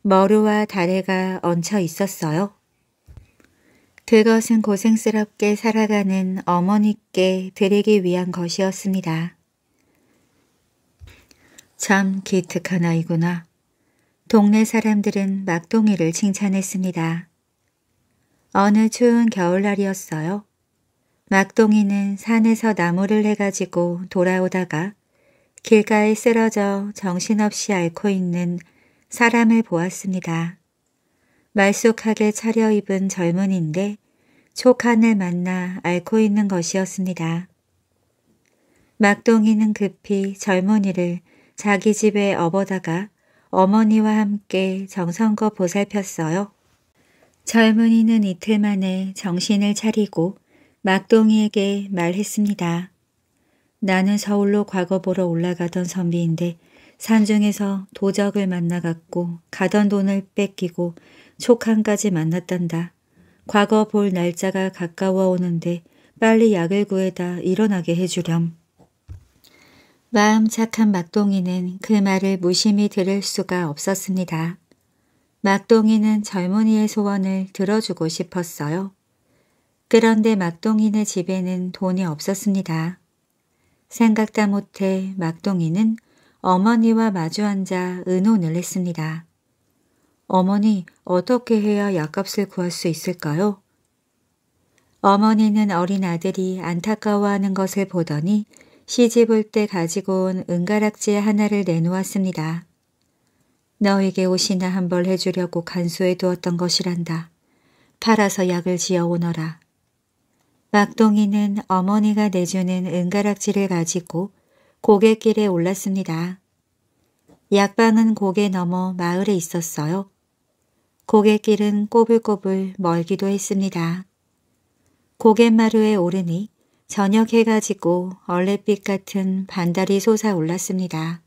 머루와 다래가 얹혀 있었어요. 그것은 고생스럽게 살아가는 어머니께 드리기 위한 것이었습니다. 참 기특한 아이구나. 동네 사람들은 막동이를 칭찬했습니다. 어느 추운 겨울날이었어요. 막동이는 산에서 나무를 해가지고 돌아오다가 길가에 쓰러져 정신없이 앓고 있는 사람을 보았습니다. 말쑥하게 차려입은 젊은인데 초칸을 만나 앓고 있는 것이었습니다. 막동이는 급히 젊은이를 자기 집에 업어다가 어머니와 함께 정성껏 보살폈어요. 젊은이는 이틀 만에 정신을 차리고 막동이에게 말했습니다. 나는 서울로 과거 보러 올라가던 선비인데 산중에서 도적을 만나갔고 가던 돈을 뺏기고 촉한까지 만났단다. 과거 볼 날짜가 가까워 오는데 빨리 약을 구해다 일어나게 해주렴. 마음 착한 막동이는 그 말을 무심히 들을 수가 없었습니다. 막동이는 젊은이의 소원을 들어주고 싶었어요. 그런데 막동이네 집에는 돈이 없었습니다. 생각다 못해 막동이는 어머니와 마주 앉아 의논을 했습니다. 어머니, 어떻게 해야 약값을 구할 수 있을까요? 어머니는 어린 아들이 안타까워하는 것을 보더니 시집올 때 가지고 온 은가락지 하나를 내놓았습니다. 너에게 옷이나 한 벌 해주려고 간수해 두었던 것이란다. 팔아서 약을 지어 오너라. 막동이는 어머니가 내주는 은가락지를 가지고 고갯길에 올랐습니다. 약방은 고개 넘어 마을에 있었어요. 고갯길은 꼬불꼬불 멀기도 했습니다. 고갯마루에 오르니 저녁 해가 지고 얼레빛 같은 반달이 솟아올랐습니다.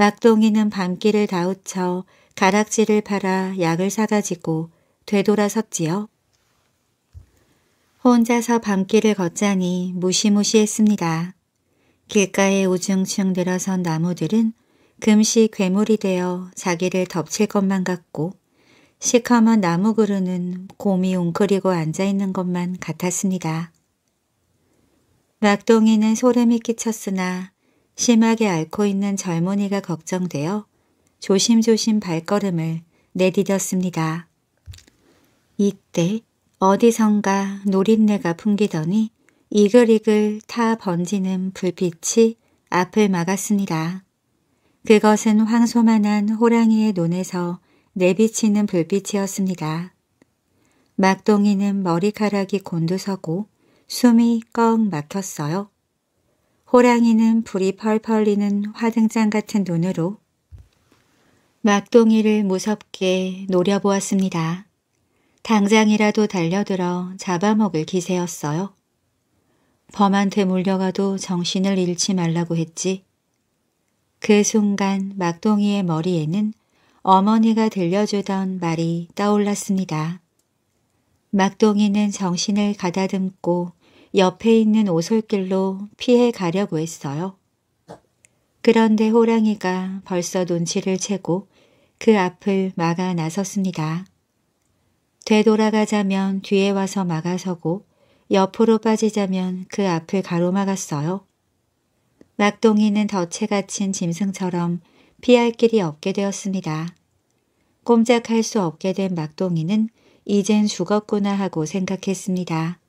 막동이는 밤길을 다우쳐 가락지를 팔아 약을 사가지고 되돌아섰지요. 혼자서 밤길을 걷자니 무시무시했습니다. 길가에 우중충 늘어선 나무들은 금시 괴물이 되어 자기를 덮칠 것만 같고 시커먼 나무 그루는 곰이 웅크리고 앉아있는 것만 같았습니다. 막동이는 소름이 끼쳤으나 심하게 앓고 있는 젊은이가 걱정되어 조심조심 발걸음을 내디뎠습니다. 이때 어디선가 노린내가 풍기더니 이글이글 타 번지는 불빛이 앞을 막았습니다. 그것은 황소만한 호랑이의 눈에서 내비치는 불빛이었습니다. 막동이는 머리카락이 곤두서고 숨이 꺽 막혔어요. 호랑이는 불이 펄펄리는 화등장 같은 눈으로 막동이를 무섭게 노려보았습니다. 당장이라도 달려들어 잡아먹을 기세였어요. 범한테 물려가도 정신을 잃지 말라고 했지. 그 순간 막동이의 머리에는 어머니가 들려주던 말이 떠올랐습니다. 막동이는 정신을 가다듬고 옆에 있는 오솔길로 피해 가려고 했어요. 그런데 호랑이가 벌써 눈치를 채고 그 앞을 막아 나섰습니다. 되돌아가자면 뒤에 와서 막아서고 옆으로 빠지자면 그 앞을 가로막았어요. 막동이는 덫에 갇힌 짐승처럼 피할 길이 없게 되었습니다. 꼼짝할 수 없게 된 막동이는 이젠 죽었구나 하고 생각했습니다.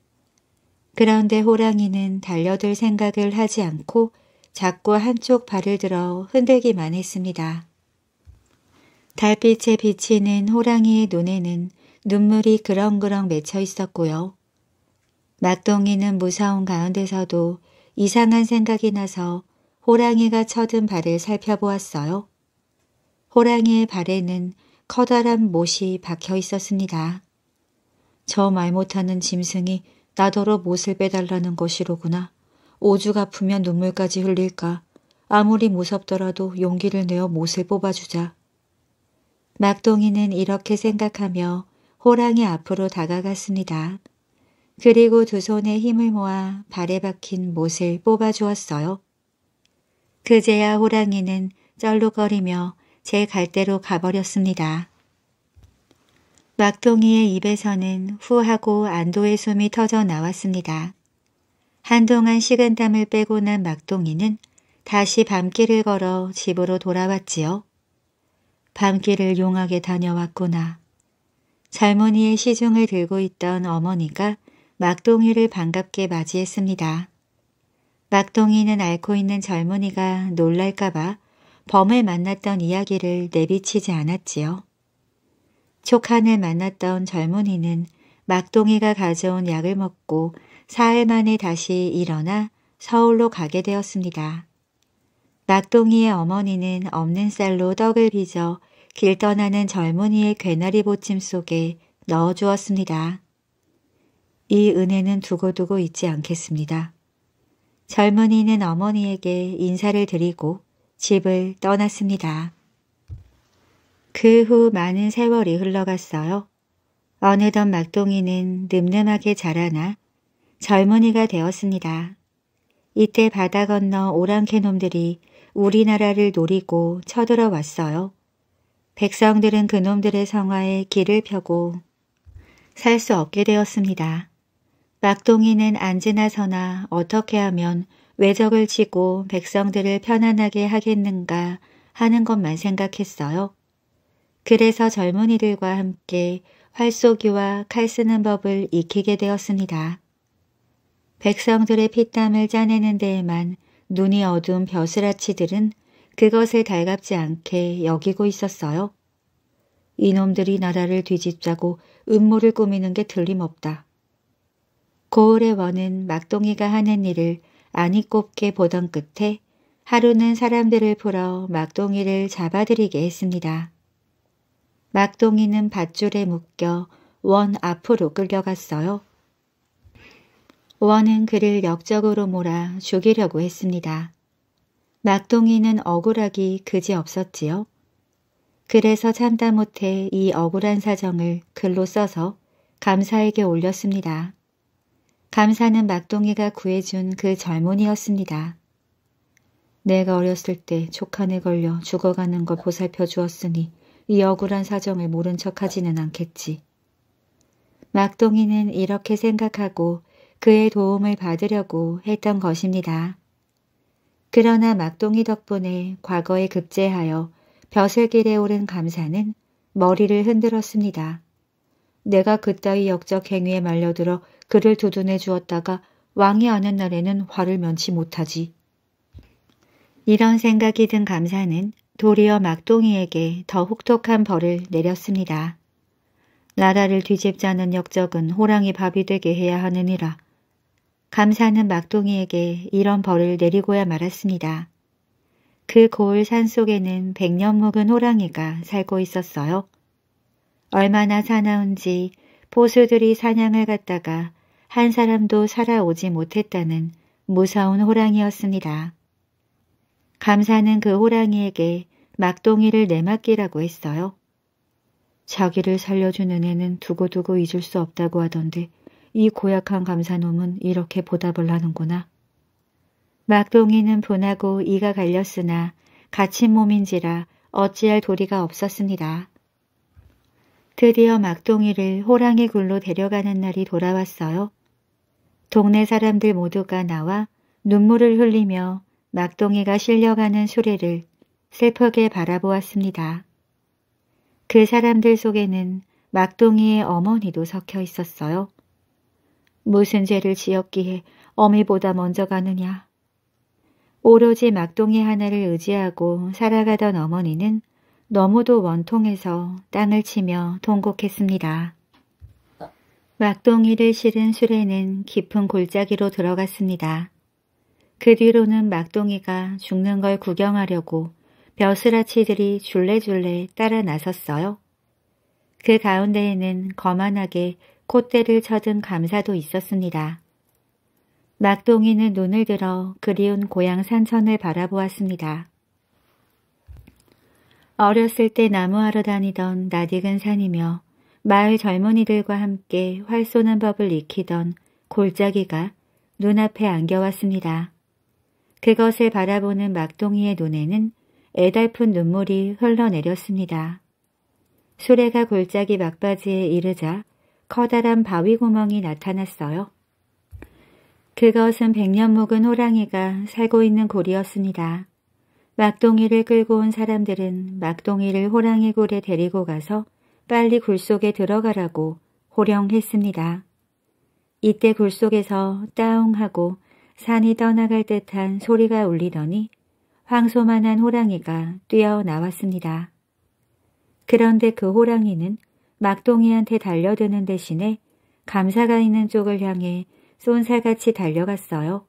그런데 호랑이는 달려들 생각을 하지 않고 자꾸 한쪽 발을 들어 흔들기만 했습니다. 달빛에 비치는 호랑이의 눈에는 눈물이 그렁그렁 맺혀 있었고요. 막동이는 무서운 가운데서도 이상한 생각이 나서 호랑이가 쳐든 발을 살펴보았어요. 호랑이의 발에는 커다란 못이 박혀 있었습니다. 저 말 못하는 짐승이 나더러 못을 빼달라는 것이로구나. 오죽 아프면 눈물까지 흘릴까. 아무리 무섭더라도 용기를 내어 못을 뽑아주자. 막동이는 이렇게 생각하며 호랑이 앞으로 다가갔습니다. 그리고 두 손에 힘을 모아 발에 박힌 못을 뽑아주었어요. 그제야 호랑이는 쩔룩거리며 제 갈대로 가버렸습니다. 막둥이의 입에서는 후하고 안도의 숨이 터져 나왔습니다. 한동안 식은땀을 빼고 난 막둥이는 다시 밤길을 걸어 집으로 돌아왔지요. 밤길을 용하게 다녀왔구나. 젊은이의 시중을 들고 있던 어머니가 막둥이를 반갑게 맞이했습니다. 막둥이는 앓고 있는 젊은이가 놀랄까봐 범을 만났던 이야기를 내비치지 않았지요. 초칸을 만났던 젊은이는 막동이가 가져온 약을 먹고 사흘 만에 다시 일어나 서울로 가게 되었습니다. 막동이의 어머니는 없는 쌀로 떡을 빚어 길 떠나는 젊은이의 괴나리 보침 속에 넣어주었습니다. 이 은혜는 두고두고 잊지 않겠습니다. 젊은이는 어머니에게 인사를 드리고 집을 떠났습니다. 그후 많은 세월이 흘러갔어요. 어느덧 막동이는 늠름하게 자라나 젊은이가 되었습니다. 이때 바다 건너 오랑캐놈들이 우리나라를 노리고 쳐들어왔어요. 백성들은 그놈들의 성화에 길을 펴고 살 수 없게 되었습니다. 막동이는 안지나서나 어떻게 하면 외적을 치고 백성들을 편안하게 하겠는가 하는 것만 생각했어요. 그래서 젊은이들과 함께 활쏘기와 칼 쓰는 법을 익히게 되었습니다. 백성들의 피땀을 짜내는 데에만 눈이 어두운 벼슬아치들은 그것을 달갑지 않게 여기고 있었어요. 이놈들이 나라를 뒤집자고 음모를 꾸미는 게 틀림없다. 고을의 원은 막동이가 하는 일을 아니꼽게 보던 끝에 하루는 사람들을 풀어 막동이를 잡아들이게 했습니다. 막동이는 밧줄에 묶여 원 앞으로 끌려갔어요. 원은 그를 역적으로 몰아 죽이려고 했습니다. 막동이는 억울하기 그지없었지요. 그래서 참다 못해 이 억울한 사정을 글로 써서 감사에게 올렸습니다. 감사는 막동이가 구해준 그 젊은이였습니다. 내가 어렸을 때 조칸에 걸려 죽어가는 걸 보살펴 주었으니 이 억울한 사정을 모른 척하지는 않겠지. 막동이는 이렇게 생각하고 그의 도움을 받으려고 했던 것입니다. 그러나 막동이 덕분에 과거에 급제하여 벼슬길에 오른 감사는 머리를 흔들었습니다. 내가 그따위 역적 행위에 말려들어 그를 두둔해 주었다가 왕이 아는 날에는 화를 면치 못하지. 이런 생각이 든 감사는 도리어 막동이에게 더 혹독한 벌을 내렸습니다. 라라를 뒤집자는 역적은 호랑이 밥이 되게 해야 하느니라. 감사는 막동이에게 이런 벌을 내리고야 말았습니다. 그 고을 산 속에는 백년 묵은 호랑이가 살고 있었어요. 얼마나 사나운지 보수들이 사냥을 갔다가 한 사람도 살아오지 못했다는 무서운 호랑이였습니다. 감사는 그 호랑이에게 막동이를 내맡기라고 했어요. 자기를 살려준 은혜는 두고두고 잊을 수 없다고 하던데 이 고약한 감사놈은 이렇게 보답을 하는구나. 막동이는 분하고 이가 갈렸으나 갇힌 몸인지라 어찌할 도리가 없었습니다. 드디어 막동이를 호랑이 굴로 데려가는 날이 돌아왔어요. 동네 사람들 모두가 나와 눈물을 흘리며 막동이가 실려가는 수레를 슬프게 바라보았습니다. 그 사람들 속에는 막동이의 어머니도 섞여 있었어요. 무슨 죄를 지었기에 어미보다 먼저 가느냐. 오로지 막동이 하나를 의지하고 살아가던 어머니는 너무도 원통해서 땅을 치며 통곡했습니다. 막동이를 실은 수레는 깊은 골짜기로 들어갔습니다. 그 뒤로는 막둥이가 죽는 걸 구경하려고 벼슬아치들이 줄레줄레 따라 나섰어요. 그 가운데에는 거만하게 콧대를 쳐든 감사도 있었습니다. 막동이는 눈을 들어 그리운 고향 산천을 바라보았습니다. 어렸을 때 나무하러 다니던 나디근 산이며 마을 젊은이들과 함께 활 쏘는 법을 익히던 골짜기가 눈앞에 안겨왔습니다. 그것을 바라보는 막동이의 눈에는 애달픈 눈물이 흘러내렸습니다. 수레가 골짜기 막바지에 이르자 커다란 바위구멍이 나타났어요. 그것은 백년 묵은 호랑이가 살고 있는 골이었습니다. 막동이를 끌고 온 사람들은 막동이를 호랑이 굴에 데리고 가서 빨리 굴 속에 들어가라고 호령했습니다. 이때 굴 속에서 따옹하고 산이 떠나갈 듯한 소리가 울리더니 황소만한 호랑이가 뛰어나왔습니다. 그런데 그 호랑이는 막동이한테 달려드는 대신에 감사가 있는 쪽을 향해 쏜살같이 달려갔어요.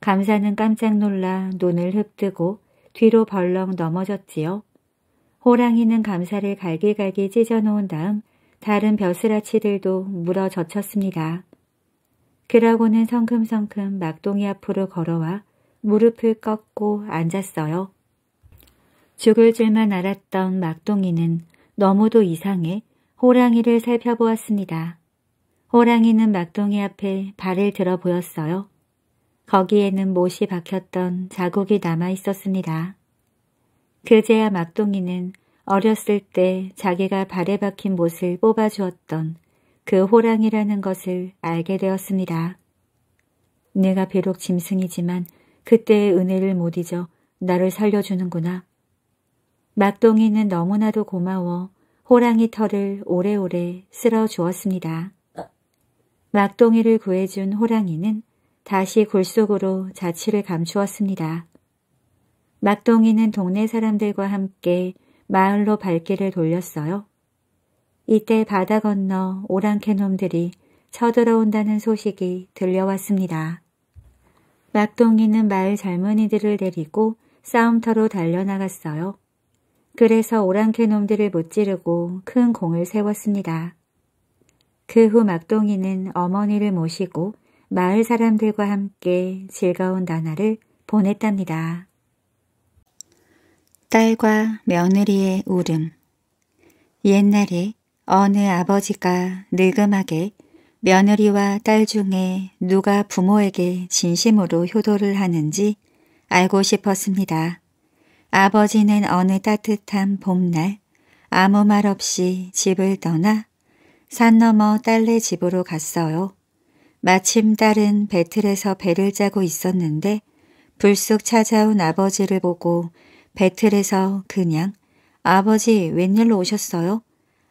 감사는 깜짝 놀라 눈을 흩뜨고 뒤로 벌렁 넘어졌지요. 호랑이는 감사를 갈기갈기 찢어놓은 다음 다른 벼슬아치들도 물어 젖혔습니다. 그러고는 성큼성큼 막동이 앞으로 걸어와 무릎을 꺾고 앉았어요. 죽을 줄만 알았던 막동이는 너무도 이상해 호랑이를 살펴보았습니다. 호랑이는 막동이 앞에 발을 들어 보였어요. 거기에는 못이 박혔던 자국이 남아 있었습니다. 그제야 막동이는 어렸을 때 자기가 발에 박힌 못을 뽑아주었던 그 호랑이라는 것을 알게 되었습니다. 내가 비록 짐승이지만 그때의 은혜를 못 잊어 나를 살려주는구나. 막동이는 너무나도 고마워 호랑이 털을 오래오래 쓸어 주었습니다. 막동이를 구해준 호랑이는 다시 굴속으로 자취를 감추었습니다. 막동이는 동네 사람들과 함께 마을로 발길을 돌렸어요. 이때 바다 건너 오랑캐놈들이 쳐들어온다는 소식이 들려왔습니다. 막동이는 마을 젊은이들을 데리고 싸움터로 달려나갔어요. 그래서 오랑캐놈들을 못 지르고 큰 공을 세웠습니다. 그 후 막동이는 어머니를 모시고 마을 사람들과 함께 즐거운 나날을 보냈답니다. 딸과 며느리의 울음 옛날에 어느 아버지가 늙음하게 며느리와 딸 중에 누가 부모에게 진심으로 효도를 하는지 알고 싶었습니다. 아버지는 어느 따뜻한 봄날 아무 말 없이 집을 떠나 산 너머 딸네 집으로 갔어요. 마침 딸은 배틀에서 배를 짜고 있었는데 불쑥 찾아온 아버지를 보고 배틀에서 그냥 아버지 웬일로 오셨어요?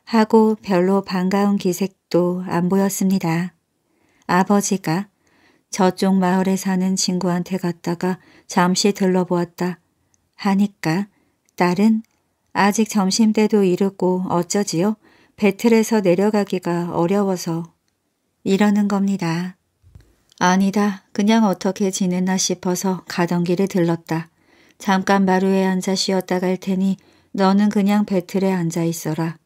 하고 별로 반가운 기색도 안 보였습니다. 아버지가 저쪽 마을에 사는 친구한테 갔다가 잠시 들러보았다 하니까 딸은 아직 점심때도 이르고 어쩌지요? 배틀에서 내려가기가 어려워서 이러는 겁니다. 아니다. 그냥 어떻게 지냈나 싶어서 가던 길을 들렀다. 잠깐 마루에 앉아 쉬었다 갈 테니 너는 그냥 배틀에 앉아 있어라.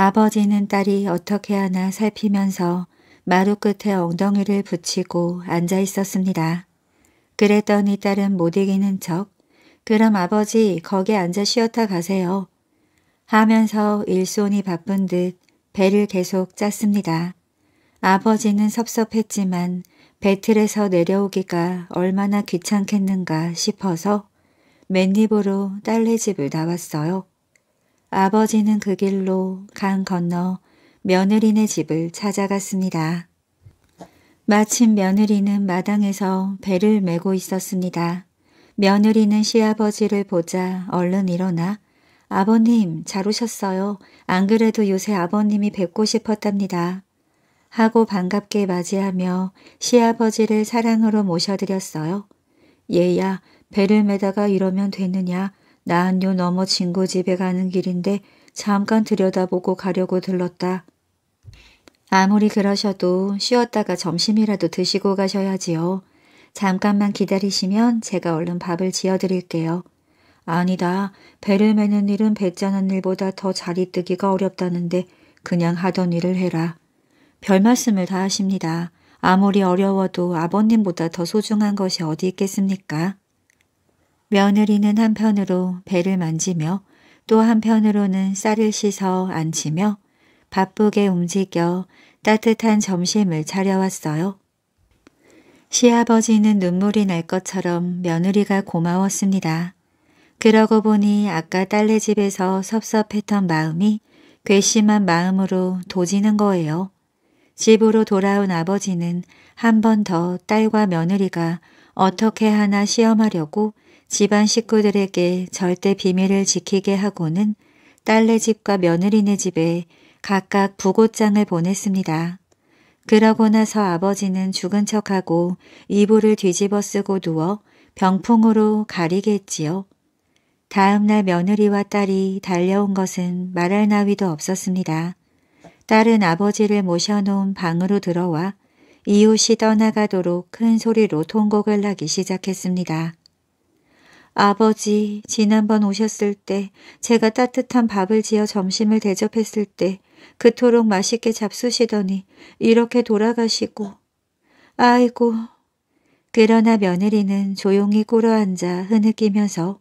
아버지는 딸이 어떻게 하나 살피면서 마루 끝에 엉덩이를 붙이고 앉아 있었습니다. 그랬더니 딸은 못 이기는 척 그럼 아버지 거기 앉아 쉬었다 가세요. 하면서 일손이 바쁜 듯 배를 계속 짰습니다. 아버지는 섭섭했지만 배틀에서 내려오기가 얼마나 귀찮겠는가 싶어서 맨입으로 딸네 집을 나왔어요. 아버지는 그 길로 강 건너 며느리네 집을 찾아갔습니다. 마침 며느리는 마당에서 배를 메고 있었습니다. 며느리는 시아버지를 보자 얼른 일어나 아버님 잘 오셨어요. 안 그래도 요새 아버님이 뵙고 싶었답니다. 하고 반갑게 맞이하며 시아버지를 사랑으로 모셔드렸어요. 얘야 배를 메다가 이러면 되느냐 난요 넘어 친구 집에 가는 길인데 잠깐 들여다보고 가려고 들렀다. 아무리 그러셔도 쉬었다가 점심이라도 드시고 가셔야지요. 잠깐만 기다리시면 제가 얼른 밥을 지어드릴게요. 아니다. 배를 매는 일은 배짜는 일보다 더 자리 뜨기가 어렵다는데 그냥 하던 일을 해라. 별 말씀을 다 하십니다. 아무리 어려워도 아버님보다 더 소중한 것이 어디 있겠습니까? 며느리는 한편으로 배를 만지며 또 한편으로는 쌀을 씻어 앉히며 바쁘게 움직여 따뜻한 점심을 차려왔어요. 시아버지는 눈물이 날 것처럼 며느리가 고마웠습니다. 그러고 보니 아까 딸네 집에서 섭섭했던 마음이 괘씸한 마음으로 도지는 거예요. 집으로 돌아온 아버지는 한 번 더 딸과 며느리가 어떻게 하나 시험하려고 집안 식구들에게 절대 비밀을 지키게 하고는 딸네 집과 며느리네 집에 각각 부고장을 보냈습니다. 그러고 나서 아버지는 죽은 척하고 이불을 뒤집어 쓰고 누워 병풍으로 가리겠지요 다음날 며느리와 딸이 달려온 것은 말할 나위도 없었습니다. 딸은 아버지를 모셔놓은 방으로 들어와 이웃이 떠나가도록 큰 소리로 통곡을 하기 시작했습니다. 아버지, 지난번 오셨을 때 제가 따뜻한 밥을 지어 점심을 대접했을 때 그토록 맛있게 잡수시더니 이렇게 돌아가시고 아이고. 그러나 며느리는 조용히 꿇러앉아 흐느끼면서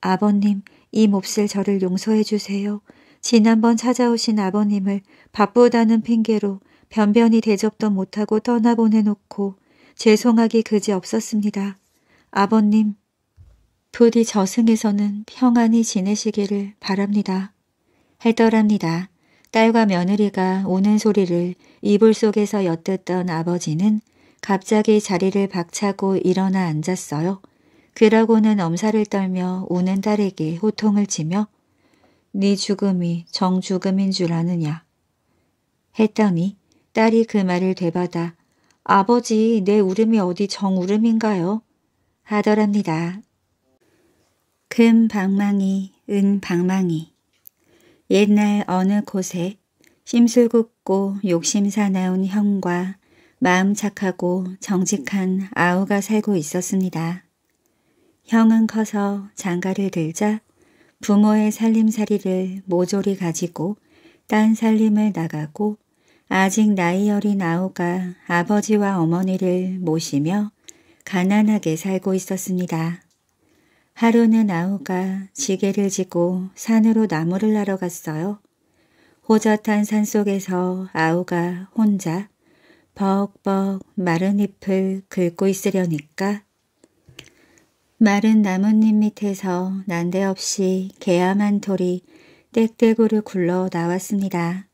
아버님, 이 몹쓸 저를 용서해 주세요. 지난번 찾아오신 아버님을 바쁘다는 핑계로 변변히 대접도 못하고 떠나보내놓고 죄송하기 그지 없었습니다. 아버님, 부디 저승에서는 평안히 지내시기를 바랍니다. 해더랍니다. 딸과 며느리가 우는 소리를 이불 속에서 엿듣던 아버지는 갑자기 자리를 박차고 일어나 앉았어요. 그러고는 엄살을 떨며 우는 딸에게 호통을 치며 네 죽음이 정죽음인 줄 아느냐 했더니 딸이 그 말을 되받아 아버지 내 울음이 어디 정울음인가요? 하더랍니다. 금 방망이, 은 방망이. 옛날 어느 곳에 심술 굽고 욕심 사나운 형과 마음 착하고 정직한 아우가 살고 있었습니다. 형은 커서 장가를 들자 부모의 살림살이를 모조리 가지고 딴 살림을 나가고 아직 나이 어린 아우가 아버지와 어머니를 모시며 가난하게 살고 있었습니다. 하루는 아우가 지게를 지고 산으로 나무를 나러 갔어요. 호젓한 산속에서 아우가 혼자 벅벅 마른 잎을 긁고 있으려니까 마른 나뭇잎 밑에서 난데없이 개암한 돌이 땡땡으를 굴러 나왔습니다.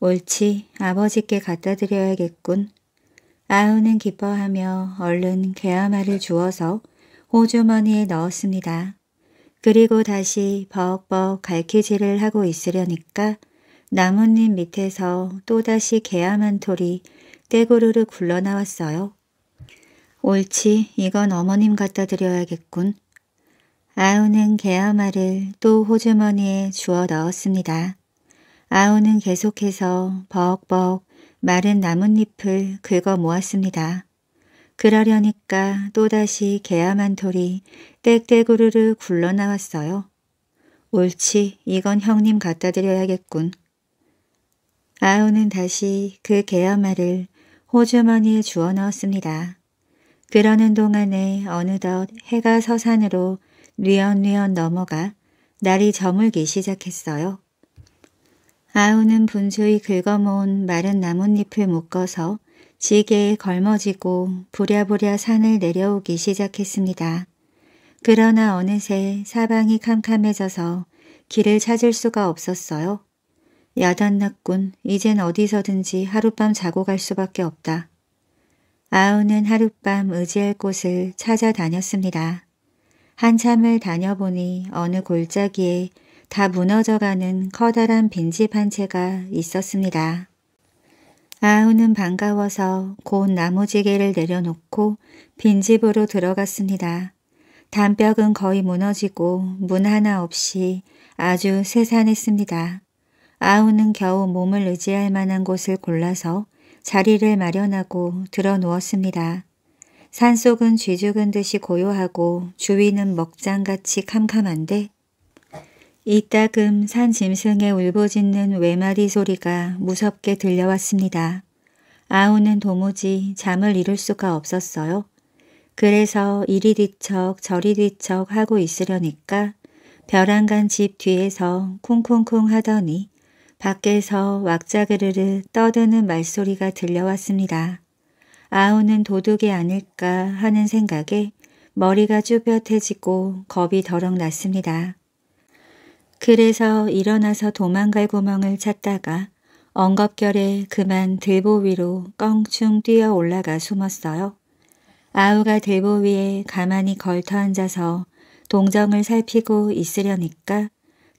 옳지 아버지께 갖다 드려야겠군. 아우는 기뻐하며 얼른 개아마을 주어서 호주머니에 넣었습니다. 그리고 다시 버벅버벅 갈퀴질을 하고 있으려니까 나뭇잎 밑에서 또다시 개암한 돌이 떼구르르 굴러나왔어요. 옳지, 이건 어머님 갖다 드려야겠군. 아우는 개아마을또 호주머니에 주워 넣었습니다. 아우는 계속해서 버벅버벅 마른 나뭇잎을 긁어 모았습니다. 그러려니까 또다시 개암한 돌이 땡땡구르르 굴러나왔어요. 옳지, 이건 형님 갖다 드려야겠군. 아우는 다시 그 개엄마를 호주머니에 주워 넣었습니다. 그러는 동안에 어느덧 해가 서산으로 뉘엿뉘엿 넘어가 날이 저물기 시작했어요. 아우는 분주히 긁어모은 마른 나뭇잎을 묶어서 지게에 걸머지고 부랴부랴 산을 내려오기 시작했습니다. 그러나 어느새 사방이 캄캄해져서 길을 찾을 수가 없었어요. 야단났군. 이젠 어디서든지 하룻밤 자고 갈 수밖에 없다. 아우는 하룻밤 의지할 곳을 찾아다녔습니다. 한참을 다녀보니 어느 골짜기에 다 무너져가는 커다란 빈집 한 채가 있었습니다. 아우는 반가워서 곧 나무지게를 내려놓고 빈집으로 들어갔습니다. 담벽은 거의 무너지고 문 하나 없이 아주 세산했습니다. 아우는 겨우 몸을 의지할 만한 곳을 골라서 자리를 마련하고 들어 누웠습니다. 산속은 쥐죽은 듯이 고요하고 주위는 먹장같이 캄캄한데 이따금 산 짐승의 울부짖는 외마리 소리가 무섭게 들려왔습니다. 아우는 도무지 잠을 이룰 수가 없었어요. 그래서 이리 뒤척 저리 뒤척 하고 있으려니까 벼랑간 집 뒤에서 쿵쿵쿵 하더니 밖에서 왁자그르르 떠드는 말소리가 들려왔습니다. 아우는 도둑이 아닐까 하는 생각에 머리가 쭈뼛해지고 겁이 더럭 났습니다. 그래서 일어나서 도망갈 구멍을 찾다가 엉겁결에 그만 들보 위로 껑충 뛰어 올라가 숨었어요. 아우가 들보 위에 가만히 걸터앉아서 동정을 살피고 있으려니까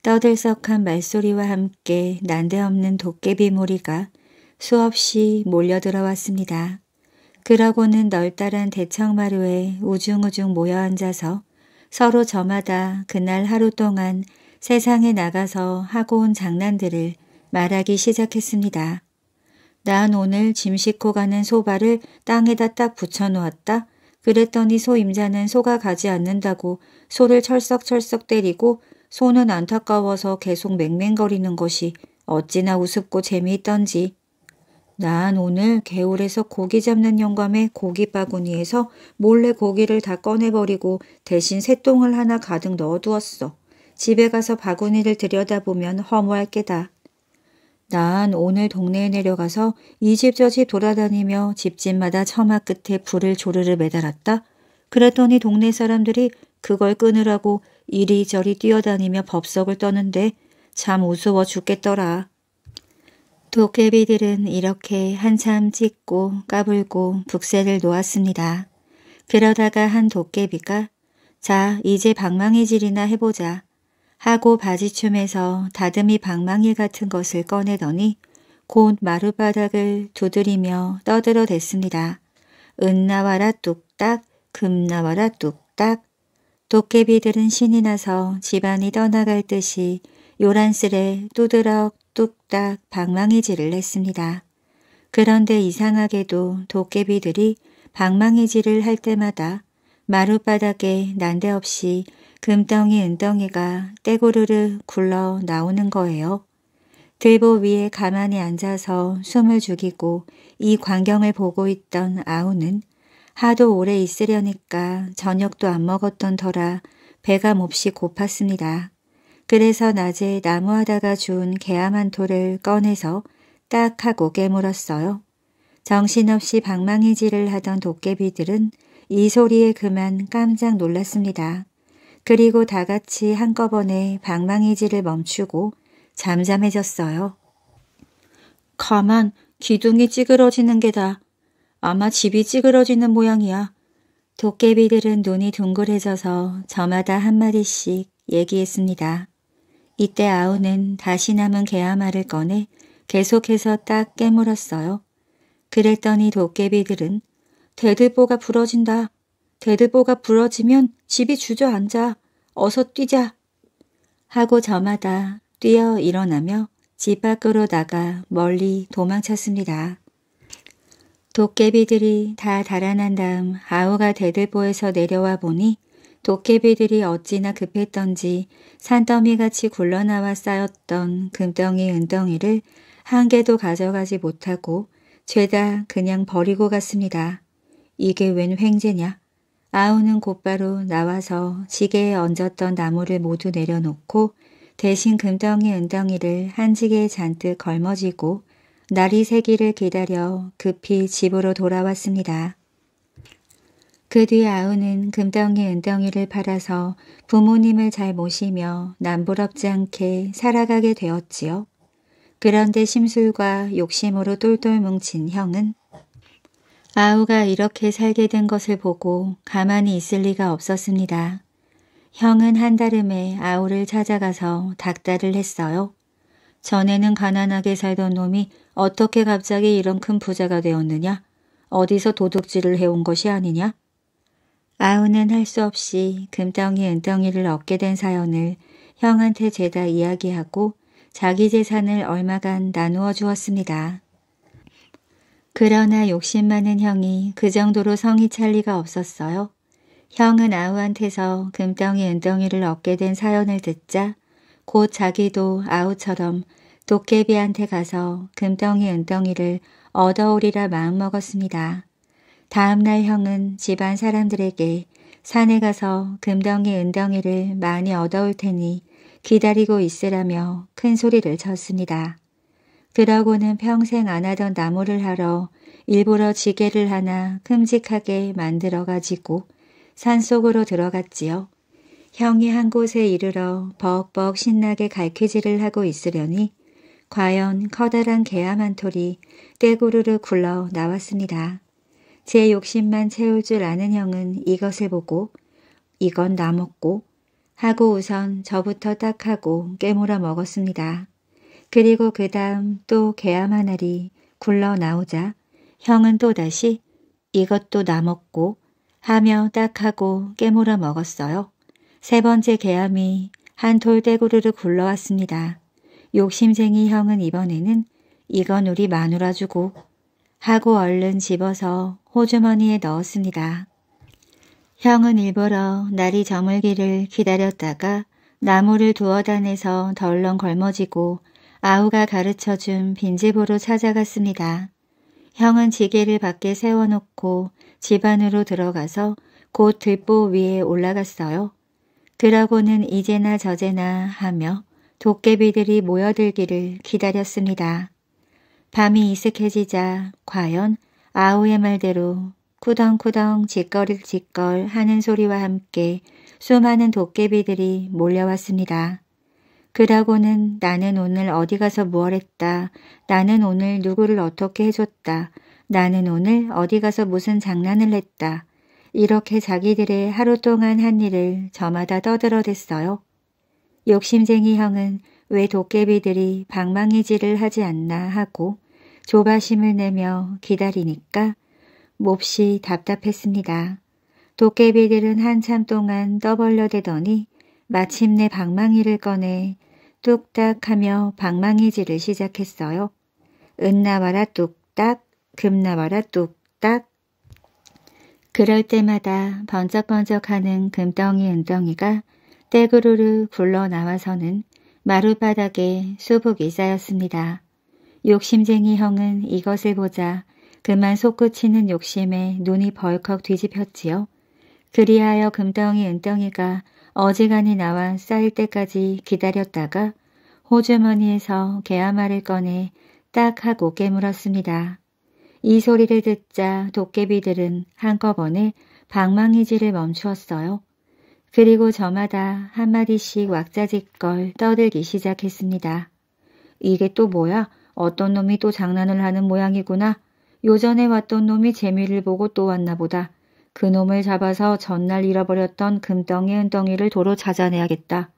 떠들썩한 말소리와 함께 난데없는 도깨비 무리가 수없이 몰려들어왔습니다. 그러고는 널따란 대청마루에 우중우중 모여 앉아서 서로 저마다 그날 하루 동안 세상에 나가서 하고 온 장난들을 말하기 시작했습니다. 난 오늘 짐 싣고 가는 소발을 땅에다 딱 붙여놓았다. 그랬더니 소 임자는 소가 가지 않는다고 소를 철썩철썩 때리고 소는 안타까워서 계속 맹맹거리는 것이 어찌나 우습고 재미있던지. 난 오늘 개울에서 고기 잡는 영감의 고기 바구니에서 몰래 고기를 다 꺼내버리고 대신 새똥을 하나 가득 넣어두었어. 집에 가서 바구니를 들여다보면 허무할 게다난 오늘 동네에 내려가서 이집저집 돌아다니며 집집마다 처마 끝에 불을 조르르 매달았다. 그랬더니 동네 사람들이 그걸 끊으라고 이리저리 뛰어다니며 법석을 떠는데 참 우스워 죽겠더라. 도깨비들은 이렇게 한참 찢고 까불고 북새를 놓았습니다. 그러다가 한 도깨비가 자 이제 방망이질이나 해보자 하고 바지춤에서 다듬이 방망이 같은 것을 꺼내더니 곧 마룻바닥을 두드리며 떠들어 댔습니다. 은 나와라 뚝딱 금 나와라 뚝딱 도깨비들은 신이 나서 집안이 떠나갈 듯이 요란스레 뚜드럭 뚝딱 방망이질을 했습니다. 그런데 이상하게도 도깨비들이 방망이질을 할 때마다 마룻바닥에 난데없이 금덩이 은덩이가 떼구르르 굴러 나오는 거예요. 들보 위에 가만히 앉아서 숨을 죽이고 이 광경을 보고 있던 아우는 하도 오래 있으려니까 저녁도 안 먹었던 터라 배가 몹시 고팠습니다. 그래서 낮에 나무하다가 주운 개암 한 토를 꺼내서 딱 하고 깨물었어요. 정신없이 방망이질을 하던 도깨비들은 이 소리에 그만 깜짝 놀랐습니다. 그리고 다 같이 한꺼번에 방망이질을 멈추고 잠잠해졌어요. 가만 기둥이 찌그러지는 게다. 아마 집이 찌그러지는 모양이야. 도깨비들은 눈이 둥글해져서 저마다 한마디씩 얘기했습니다. 이때 아우는 다시 남은 개아마를 꺼내 계속해서 딱 깨물었어요. 그랬더니 도깨비들은 대들보가 부러진다. 대드보가 부러지면 집이 주저앉아 어서 뛰자 하고 저마다 뛰어 일어나며 집 밖으로 나가 멀리 도망쳤습니다. 도깨비들이 다 달아난 다음 아우가 대들보에서 내려와 보니 도깨비들이 어찌나 급했던지 산더미같이 굴러나와 쌓였던 금덩이 은덩이를 한 개도 가져가지 못하고 죄다 그냥 버리고 갔습니다. 이게 웬 횡재냐? 아우는 곧바로 나와서 지게에 얹었던 나무를 모두 내려놓고 대신 금덩이 은덩이를 한 지게에 잔뜩 걸머쥐고 날이 새기를 기다려 급히 집으로 돌아왔습니다. 그 뒤 아우는 금덩이 은덩이를 팔아서 부모님을 잘 모시며 남부럽지 않게 살아가게 되었지요. 그런데 심술과 욕심으로 똘똘 뭉친 형은 아우가 이렇게 살게 된 것을 보고 가만히 있을 리가 없었습니다. 형은 한달음에 아우를 찾아가서 닥달을 했어요. 전에는 가난하게 살던 놈이 어떻게 갑자기 이런 큰 부자가 되었느냐? 어디서 도둑질을 해온 것이 아니냐? 아우는 할 수 없이 금덩이 은덩이를 얻게 된 사연을 형한테 죄다 이야기하고 자기 재산을 얼마간 나누어 주었습니다. 그러나 욕심 많은 형이 그 정도로 성이 찰 리가 없었어요. 형은 아우한테서 금덩이 은덩이를 얻게 된 사연을 듣자 곧 자기도 아우처럼 도깨비한테 가서 금덩이 은덩이를 얻어오리라 마음먹었습니다. 다음날 형은 집안 사람들에게 산에 가서 금덩이 은덩이를 많이 얻어올 테니 기다리고 있으라며 큰 소리를 쳤습니다. 그러고는 평생 안 하던 나무를 하러 일부러 지게를 하나 큼직하게 만들어 가지고 산속으로 들어갔지요. 형이 한 곳에 이르러 벅벅 신나게 갈퀴질을 하고 있으려니 과연 커다란 개암 한 톨이 떼구르르 굴러 나왔습니다. 제 욕심만 채울 줄 아는 형은 이것을 보고 이건 나 먹고 하고 우선 저부터 딱 하고 깨물어 먹었습니다. 그리고 그 다음 또개암하 알이 굴러 나오자 형은 또다시 이것도 나먹고 하며 딱하고 깨물어 먹었어요. 세 번째 개암이 한 돌대구르르 굴러왔습니다. 욕심쟁이 형은 이번에는 이건 우리 마누라 주고 하고 얼른 집어서 호주머니에 넣었습니다. 형은 일부러 날이 저물기를 기다렸다가 나무를 두어 단에서 덜렁 걸머지고 아우가 가르쳐준 빈집으로 찾아갔습니다. 형은 지게를 밖에 세워놓고 집 안으로 들어가서 곧 들보 위에 올라갔어요. 그라고는 이제나 저제나 하며 도깨비들이 모여들기를 기다렸습니다. 밤이 이슥해지자 과연 아우의 말대로 쿠덩쿠덩 짓거릴 짓걸 하는 소리와 함께 수많은 도깨비들이 몰려왔습니다. 그러고는 나는 오늘 어디 가서 무얼 했다. 나는 오늘 누구를 어떻게 해줬다. 나는 오늘 어디 가서 무슨 장난을 했다. 이렇게 자기들의 하루 동안 한 일을 저마다 떠들어댔어요. 욕심쟁이 형은 왜 도깨비들이 방망이질을 하지 않나 하고 조바심을 내며 기다리니까 몹시 답답했습니다. 도깨비들은 한참 동안 떠벌려대더니 마침내 방망이를 꺼내 뚝딱하며 방망이질을 시작했어요. 은 나와라 뚝딱, 금 나와라 뚝딱. 그럴 때마다 번쩍번쩍하는 금덩이 은덩이가 떼그루르 굴러 나와서는 마룻바닥에 수북이 쌓였습니다. 욕심쟁이 형은 이것을 보자 그만 솟구치는 욕심에 눈이 벌컥 뒤집혔지요. 그리하여 금덩이 은덩이가 어지간히 나와 쌓일 때까지 기다렸다가 호주머니에서 개아마를 꺼내 딱 하고 깨물었습니다. 이 소리를 듣자 도깨비들은 한꺼번에 방망이질을 멈추었어요. 그리고 저마다 한마디씩 왁자지껄 떠들기 시작했습니다. 이게 또 뭐야? 어떤 놈이 또 장난을 하는 모양이구나. 요전에 왔던 놈이 재미를 보고 또 왔나 보다. 그놈을 잡아서 전날 잃어버렸던 금덩이 은덩이를 도로 찾아내야겠다.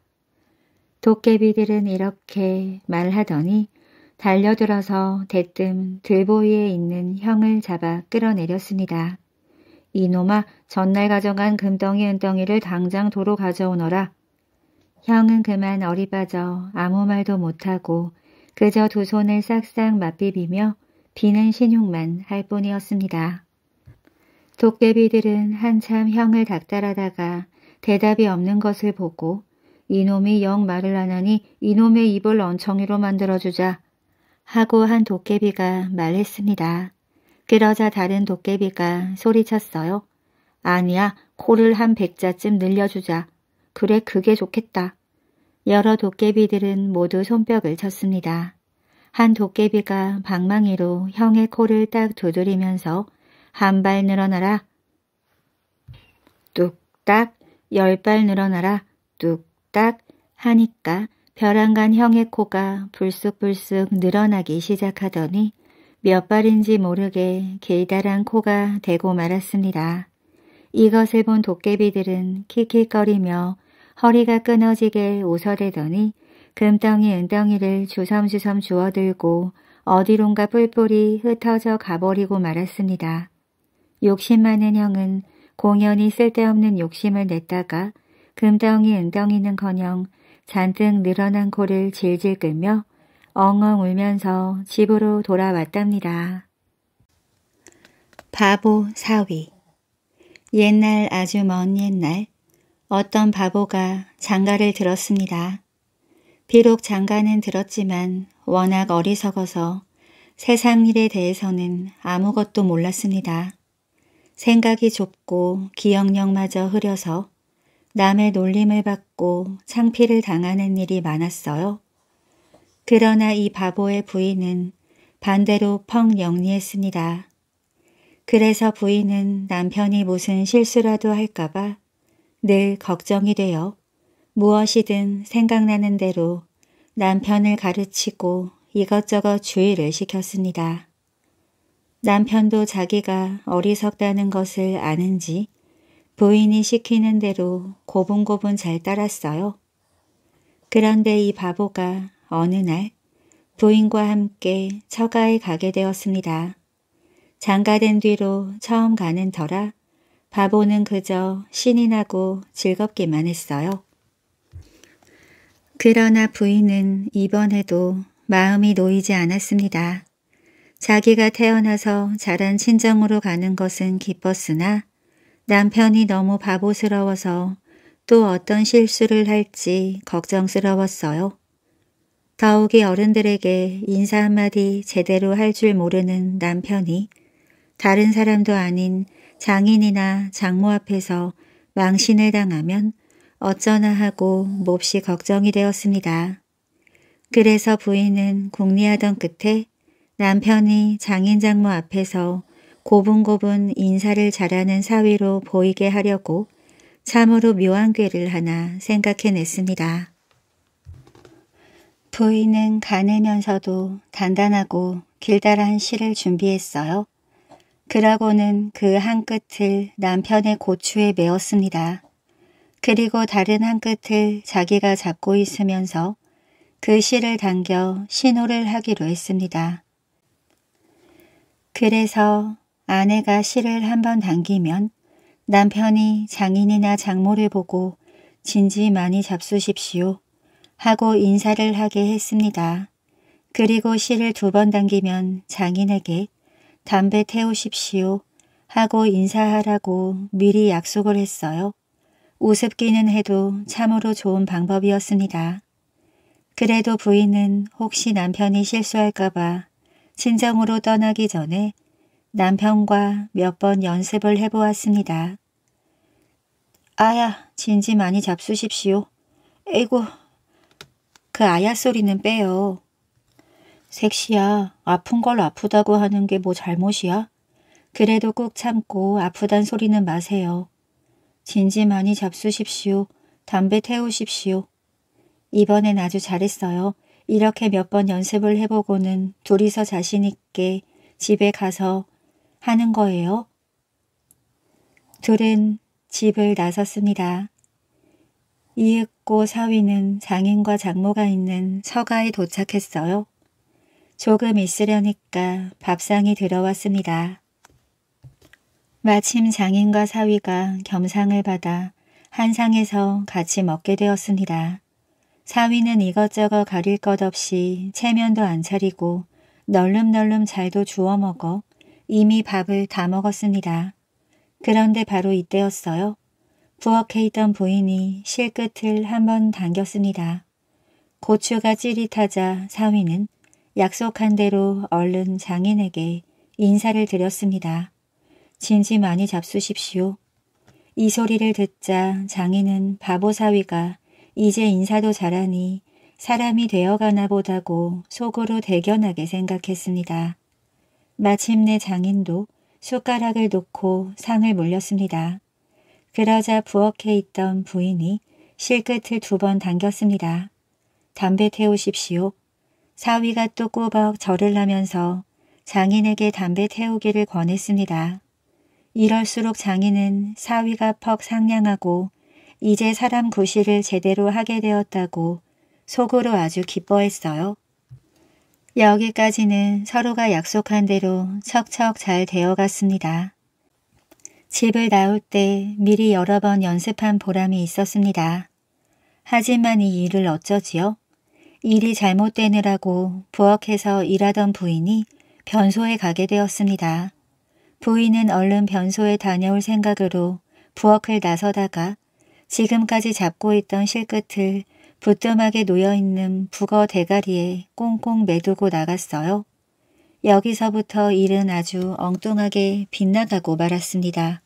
도깨비들은 이렇게 말하더니 달려들어서 대뜸 들보위에 있는 형을 잡아 끌어내렸습니다. 이놈아 전날 가져간 금덩이 은덩이를 당장 도로 가져오너라. 형은 그만 어리빠져 아무 말도 못하고 그저 두 손을 싹싹 맞비비며 비는 신용만 할 뿐이었습니다. 도깨비들은 한참 형을 닥달하다가 대답이 없는 것을 보고 이놈이 영 말을 안하니 이놈의 입을 엉청이로 만들어주자 하고 한 도깨비가 말했습니다. 그러자 다른 도깨비가 소리쳤어요. 아니야 코를 한 백자쯤 늘려주자. 그래 그게 좋겠다. 여러 도깨비들은 모두 손뼉을 쳤습니다. 한 도깨비가 방망이로 형의 코를 딱 두드리면서 한발 늘어나라. 뚝딱 열 발 늘어나라. 뚝딱 하니까 벼랑간 형의 코가 불쑥불쑥 늘어나기 시작하더니 몇 발인지 모르게 길다란 코가 되고 말았습니다. 이것을 본 도깨비들은 킥킥거리며 허리가 끊어지게 웃어대더니 금덩이 은덩이를 주섬주섬 주워들고 어디론가 뿔뿔이 흩어져 가버리고 말았습니다. 욕심 많은 형은 공연이 쓸데없는 욕심을 냈다가 금덩이 은덩이는커녕 잔뜩 늘어난 코를 질질 끌며 엉엉 울면서 집으로 돌아왔답니다. 바보 사위 옛날 아주 먼 옛날 어떤 바보가 장가를 들었습니다. 비록 장가는 들었지만 워낙 어리석어서 세상 일에 대해서는 아무것도 몰랐습니다. 생각이 좁고 기억력마저 흐려서 남의 놀림을 받고 창피를 당하는 일이 많았어요. 그러나 이 바보의 부인은 반대로 펑 영리했습니다. 그래서 부인은 남편이 무슨 실수라도 할까봐 늘 걱정이 되어 무엇이든 생각나는 대로 남편을 가르치고 이것저것 주의를 시켰습니다. 남편도 자기가 어리석다는 것을 아는지 부인이 시키는 대로 고분고분 잘 따랐어요. 그런데 이 바보가 어느 날 부인과 함께 처가에 가게 되었습니다. 장가된 뒤로 처음 가는 터라 바보는 그저 신이 나고 즐겁기만 했어요. 그러나 부인은 이번에도 마음이 놓이지 않았습니다. 자기가 태어나서 자란 친정으로 가는 것은 기뻤으나 남편이 너무 바보스러워서 또 어떤 실수를 할지 걱정스러웠어요. 더욱이 어른들에게 인사 한마디 제대로 할 줄 모르는 남편이 다른 사람도 아닌 장인이나 장모 앞에서 망신을 당하면 어쩌나 하고 몹시 걱정이 되었습니다. 그래서 부인은 궁리하던 끝에 남편이 장인장모 앞에서 고분고분 인사를 잘하는 사위로 보이게 하려고 참으로 묘한 괴를 하나 생각해냈습니다. 부인은 가늘면서도 단단하고 길다란 시를 준비했어요. 그러고는 그 한 끝을 남편의 고추에 메었습니다. 그리고 다른 한 끝을 자기가 잡고 있으면서 그 시를 당겨 신호를 하기로 했습니다. 그래서 아내가 시를 한 번 당기면 남편이 장인이나 장모를 보고 진지 많이 잡수십시오 하고 인사를 하게 했습니다. 그리고 시를 두 번 당기면 장인에게 담배 태우십시오 하고 인사하라고 미리 약속을 했어요. 우습기는 해도 참으로 좋은 방법이었습니다. 그래도 부인은 혹시 남편이 실수할까봐 친정으로 떠나기 전에 남편과 몇 번 연습을 해보았습니다. 아야, 진지 많이 잡수십시오. 에이고, 그 아야 소리는 빼요. 섹시야 아픈 걸 아프다고 하는 게 뭐 잘못이야? 그래도 꾹 참고 아프단 소리는 마세요. 진지 많이 잡수십시오. 담배 태우십시오. 이번엔 아주 잘했어요. 이렇게 몇 번 연습을 해보고는 둘이서 자신있게 집에 가서 하는 거예요. 둘은 집을 나섰습니다. 이윽고 사위는 장인과 장모가 있는 서가에 도착했어요. 조금 있으려니까 밥상이 들어왔습니다. 마침 장인과 사위가 겸상을 받아 한상에서 같이 먹게 되었습니다. 사위는 이것저것 가릴 것 없이 체면도 안 차리고 널름널름 잘도 주워 먹어 이미 밥을 다 먹었습니다. 그런데 바로 이때였어요. 부엌에 있던 부인이 실끝을 한 번 당겼습니다. 고추가 찌릿하자 사위는 약속한 대로 얼른 장인에게 인사를 드렸습니다. 진지 많이 잡수십시오. 이 소리를 듣자 장인은 바보 사위가 이제 인사도 잘하니 사람이 되어가나 보다고 속으로 대견하게 생각했습니다. 마침내 장인도 숟가락을 놓고 상을 물렸습니다. 그러자 부엌에 있던 부인이 실끝을 두 번 당겼습니다. 담배 태우십시오. 사위가 또 꼬박 절을 하면서 장인에게 담배 태우기를 권했습니다. 이럴수록 장인은 사위가 퍽 상냥하고 이제 사람 구실을 제대로 하게 되었다고 속으로 아주 기뻐했어요. 여기까지는 서로가 약속한 대로 척척 잘 되어갔습니다. 집을 나올 때 미리 여러 번 연습한 보람이 있었습니다. 하지만 이 일을 어쩌지요? 일이 잘못되느라고 부엌에서 일하던 부인이 변소에 가게 되었습니다. 부인은 얼른 변소에 다녀올 생각으로 부엌을 나서다가 지금까지 잡고 있던 실끝을 부뚜막에 놓여있는 북어 대가리에 꽁꽁 매두고 나갔어요. 여기서부터 일은 아주 엉뚱하게 빗나가고 말았습니다.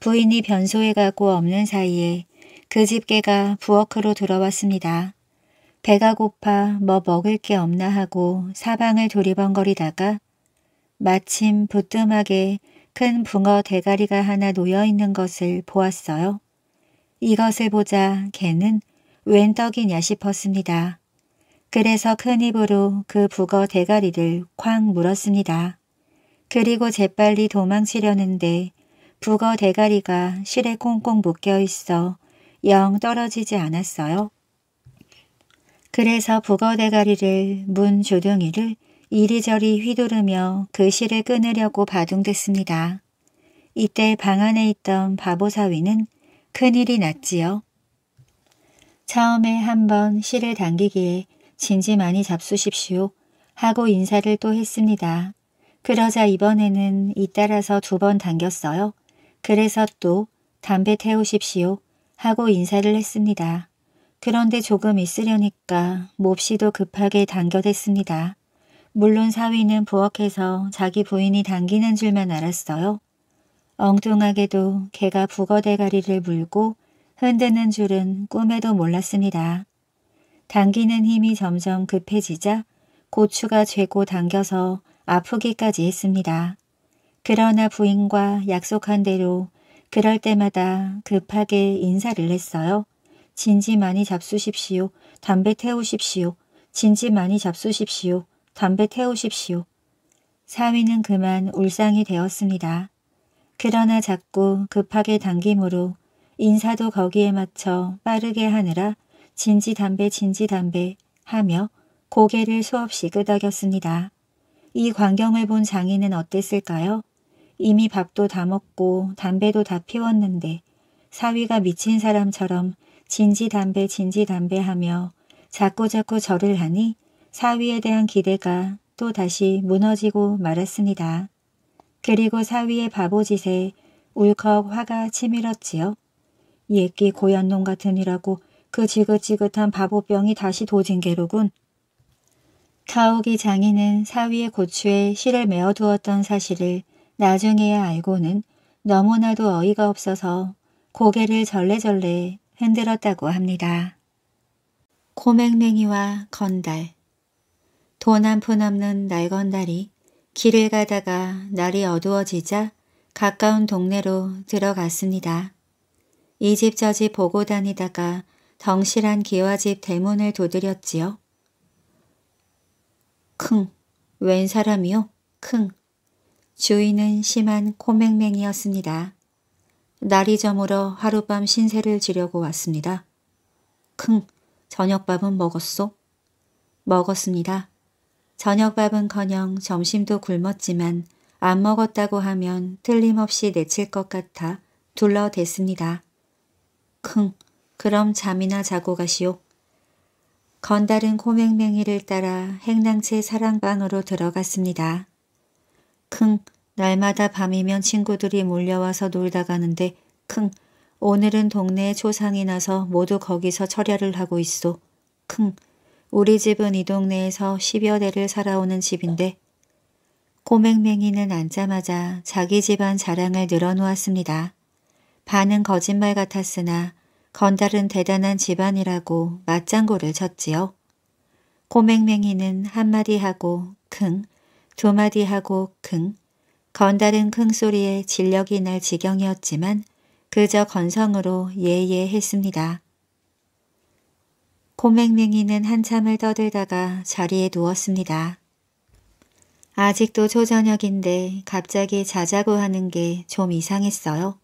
부인이 변소에가고 없는 사이에 그 집게가 부엌으로 들어왔습니다. 배가 고파 뭐 먹을 게 없나 하고 사방을 도리번거리다가 마침 부뚜막에 큰 붕어 대가리가 하나 놓여있는 것을 보았어요. 이것을 보자 개는 웬 떡이냐 싶었습니다. 그래서 큰 입으로 그 북어 대가리를 쾅 물었습니다. 그리고 재빨리 도망치려는데 북어 대가리가 실에 꽁꽁 묶여 있어 영 떨어지지 않았어요. 그래서 북어 대가리를 문 조둥이를 이리저리 휘두르며 그 실을 끊으려고 바둥댔습니다. 이때 방 안에 있던 바보사위는 큰일이 났지요. 처음에 한 번 실을 당기기에 진지 많이 잡수십시오 하고 인사를 또 했습니다. 그러자 이번에는 잇따라서 두 번 당겼어요. 그래서 또 담배 태우십시오 하고 인사를 했습니다. 그런데 조금 있으려니까 몹시도 급하게 당겨댔습니다. 물론 사위는 부엌에서 자기 부인이 당기는 줄만 알았어요. 엉뚱하게도 개가 북어 대가리를 물고 흔드는 줄은 꿈에도 몰랐습니다. 당기는 힘이 점점 급해지자 고추가 죄고 당겨서 아프기까지 했습니다. 그러나 부인과 약속한 대로 그럴 때마다 급하게 인사를 했어요. 진지 많이 잡수십시오. 담배 태우십시오. 진지 많이 잡수십시오. 담배 태우십시오. 사위는 그만 울상이 되었습니다. 그러나 자꾸 급하게 당김으로 인사도 거기에 맞춰 빠르게 하느라 진지 담배 진지 담배 하며 고개를 수없이 끄덕였습니다. 이 광경을 본 장인은 어땠을까요? 이미 밥도 다 먹고 담배도 다 피웠는데 사위가 미친 사람처럼 진지 담배 진지 담배 하며 자꾸자꾸 절을 하니 사위에 대한 기대가 또다시 무너지고 말았습니다. 그리고 사위의 바보짓에 울컥 화가 치밀었지요. 옛끼 고얀놈 같으니라고 그 지긋지긋한 바보병이 다시 도진개로군가옥이 장인은 사위의 고추에 실을 메어두었던 사실을 나중에야 알고는 너무나도 어이가 없어서 고개를 절레절레 흔들었다고 합니다. 고맹맹이와 건달 도난 푼 없는 날 건달이 길을 가다가 날이 어두워지자 가까운 동네로 들어갔습니다. 이 집 저 집 보고 다니다가 덩실한 기와집 대문을 두드렸지요. 킁, 웬 사람이요? 킁. 주인은 심한 코맹맹이었습니다. 날이 저물어 하룻밤 신세를 지려고 왔습니다. 킁, 저녁밥은 먹었소? 먹었습니다. 저녁밥은커녕 점심도 굶었지만 안 먹었다고 하면 틀림없이 내칠 것 같아 둘러댔습니다. 킁, 그럼 잠이나 자고 가시오. 건달은 코맹맹이를 따라 행랑채 사랑방으로 들어갔습니다. 킁, 날마다 밤이면 친구들이 몰려와서 놀다 가는데 킁, 오늘은 동네에 초상이 나서 모두 거기서 철야를 하고 있어. 킁, 우리 집은 이 동네에서 십여 대를 살아오는 집인데 꼬맹맹이는 앉자마자 자기 집안 자랑을 늘어놓았습니다. 반은 거짓말 같았으나 건달은 대단한 집안이라고 맞장구를 쳤지요. 꼬맹맹이는 한마디 하고 킁, 두마디 하고 킁, 건달은 킁 소리에 진력이 날 지경이었지만 그저 건성으로 예예 했습니다. 고맹맹이는 한참을 떠들다가 자리에 누웠습니다. 아직도 초저녁인데 갑자기 자자고 하는 게 좀 이상했어요.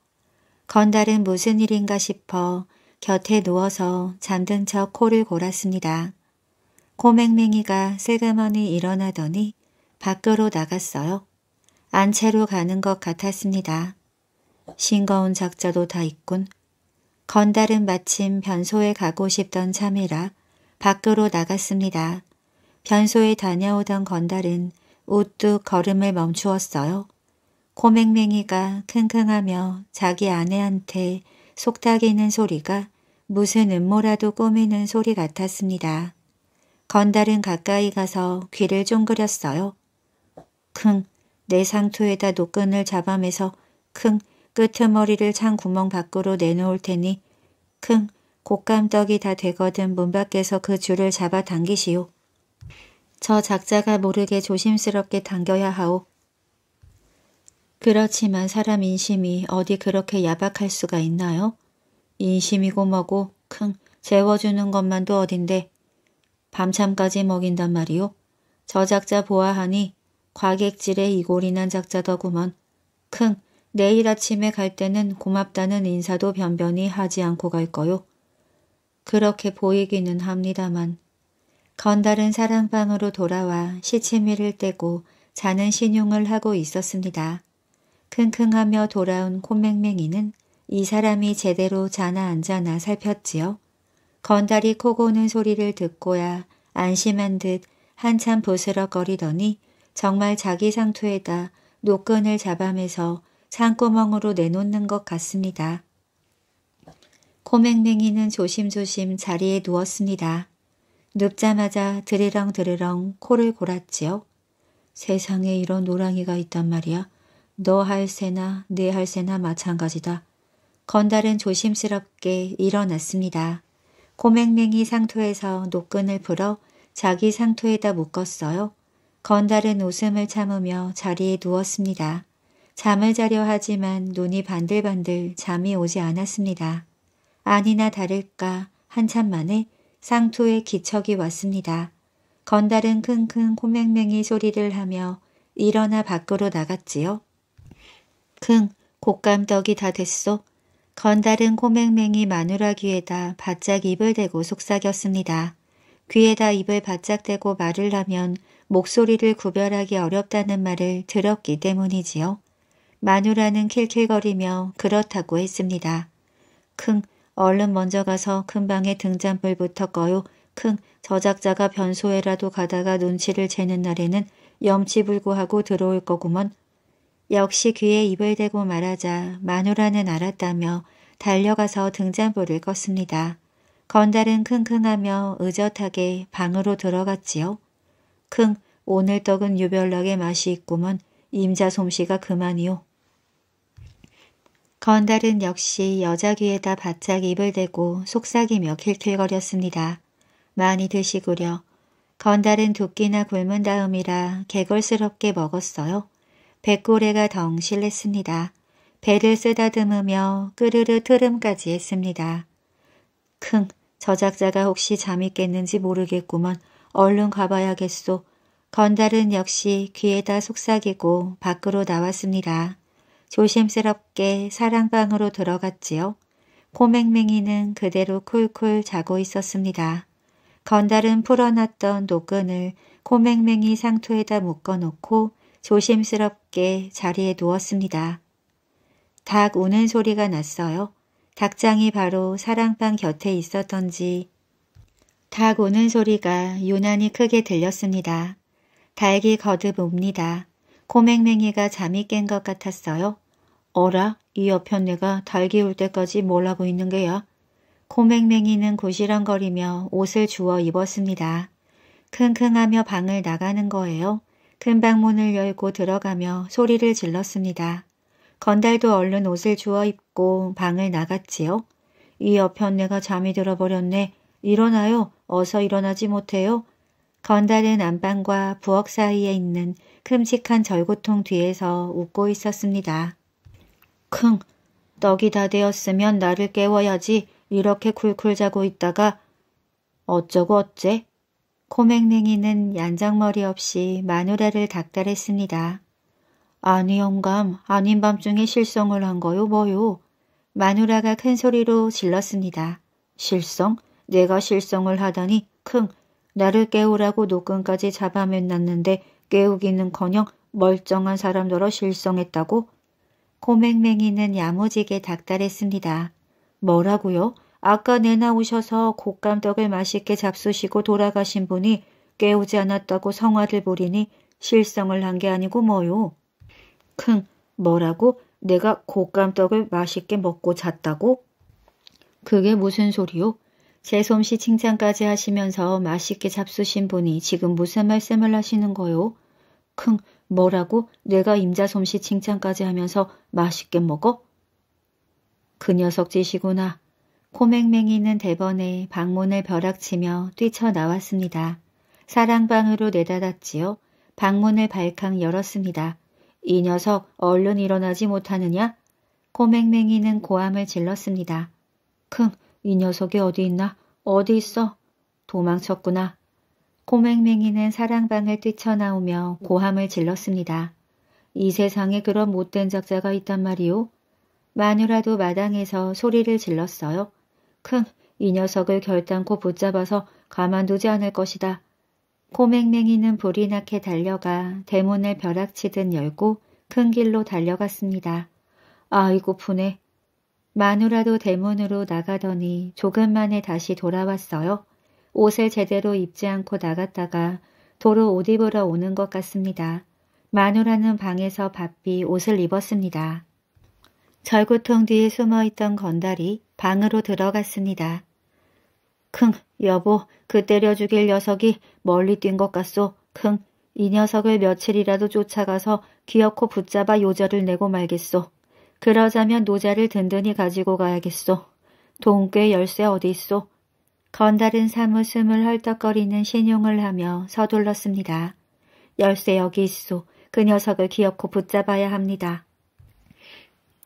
건달은 무슨 일인가 싶어 곁에 누워서 잠든 척 코를 골았습니다. 고맹맹이가 슬그머니 일어나더니 밖으로 나갔어요. 안채로 가는 것 같았습니다. 싱거운 작자도 다 있군. 건달은 마침 변소에 가고 싶던 참이라 밖으로 나갔습니다. 변소에 다녀오던 건달은 우뚝 걸음을 멈추었어요. 코맹맹이가 킁킁하며 자기 아내한테 속닥이는 소리가 무슨 음모라도 꾸미는 소리 같았습니다. 건달은 가까이 가서 귀를 쫑그렸어요. 킁, 내 상투에다 노끈을 잡아매서 킁, 끄트머리를 창구멍 밖으로 내놓을 테니 킁 곶감떡이 다 되거든 문 밖에서 그 줄을 잡아 당기시오. 저 작자가 모르게 조심스럽게 당겨야 하오. 그렇지만 사람 인심이 어디 그렇게 야박할 수가 있나요? 인심이고 뭐고 킁 재워주는 것만도 어딘데 밤참까지 먹인단 말이오. 저 작자 보아하니 과객질에 이골이 난 작자더구먼. 킁 내일 아침에 갈 때는 고맙다는 인사도 변변히 하지 않고 갈 거요. 그렇게 보이기는 합니다만 건달은 사랑방으로 돌아와 시치미를 떼고 자는 신용을 하고 있었습니다. 킁킁하며 돌아온 콧맹맹이는 이 사람이 제대로 자나 안 자나 살폈지요. 건달이 코 고는 소리를 듣고야 안심한 듯 한참 부스럭거리더니 정말 자기 상투에다 노끈을 잡아매서 창구멍으로 내놓는 것 같습니다. 코맹맹이는 조심조심 자리에 누웠습니다. 눕자마자 드르렁 드르렁 코를 골았지요. 세상에 이런 노랑이가 있단 말이야. 너 할세나 내 네 할세나 마찬가지다. 건달은 조심스럽게 일어났습니다. 코맹맹이 상토에서 노끈을 풀어 자기 상토에다 묶었어요. 건달은 웃음을 참으며 자리에 누웠습니다. 잠을 자려 하지만 눈이 반들반들 잠이 오지 않았습니다. 아니나 다를까 한참 만에 상투의 기척이 왔습니다. 건달은 킁킁 코맹맹이 소리를 하며 일어나 밖으로 나갔지요. 킁, 곶감떡이 다 됐소. 건달은 코맹맹이 마누라 귀에다 바짝 입을 대고 속삭였습니다. 귀에다 입을 바짝 대고 말을 하면 목소리를 구별하기 어렵다는 말을 들었기 때문이지요. 마누라는 킬킬거리며 그렇다고 했습니다. 킁 얼른 먼저 가서 큰 방에 등잔불부터 꺼요. 킁 저작자가 변소에라도 가다가 눈치를 채는 날에는 염치불구하고 들어올 거구먼. 역시 귀에 입을 대고 말하자 마누라는 알았다며 달려가서 등잔불을 껐습니다. 건달은 킁킁하며 의젓하게 방으로 들어갔지요. 킁 오늘 떡은 유별나게 맛이 있구먼. 임자 솜씨가 그만이요. 건달은 역시 여자 귀에다 바짝 입을 대고 속삭이며 킬킬거렸습니다. 많이 드시구려. 건달은 두끼나 굶은 다음이라 개걸스럽게 먹었어요. 백고래가 덩실했습니다. 배를 쓰다듬으며 끄르르 트름까지 했습니다. 킁, 저작자가 혹시 잠이 깼는지 모르겠구먼. 얼른 가봐야겠소. 건달은 역시 귀에다 속삭이고 밖으로 나왔습니다. 조심스럽게 사랑방으로 들어갔지요. 코맹맹이는 그대로 쿨쿨 자고 있었습니다. 건달은 풀어놨던 노끈을 코맹맹이 상투에다 묶어놓고 조심스럽게 자리에 누웠습니다. 닭 우는 소리가 났어요. 닭장이 바로 사랑방 곁에 있었던지 닭 우는 소리가 유난히 크게 들렸습니다. 닭이 거듭 옵니다. 코맹맹이가 잠이 깬 것 같았어요. 어라 이옆편네가 달기 울 때까지 뭘 하고 있는 게야. 코맹맹이는 고시랑거리며 옷을 주워 입었습니다. 킁킁하며 방을 나가는 거예요. 큰방 문을 열고 들어가며 소리를 질렀습니다. 건달도 얼른 옷을 주워 입고 방을 나갔지요. 이옆편네가 잠이 들어버렸네. 일어나요. 어서 일어나지 못해요. 건달은 안방과 부엌 사이에 있는 큼직한 절구통 뒤에서 웃고 있었습니다. 쿵. 떡이 다 되었으면 나를 깨워야지 이렇게 쿨쿨 자고 있다가 어쩌고 어째? 코맹맹이는 얀장머리 없이 마누라를 닥달했습니다. 아니 영감, 아닌 밤중에 실성을 한 거요 뭐요? 마누라가 큰 소리로 질렀습니다. 실성? 내가 실성을 하다니 킁 나를 깨우라고 노끈까지 잡아맨 났는데 깨우기는커녕 멀쩡한 사람더러 실성했다고? 코맹맹이는 야무지게 닥달했습니다. 뭐라고요? 아까 내나오셔서 곶감떡을 맛있게 잡수시고 돌아가신 분이 깨우지 않았다고 성화들 부리니 실성을 한 게 아니고 뭐요? 킁, 뭐라고? 내가 곶감떡을 맛있게 먹고 잤다고? 그게 무슨 소리요? 제 솜씨 칭찬까지 하시면서 맛있게 잡수신 분이 지금 무슨 말씀을 하시는 거요? 킁, 뭐라고 내가 임자솜씨 칭찬까지 하면서 맛있게 먹어? 그 녀석 짓이구나. 코맹맹이 있는 대번에 방문을 벼락치며 뛰쳐나왔습니다. 사랑방으로 내다닫지요 방문을 발칵 열었습니다. 이 녀석 얼른 일어나지 못하느냐? 코맹맹이는 고함을 질렀습니다. 킁, 이 녀석이 어디 있나? 어디 있어? 도망쳤구나. 코맹맹이는 사랑방을 뛰쳐나오며 음. 고함을 질렀습니다. 이 세상에 그런 못된 작자가 있단 말이오. 마누라도 마당에서 소리를 질렀어요. 큰, 이 녀석을 결단코 붙잡아서 가만두지 않을 것이다. 코맹맹이는 불이 나게 달려가 대문을 벼락치듯 열고 큰 길로 달려갔습니다. 아이고 푸네. 마누라도 대문으로 나가더니 조금 만에 다시 돌아왔어요. 옷을 제대로 입지 않고 나갔다가 도로 옷 입으러 오는 것 같습니다. 마누라는 방에서 바삐 옷을 입었습니다. 절구통 뒤에 숨어있던 건달이 방으로 들어갔습니다. 킁, 여보, 그 때려 죽일 녀석이 멀리 뛴 것 같소. 킁, 이 녀석을 며칠이라도 쫓아가서 기어코 붙잡아 요절을 내고 말겠소. 그러자면 노자를 든든히 가지고 가야겠소. 돈 꽤 열쇠 어디 있소? 건달은 사무숨을 헐떡거리는 신용을 하며 서둘렀습니다. 열쇠 여기 있소. 그 녀석을 기어코 붙잡아야 합니다.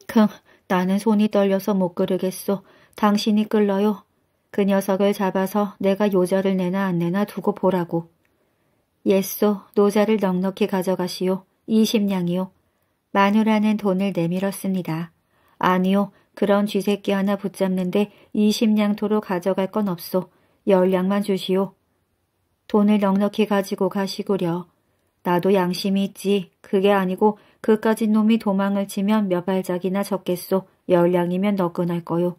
킁, 나는 손이 떨려서 못 그르겠소. 당신이 끌러요. 그 녀석을 잡아서 내가 요자를 내나 안 내나 두고 보라고. 예소 노자를 넉넉히 가져가시오. 이십냥이요. 마누라는 돈을 내밀었습니다. 아니요, 그런 쥐새끼 하나 붙잡는데 20냥토로 가져갈 건 없소. 열량만 주시오. 돈을 넉넉히 가지고 가시구려. 나도 양심이 있지. 그게 아니고 그까진 놈이 도망을 치면 몇발작이나 적겠소. 열량이면 너끈할 거요.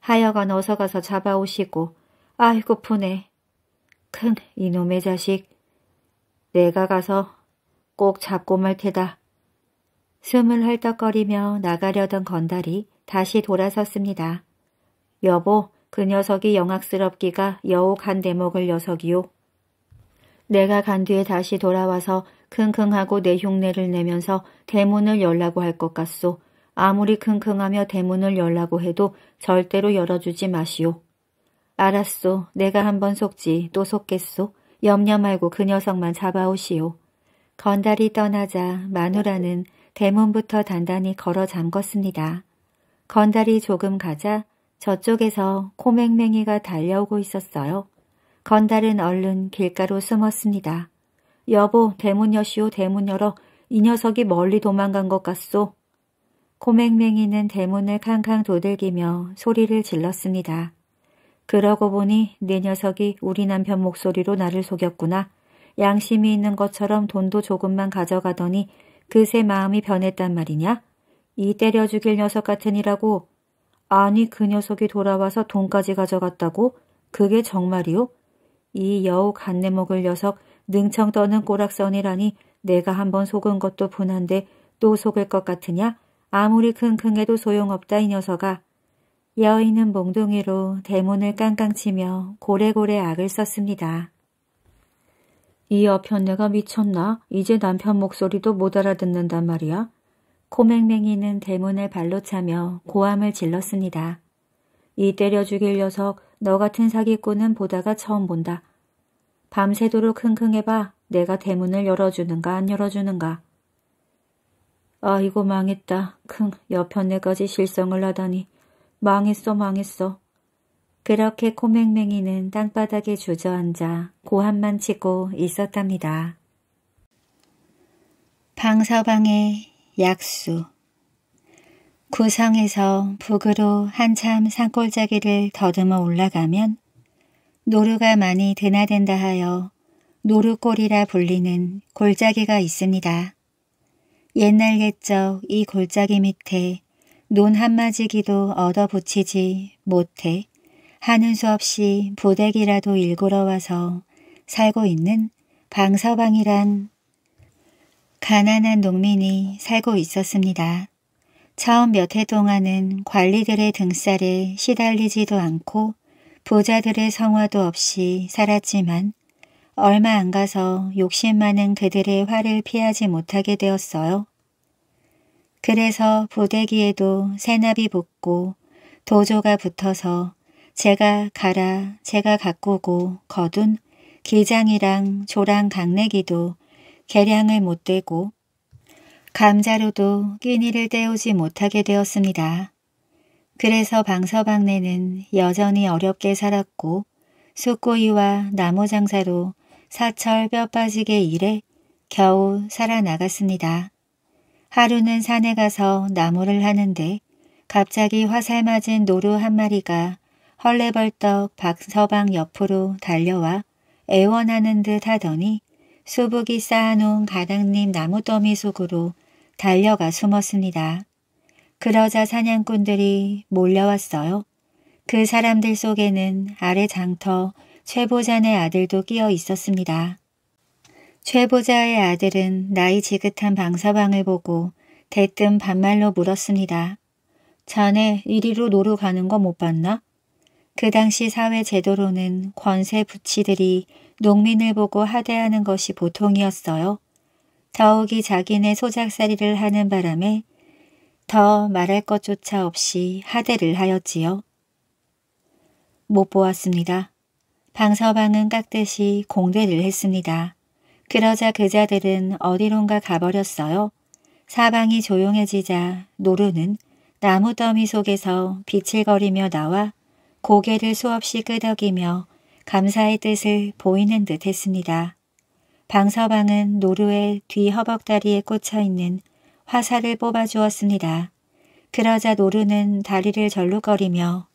하여간 어서 가서 잡아오시고. 아이고 푸네. 큰 이놈의 자식. 내가 가서 꼭 잡고 말 테다. 숨을 헐떡거리며 나가려던 건달이 다시 돌아섰습니다. 여보, 그 녀석이 영악스럽기가 여우 간 대목을 녀석이요. 내가 간 뒤에 다시 돌아와서 킁킁하고 내 흉내를 내면서 대문을 열라고 할 것 같소. 아무리 킁킁하며 대문을 열라고 해도 절대로 열어주지 마시오. 알았소. 내가 한 번 속지 또 속겠소. 염려 말고 그 녀석만 잡아오시오. 건달이 떠나자 마누라는 대문부터 단단히 걸어 잠궜습니다. 건달이 조금 가자 저쪽에서 코맹맹이가 달려오고 있었어요. 건달은 얼른 길가로 숨었습니다. 여보, 대문 여시오, 대문 열어. 이 녀석이 멀리 도망간 것 같소. 코맹맹이는 대문을 캉캉 도들기며 소리를 질렀습니다. 그러고 보니 내 네 녀석이 우리 남편 목소리로 나를 속였구나. 양심이 있는 것처럼 돈도 조금만 가져가더니 그새 마음이 변했단 말이냐? 이 때려 죽일 녀석 같으니라고. 아니 그 녀석이 돌아와서 돈까지 가져갔다고? 그게 정말이오이 여우 간내 먹을 녀석 능청 떠는 꼬락선이라니 내가 한번 속은 것도 분한데 또 속을 것 같으냐? 아무리 킁킁해도 소용없다 이 녀석아. 여인은 몽둥이로 대문을 깡깡치며 고래고래 악을 썼습니다. 이 어편내가 미쳤나? 이제 남편 목소리도 못 알아듣는단 말이야? 코맹맹이는 대문을 발로 차며 고함을 질렀습니다. 이 때려 죽일 녀석 너 같은 사기꾼은 보다가 처음 본다. 밤새도록 흥흥해봐 내가 대문을 열어주는가 안 열어주는가. 아이고 망했다. 킁 여편네까지 실성을 하다니. 망했어 망했어. 그렇게 코맹맹이는 땅바닥에 주저앉아 고함만 치고 있었답니다. 방사방에 약수 구성에서 북으로 한참 산골짜기를 더듬어 올라가면 노루가 많이 드나된다 하여 노루골이라 불리는 골짜기가 있습니다. 옛날 옛적 이 골짜기 밑에 논 한마지기도 얻어붙이지 못해 하는 수 없이 부대기라도 일구러 와서 살고 있는 방서방이란 가난한 농민이 살고 있었습니다. 처음 몇 해 동안은 관리들의 등살에 시달리지도 않고 부자들의 성화도 없이 살았지만 얼마 안 가서 욕심 많은 그들의 화를 피하지 못하게 되었어요. 그래서 부대기에도 새나비 붙고 도조가 붙어서 제가 가라, 제가 가꾸고 거둔 기장이랑 조랑 강내기도 계량을 못 되고 감자로도 끼니를 때우지 못하게 되었습니다. 그래서 방서방네는 여전히 어렵게 살았고 숯고이와 나무 장사로 사철 뼈 빠지게 일해 겨우 살아나갔습니다. 하루는 산에 가서 나무를 하는데 갑자기 화살 맞은 노루 한 마리가 헐레벌떡 박서방 옆으로 달려와 애원하는 듯 하더니 수북이 쌓아놓은 가당잎 나무더미 속으로 달려가 숨었습니다. 그러자 사냥꾼들이 몰려왔어요. 그 사람들 속에는 아래 장터 최보자의 아들도 끼어 있었습니다. 최보자의 아들은 나이 지긋한 방사방을 보고 대뜸 반말로 물었습니다. 자네 이리로 노루 가는 거 못 봤나? 그 당시 사회 제도로는 권세 부치들이 농민을 보고 하대하는 것이 보통이었어요. 더욱이 자기네 소작살이를 하는 바람에 더 말할 것조차 없이 하대를 하였지요. 못 보았습니다. 방서방은 깍듯이 공대를 했습니다. 그러자 그자들은 어디론가 가버렸어요. 사방이 조용해지자 노루는 나무더미 속에서 비칠거리며 나와 고개를 수없이 끄덕이며 감사의 뜻을 보이는 듯 했습니다. 방서방은 노루의 뒤 허벅다리에 꽂혀있는 화살을 뽑아주었습니다. 그러자 노루는 다리를 절룩거리며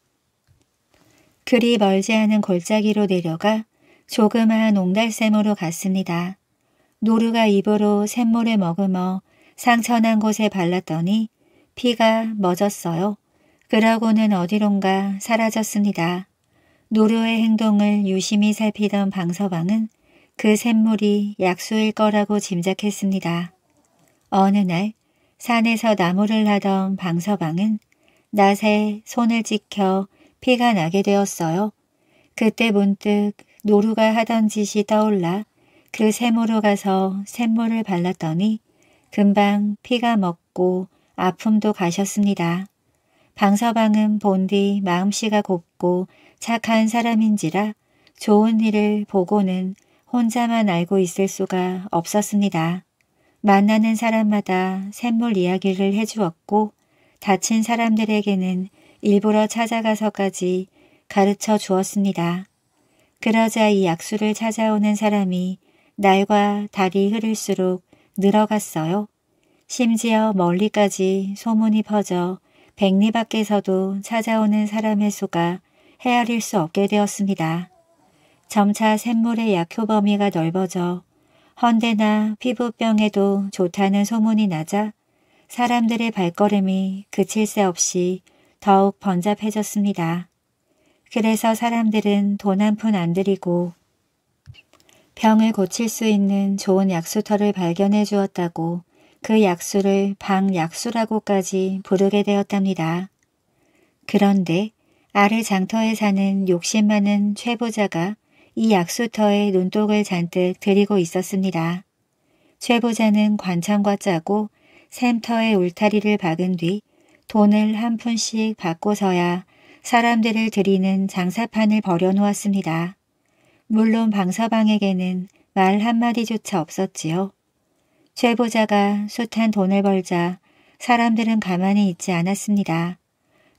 그리 멀지 않은 골짜기로 내려가 조그마한 옹달샘으로 갔습니다. 노루가 입으로 샘물을 머금어 상처난 곳에 발랐더니 피가 멎었어요. 그러고는 어디론가 사라졌습니다. 노료의 행동을 유심히 살피던 방서방은 그 샘물이 약수일 거라고 짐작했습니다. 어느 날 산에서 나무를 하던 방서방은 낫에 손을 찍혀 피가 나게 되었어요. 그때 문득 노루가 하던 짓이 떠올라 그 샘으로 가서 샘물을 발랐더니 금방 피가 먹고 아픔도 가셨습니다. 방서방은 본 뒤 마음씨가 곱고 착한 사람인지라 좋은 일을 보고는 혼자만 알고 있을 수가 없었습니다. 만나는 사람마다 샘물 이야기를 해주었고 다친 사람들에게는 일부러 찾아가서까지 가르쳐 주었습니다. 그러자 이 약수를 찾아오는 사람이 날과 달이 흐를수록 늘어갔어요. 심지어 멀리까지 소문이 퍼져 백리 밖에서도 찾아오는 사람의 수가 헤아릴 수 없게 되었습니다. 점차 샘물의 약효 범위가 넓어져 헌데나 피부병에도 좋다는 소문이 나자 사람들의 발걸음이 그칠 새 없이 더욱 번잡해졌습니다. 그래서 사람들은 돈 한 푼안 들이고 병을 고칠 수 있는 좋은 약수터를 발견해 주었다고 그 약수를 방약수라고까지 부르게 되었답니다. 그런데 아래 장터에 사는 욕심 많은 최보자가 이 약수터에 눈독을 잔뜩 들이고 있었습니다. 최보자는 관창과 짜고 샘터에 울타리를 박은 뒤 돈을 한 푼씩 받고서야 사람들을 들이는 장사판을 벌여놓았습니다. 물론 방서방에게는 말 한마디조차 없었지요. 최보자가 숱한 돈을 벌자 사람들은 가만히 있지 않았습니다.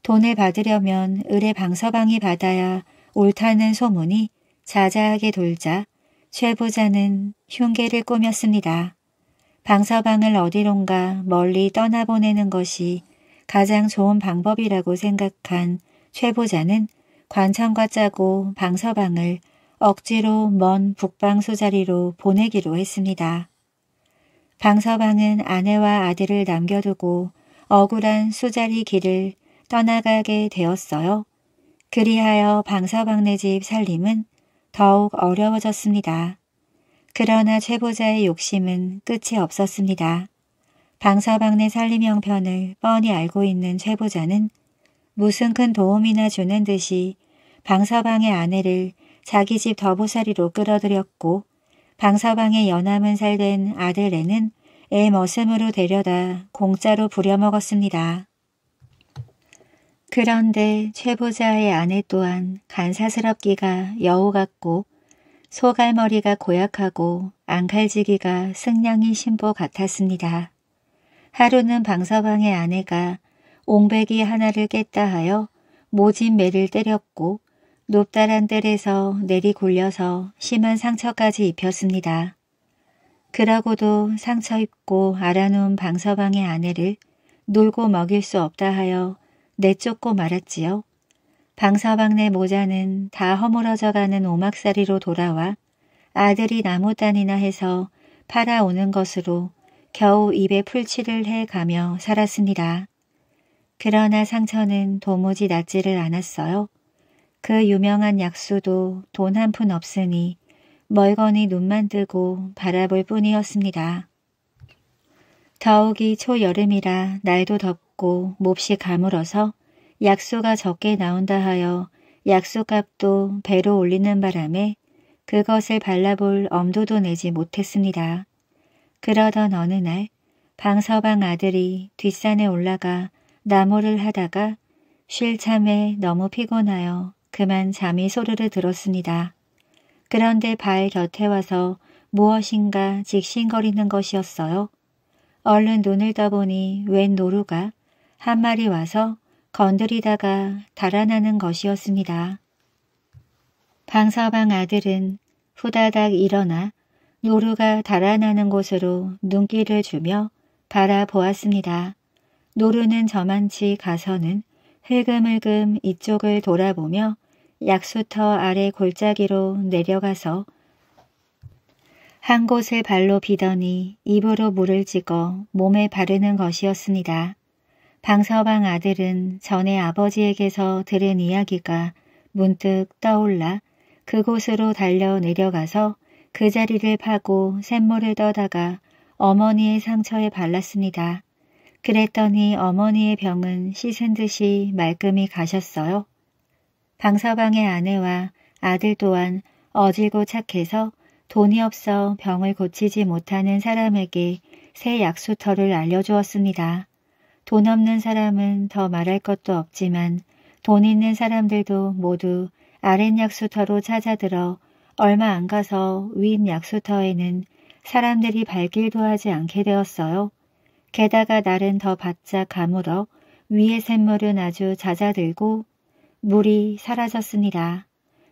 돈을 받으려면 을의 방서방이 받아야 옳다는 소문이 자자하게 돌자 최부자는 흉계를 꾸몄습니다. 방서방을 어디론가 멀리 떠나보내는 것이 가장 좋은 방법이라고 생각한 최부자는 관청과 짜고 방서방을 억지로 먼 북방수 자리로 보내기로 했습니다. 방서방은 아내와 아들을 남겨두고 억울한 수자리 길을 떠나가게 되었어요. 그리하여 방서방네 집 살림은 더욱 어려워졌습니다. 그러나 최보자의 욕심은 끝이 없었습니다. 방서방네 살림 형편을 뻔히 알고 있는 최보자는 무슨 큰 도움이나 주는 듯이 방서방의 아내를 자기 집 더보살이로 끌어들였고 방서방의 연함은 살된 아들에는 애 머슴으로 데려다 공짜로 부려먹었습니다. 그런데 최부자의 아내 또한 간사스럽기가 여우 같고 소갈머리가 고약하고 안칼지기가 승냥이 신보 같았습니다. 하루는 방서방의 아내가 옹백이 하나를 깼다 하여 모진 매를 때렸고 높다란 뜰에서 내리 굴려서 심한 상처까지 입혔습니다. 그러고도 상처 입고 알아놓은 방서방의 아내를 놀고 먹일 수 없다 하여 내쫓고 말았지요. 방서방내 모자는 다 허물어져가는 오막살이로 돌아와 아들이 나무단이나 해서 팔아오는 것으로 겨우 입에 풀칠을 해가며 살았습니다. 그러나 상처는 도무지 낫지를 않았어요. 그 유명한 약수도 돈 한 푼 없으니 멀거니 눈만 뜨고 바라볼 뿐이었습니다. 더욱이 초여름이라 날도 덥고 없고 몹시 가물어서 약수가 적게 나온다 하여 약수값도 배로 올리는 바람에 그것을 발라볼 엄두도 내지 못했습니다. 그러던 어느 날 방서방 아들이 뒷산에 올라가 나무를 하다가 쉴 참에 너무 피곤하여 그만 잠이 소르르 들었습니다. 그런데 발 곁에 와서 무엇인가 직신거리는 것이었어요. 얼른 눈을 떠보니 웬 노루가 한 마리 와서 건드리다가 달아나는 것이었습니다. 방서방 아들은 후다닥 일어나 노루가 달아나는 곳으로 눈길을 주며 바라보았습니다. 노루는 저만치 가서는 흘금흘금 이쪽을 돌아보며 약수터 아래 골짜기로 내려가서 한 곳을 발로 비더니 입으로 물을 찍어 몸에 바르는 것이었습니다. 방서방 아들은 전에 아버지에게서 들은 이야기가 문득 떠올라 그곳으로 달려 내려가서 그 자리를 파고 샘물을 떠다가 어머니의 상처에 발랐습니다. 그랬더니 어머니의 병은 씻은 듯이 말끔히 가셨어요. 방서방의 아내와 아들 또한 어질고 착해서 돈이 없어 병을 고치지 못하는 사람에게 새 약수터를 알려주었습니다. 돈 없는 사람은 더 말할 것도 없지만 돈 있는 사람들도 모두 아랫 약수터로 찾아들어 얼마 안 가서 윗 약수터에는 사람들이 발길도 하지 않게 되었어요. 게다가 날은 더 바짝 가물어 위의 샘물은 아주 잦아들고 물이 사라졌습니다.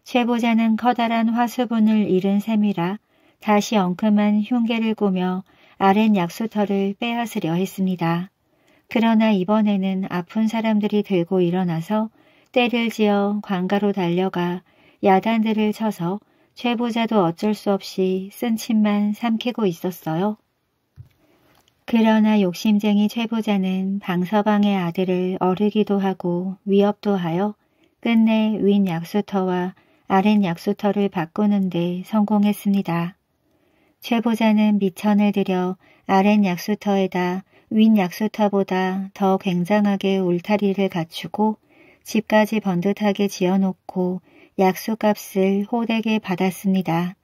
최보자는 커다란 화수분을 잃은 셈이라 다시 엉큼한 흉계를 꾸며 아랫 약수터를 빼앗으려 했습니다. 그러나 이번에는 아픈 사람들이 들고 일어나서 때를 지어 관가로 달려가 야단들을 쳐서 최보자도 어쩔 수 없이 쓴 침만 삼키고 있었어요. 그러나 욕심쟁이 최보자는 방서방의 아들을 어르기도 하고 위협도 하여 끝내 윈 약수터와 아랫 약수터를 바꾸는 데 성공했습니다. 최보자는 미천을 들여 아랫 약수터에다 윈 약수터보다 더 굉장하게 울타리를 갖추고 집까지 번듯하게 지어놓고 약수값을 호되게 받았습니다.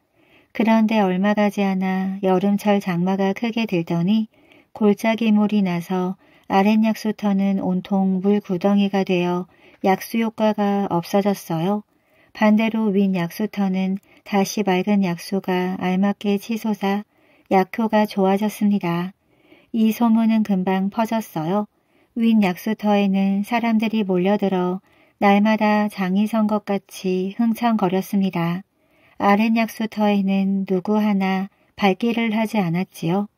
그런데 얼마 가지 않아 여름철 장마가 크게 들더니 골짜기물이 나서 아랫약수터는 온통 물구덩이가 되어 약수 효과가 없어졌어요. 반대로 윈 약수터는 다시 맑은 약수가 알맞게 치솟아 약효가 좋아졌습니다. 이 소문은 금방 퍼졌어요. 윈 약수터에는 사람들이 몰려들어 날마다 장이 선 것 같이 흥청거렸습니다. 아랫 약수터에는 누구 하나 발길을 하지 않았지요.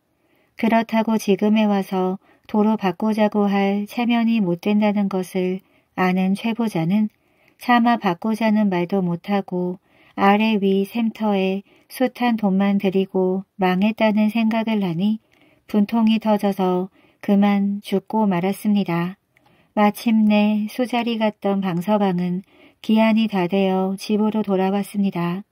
그렇다고 지금에 와서 도로 바꾸자고 할 체면이 못 된다는 것을 아는 최보자는 차마 바꾸자는 말도 못하고 아래 위 샘터에 숱한 돈만 들이고 망했다는 생각을 하니 분통이 터져서 그만 죽고 말았습니다. 마침내 수자리 갔던 방서방은 기한이 다 되어 집으로 돌아왔습니다.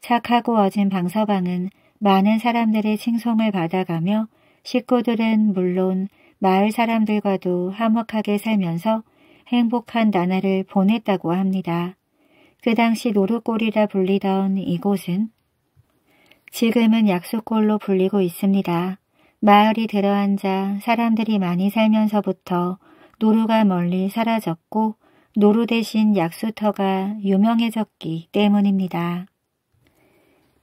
착하고 어진 방서방은 많은 사람들의 칭송을 받아가며 식구들은 물론 마을 사람들과도 화목하게 살면서 행복한 나날을 보냈다고 합니다. 그 당시 노루골이라 불리던 이곳은 지금은 약속골로 불리고 있습니다. 마을이 들어앉아 사람들이 많이 살면서부터 노루가 멀리 사라졌고 노루 대신 약수터가 유명해졌기 때문입니다.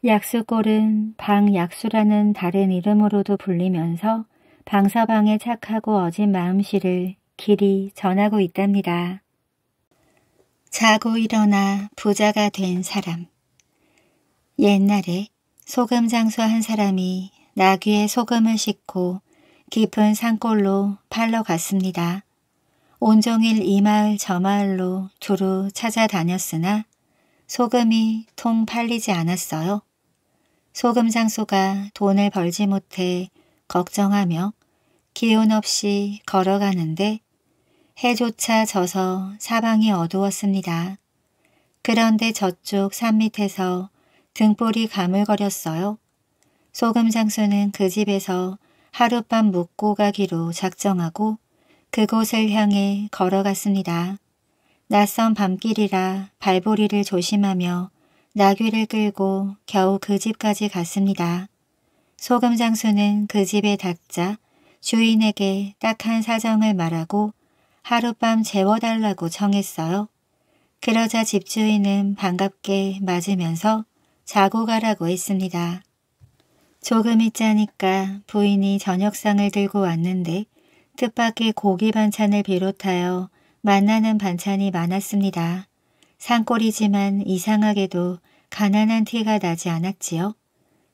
약수골은 방약수라는 다른 이름으로도 불리면서 방서방의 착하고 어진 마음씨를 길이 전하고 있답니다. 자고 일어나 부자가 된 사람 옛날에 소금 장수 한 사람이 나귀의 소금을 싣고 깊은 산골로 팔러 갔습니다. 온종일 이 마을 저 마을로 두루 찾아다녔으나 소금이 통 팔리지 않았어요. 소금 장소가 돈을 벌지 못해 걱정하며 기운 없이 걸어가는데 해조차 져서 사방이 어두웠습니다. 그런데 저쪽 산 밑에서 등불이 가물거렸어요. 소금 장수는 그 집에서 하룻밤 묵고 가기로 작정하고 그곳을 향해 걸어갔습니다. 낯선 밤길이라 발보리를 조심하며 나귀를 끌고 겨우 그 집까지 갔습니다. 소금 장수는 그 집에 닥자 주인에게 딱 한 사정을 말하고 하룻밤 재워달라고 청했어요. 그러자 집주인은 반갑게 맞으면서 자고 가라고 했습니다. 조금 있자니까 부인이 저녁상을 들고 왔는데 뜻밖의 고기 반찬을 비롯하여 만나는 반찬이 많았습니다. 산골이지만 이상하게도 가난한 티가 나지 않았지요.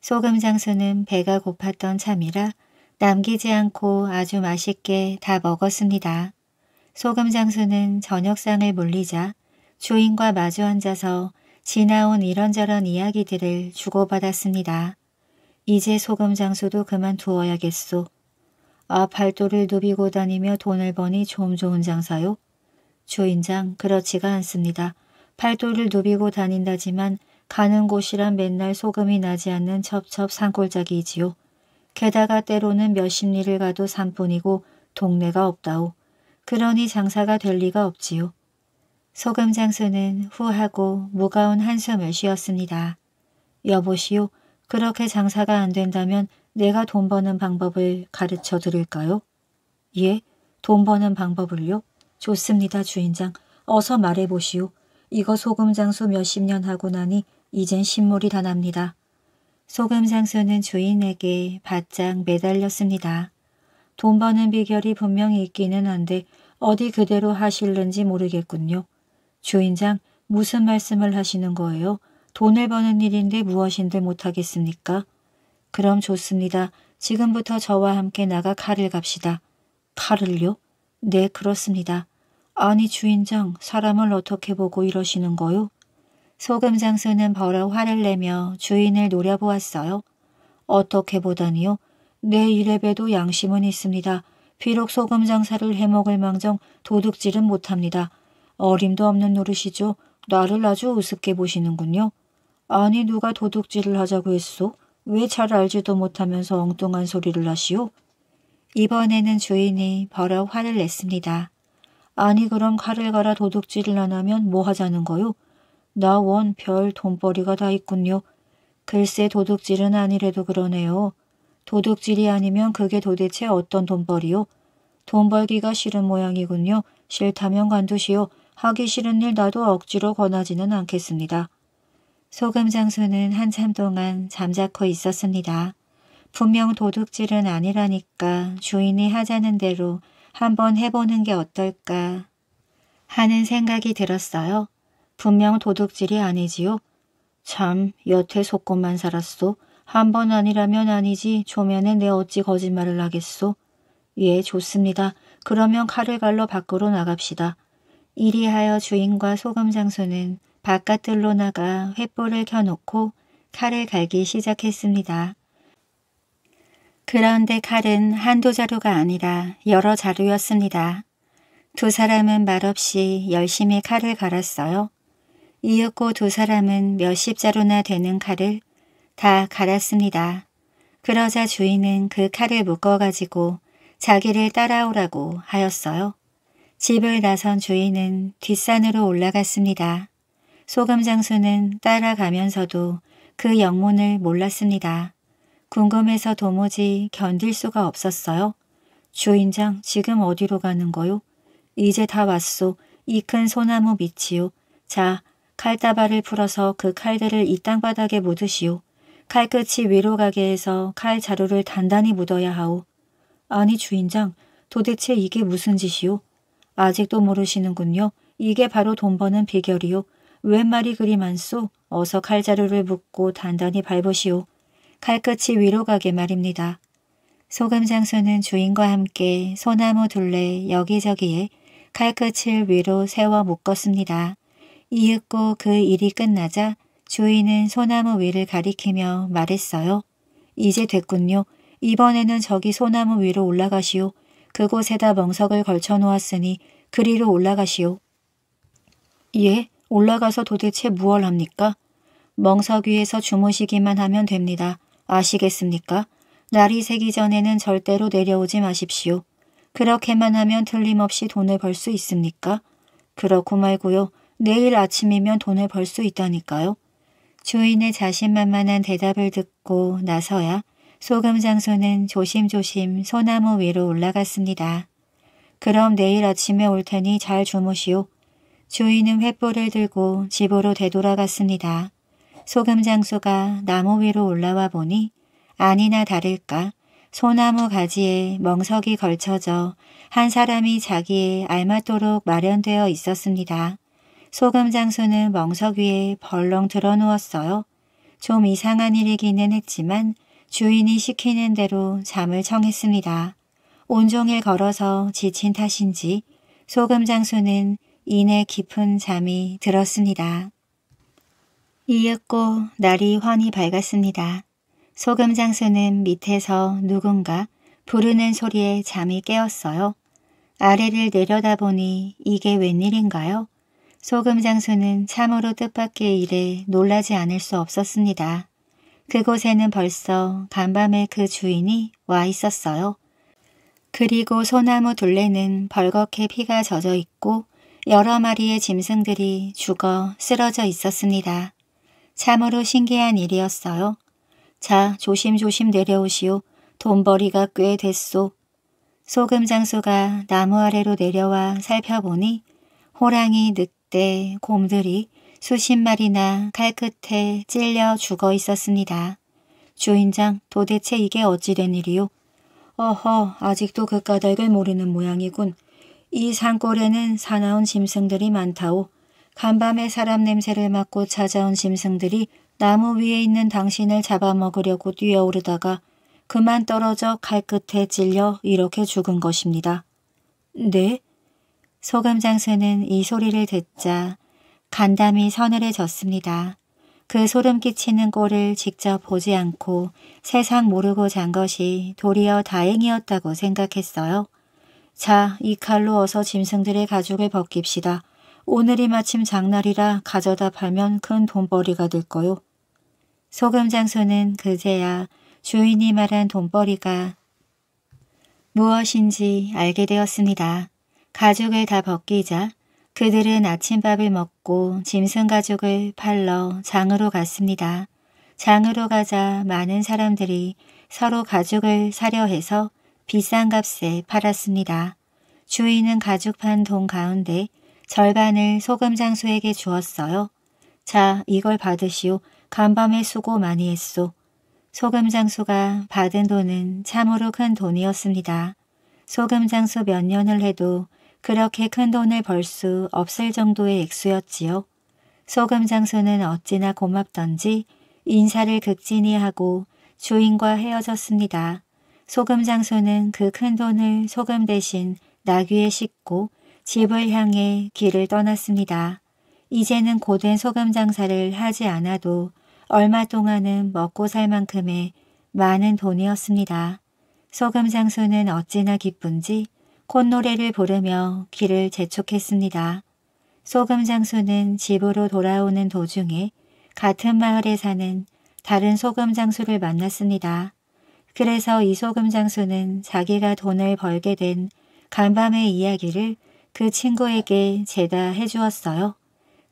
소금 장수는 배가 고팠던 참이라 남기지 않고 아주 맛있게 다 먹었습니다. 소금 장수는 저녁상을 물리자 주인과 마주 앉아서 지나온 이런저런 이야기들을 주고받았습니다. 이제 소금 장수도 그만두어야겠소. 아 팔도를 누비고 다니며 돈을 버니 좀 좋은 장사요? 주인장 그렇지가 않습니다. 팔도를 누비고 다닌다지만 가는 곳이란 맨날 소금이 나지 않는 첩첩 산골짜기이지요. 게다가 때로는 몇십 리를 가도 산뿐이고 동네가 없다오. 그러니 장사가 될 리가 없지요. 소금 장수는 후하고 무거운 한숨을 쉬었습니다. 여보시오, 그렇게 장사가 안 된다면 내가 돈 버는 방법을 가르쳐 드릴까요? 예, 돈 버는 방법을요? 좋습니다, 주인장. 어서 말해보시오. 이거 소금 장수 몇십 년 하고 나니 이젠 신물이 다 납니다. 소금 장수는 주인에게 바짝 매달렸습니다. 돈 버는 비결이 분명히 있기는 한데 어디 그대로 하실는지 모르겠군요. 주인장, 무슨 말씀을 하시는 거예요? 돈을 버는 일인데 무엇인들 못하겠습니까? 그럼 좋습니다. 지금부터 저와 함께 나가 칼을 갑시다. 칼을요? 네, 그렇습니다. 아니 주인장, 사람을 어떻게 보고 이러시는 거요? 소금 장수는 벌어 화를 내며 주인을 노려보았어요. 어떻게 보다니요? 내일에배도 양심은 있습니다. 비록 소금 장사를 해먹을 망정 도둑질은 못합니다. 어림도 없는 노릇이죠. 나를 아주 우습게 보시는군요. 아니 누가 도둑질을 하자고 했소? 왜 잘 알지도 못하면서 엉뚱한 소리를 하시오? 이번에는 주인이 바로 화를 냈습니다. 아니 그럼 칼을 갈아 도둑질을 안 하면 뭐 하자는 거요? 나 원 별 돈벌이가 다 있군요. 글쎄 도둑질은 아니래도 그러네요. 도둑질이 아니면 그게 도대체 어떤 돈벌이요? 돈 벌기가 싫은 모양이군요. 싫다면 관두시오. 하기 싫은 일 나도 억지로 권하지는 않겠습니다. 소금 장수는 한참 동안 잠자코 있었습니다. 분명 도둑질은 아니라니까 주인이 하자는 대로 한번 해보는 게 어떨까 하는 생각이 들었어요. 분명 도둑질이 아니지요. 참 여태 속고만 살았소. 한번 아니라면 아니지 조면에 내 어찌 거짓말을 하겠소. 예 좋습니다. 그러면 칼을 갈러 밖으로 나갑시다. 이리하여 주인과 소금 장수는 바깥들로 나가 횃불을 켜놓고 칼을 갈기 시작했습니다. 그런데 칼은 한두 자루가 아니라 여러 자루였습니다. 두 사람은 말없이 열심히 칼을 갈았어요. 이윽고 두 사람은 몇십 자루나 되는 칼을 다 갈았습니다. 그러자 주인은 그 칼을 묶어가지고 자기를 따라오라고 하였어요. 집을 나선 주인은 뒷산으로 올라갔습니다. 소감 장수는 따라가면서도 그 영문을 몰랐습니다. 궁금해서 도무지 견딜 수가 없었어요. 주인장 지금 어디로 가는 거요? 이제 다 왔소. 이 큰 소나무 밑이요. 자, 칼다발을 풀어서 그 칼들을 이 땅바닥에 묻으시오. 칼끝이 위로 가게 해서 칼 자루를 단단히 묻어야 하오. 아니 주인장, 도대체 이게 무슨 짓이오? 아직도 모르시는군요. 이게 바로 돈 버는 비결이요. 웬 말이 그리 많소? 어서 칼자루를 묶고 단단히 밟으시오. 칼끝이 위로 가게 말입니다. 소금 장수는 주인과 함께 소나무 둘레 여기저기에 칼끝을 위로 세워 묶었습니다. 이윽고 그 일이 끝나자 주인은 소나무 위를 가리키며 말했어요. 이제 됐군요. 이번에는 저기 소나무 위로 올라가시오. 그곳에다 멍석을 걸쳐 놓았으니 그리로 올라가시오. 예, 올라가서 도대체 무얼 합니까? 멍석 위에서 주무시기만 하면 됩니다. 아시겠습니까? 날이 새기 전에는 절대로 내려오지 마십시오. 그렇게만 하면 틀림없이 돈을 벌 수 있습니까? 그렇고 말고요. 내일 아침이면 돈을 벌 수 있다니까요. 주인의 자신만만한 대답을 듣고 나서야 소금장수는 조심조심 소나무 위로 올라갔습니다. 그럼 내일 아침에 올 테니 잘 주무시오. 주인은 횃불을 들고 집으로 되돌아갔습니다. 소금장수가 나무 위로 올라와 보니 아니나 다를까 소나무 가지에 멍석이 걸쳐져 한 사람이 자기에 알맞도록 마련되어 있었습니다. 소금장수는 멍석 위에 벌렁 드러누웠어요좀 이상한 일이기는 했지만 주인이 시키는 대로 잠을 청했습니다. 온종일 걸어서 지친 탓인지 소금 장수는 이내 깊은 잠이 들었습니다. 이윽고 날이 환히 밝았습니다. 소금 장수는 밑에서 누군가 부르는 소리에 잠이 깨었어요. 아래를 내려다보니 이게 웬일인가요? 소금 장수는 참으로 뜻밖의 일에 놀라지 않을 수 없었습니다. 그곳에는 벌써 간밤에 그 주인이 와 있었어요. 그리고 소나무 둘레는 벌겋게 피가 젖어 있고 여러 마리의 짐승들이 죽어 쓰러져 있었습니다. 참으로 신기한 일이었어요. 자, 조심조심 내려오시오. 돈벌이가 꽤 됐소. 소금장수가 나무 아래로 내려와 살펴보니 호랑이, 늑대, 곰들이 수십 마리나 칼끝에 찔려 죽어 있었습니다. 주인장 도대체 이게 어찌된 일이오 어허 아직도 그 까닭을 모르는 모양이군. 이 산골에는 사나운 짐승들이 많다오. 간밤에 사람 냄새를 맡고 찾아온 짐승들이 나무 위에 있는 당신을 잡아먹으려고 뛰어오르다가 그만 떨어져 칼끝에 찔려 이렇게 죽은 것입니다. 네? 소감장수는 이 소리를 듣자 간담이 서늘해졌습니다. 그 소름 끼치는 꼴을 직접 보지 않고 세상 모르고 잔 것이 도리어 다행이었다고 생각했어요. 자, 이 칼로 어서 짐승들의 가죽을 벗깁시다. 오늘이 마침 장날이라 가져다 팔면 큰 돈벌이가 될 거요. 소금 장수는 그제야 주인이 말한 돈벌이가 무엇인지 알게 되었습니다. 가죽을 다 벗기자 그들은 아침밥을 먹고 짐승 가죽을 팔러 장으로 갔습니다. 장으로 가자 많은 사람들이 서로 가죽을 사려 해서 비싼 값에 팔았습니다. 주인은 가죽 판 돈 가운데 절반을 소금 장수에게 주었어요. 자, 이걸 받으시오. 간밤에 수고 많이 했소. 소금 장수가 받은 돈은 참으로 큰 돈이었습니다. 소금 장수 몇 년을 해도 그렇게 큰 돈을 벌 수 없을 정도의 액수였지요. 소금 장수는 어찌나 고맙던지 인사를 극진히 하고 주인과 헤어졌습니다. 소금 장수는 그 큰 돈을 소금 대신 나귀에 싣고 집을 향해 길을 떠났습니다. 이제는 고된 소금 장사를 하지 않아도 얼마 동안은 먹고 살 만큼의 많은 돈이었습니다. 소금 장수는 어찌나 기쁜지 콧노래를 부르며 길을 재촉했습니다. 소금 장수는 집으로 돌아오는 도중에 같은 마을에 사는 다른 소금 장수를 만났습니다. 그래서 이 소금 장수는 자기가 돈을 벌게 된 간밤의 이야기를 그 친구에게 제다 해주었어요.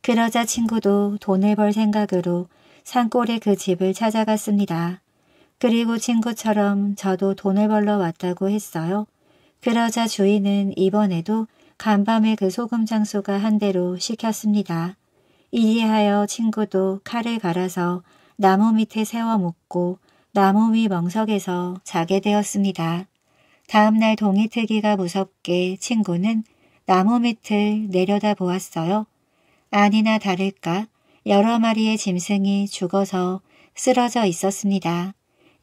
그러자 친구도 돈을 벌 생각으로 산골의 그 집을 찾아갔습니다. 그리고 친구처럼 저도 돈을 벌러 왔다고 했어요. 그러자 주인은 이번에도 간밤에 그 소금 장소가 한 대로 시켰습니다. 이리하여 친구도 칼을 갈아서 나무 밑에 세워 묶고 나무 위 멍석에서 자게 되었습니다. 다음날 동이 트기가 무섭게 친구는 나무 밑을 내려다 보았어요. 아니나 다를까 여러 마리의 짐승이 죽어서 쓰러져 있었습니다.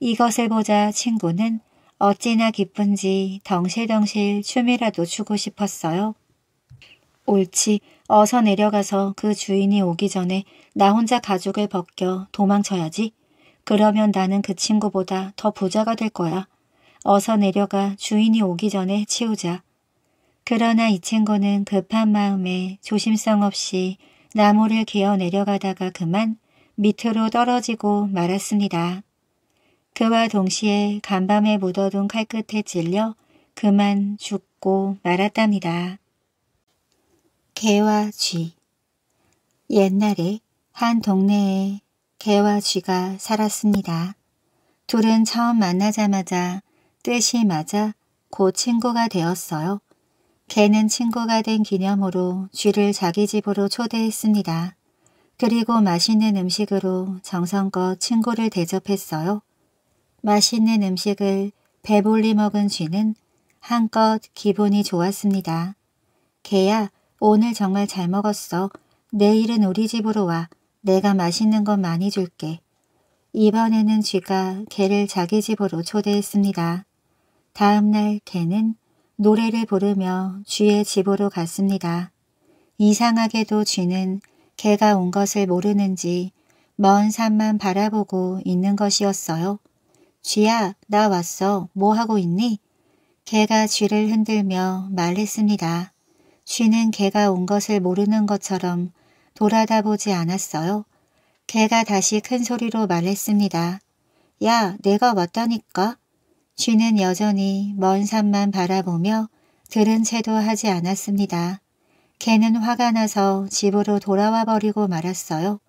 이것을 보자 친구는 어찌나 기쁜지 덩실덩실 춤이라도 추고 싶었어요. 옳지, 어서 내려가서 그 주인이 오기 전에 나 혼자 가죽을 벗겨 도망쳐야지. 그러면 나는 그 친구보다 더 부자가 될 거야. 어서 내려가 주인이 오기 전에 치우자. 그러나 이 친구는 급한 마음에 조심성 없이 나무를 개어 내려가다가 그만 밑으로 떨어지고 말았습니다. 그와 동시에 간밤에 묻어둔 칼끝에 찔려 그만 죽고 말았답니다. 개와 쥐 옛날에 한 동네에 개와 쥐가 살았습니다. 둘은 처음 만나자마자 뜻이 맞아 곧 친구가 되었어요. 개는 친구가 된 기념으로 쥐를 자기 집으로 초대했습니다. 그리고 맛있는 음식으로 정성껏 친구를 대접했어요. 맛있는 음식을 배불리 먹은 쥐는 한껏 기분이 좋았습니다. 개야 오늘 정말 잘 먹었어. 내일은 우리 집으로 와. 내가 맛있는 거 많이 줄게. 이번에는 쥐가 개를 자기 집으로 초대했습니다. 다음날 개는 노래를 부르며 쥐의 집으로 갔습니다. 이상하게도 쥐는 개가 온 것을 모르는지 먼 산만 바라보고 있는 것이었어요. 쥐야, 나 왔어. 뭐 하고 있니? 개가 쥐를 흔들며 말했습니다. 쥐는 개가 온 것을 모르는 것처럼 돌아다 보지 않았어요. 개가 다시 큰 소리로 말했습니다. 야, 내가 왔다니까? 쥐는 여전히 먼 산만 바라보며 들은 채도 하지 않았습니다. 개는 화가 나서 집으로 돌아와 버리고 말았어요.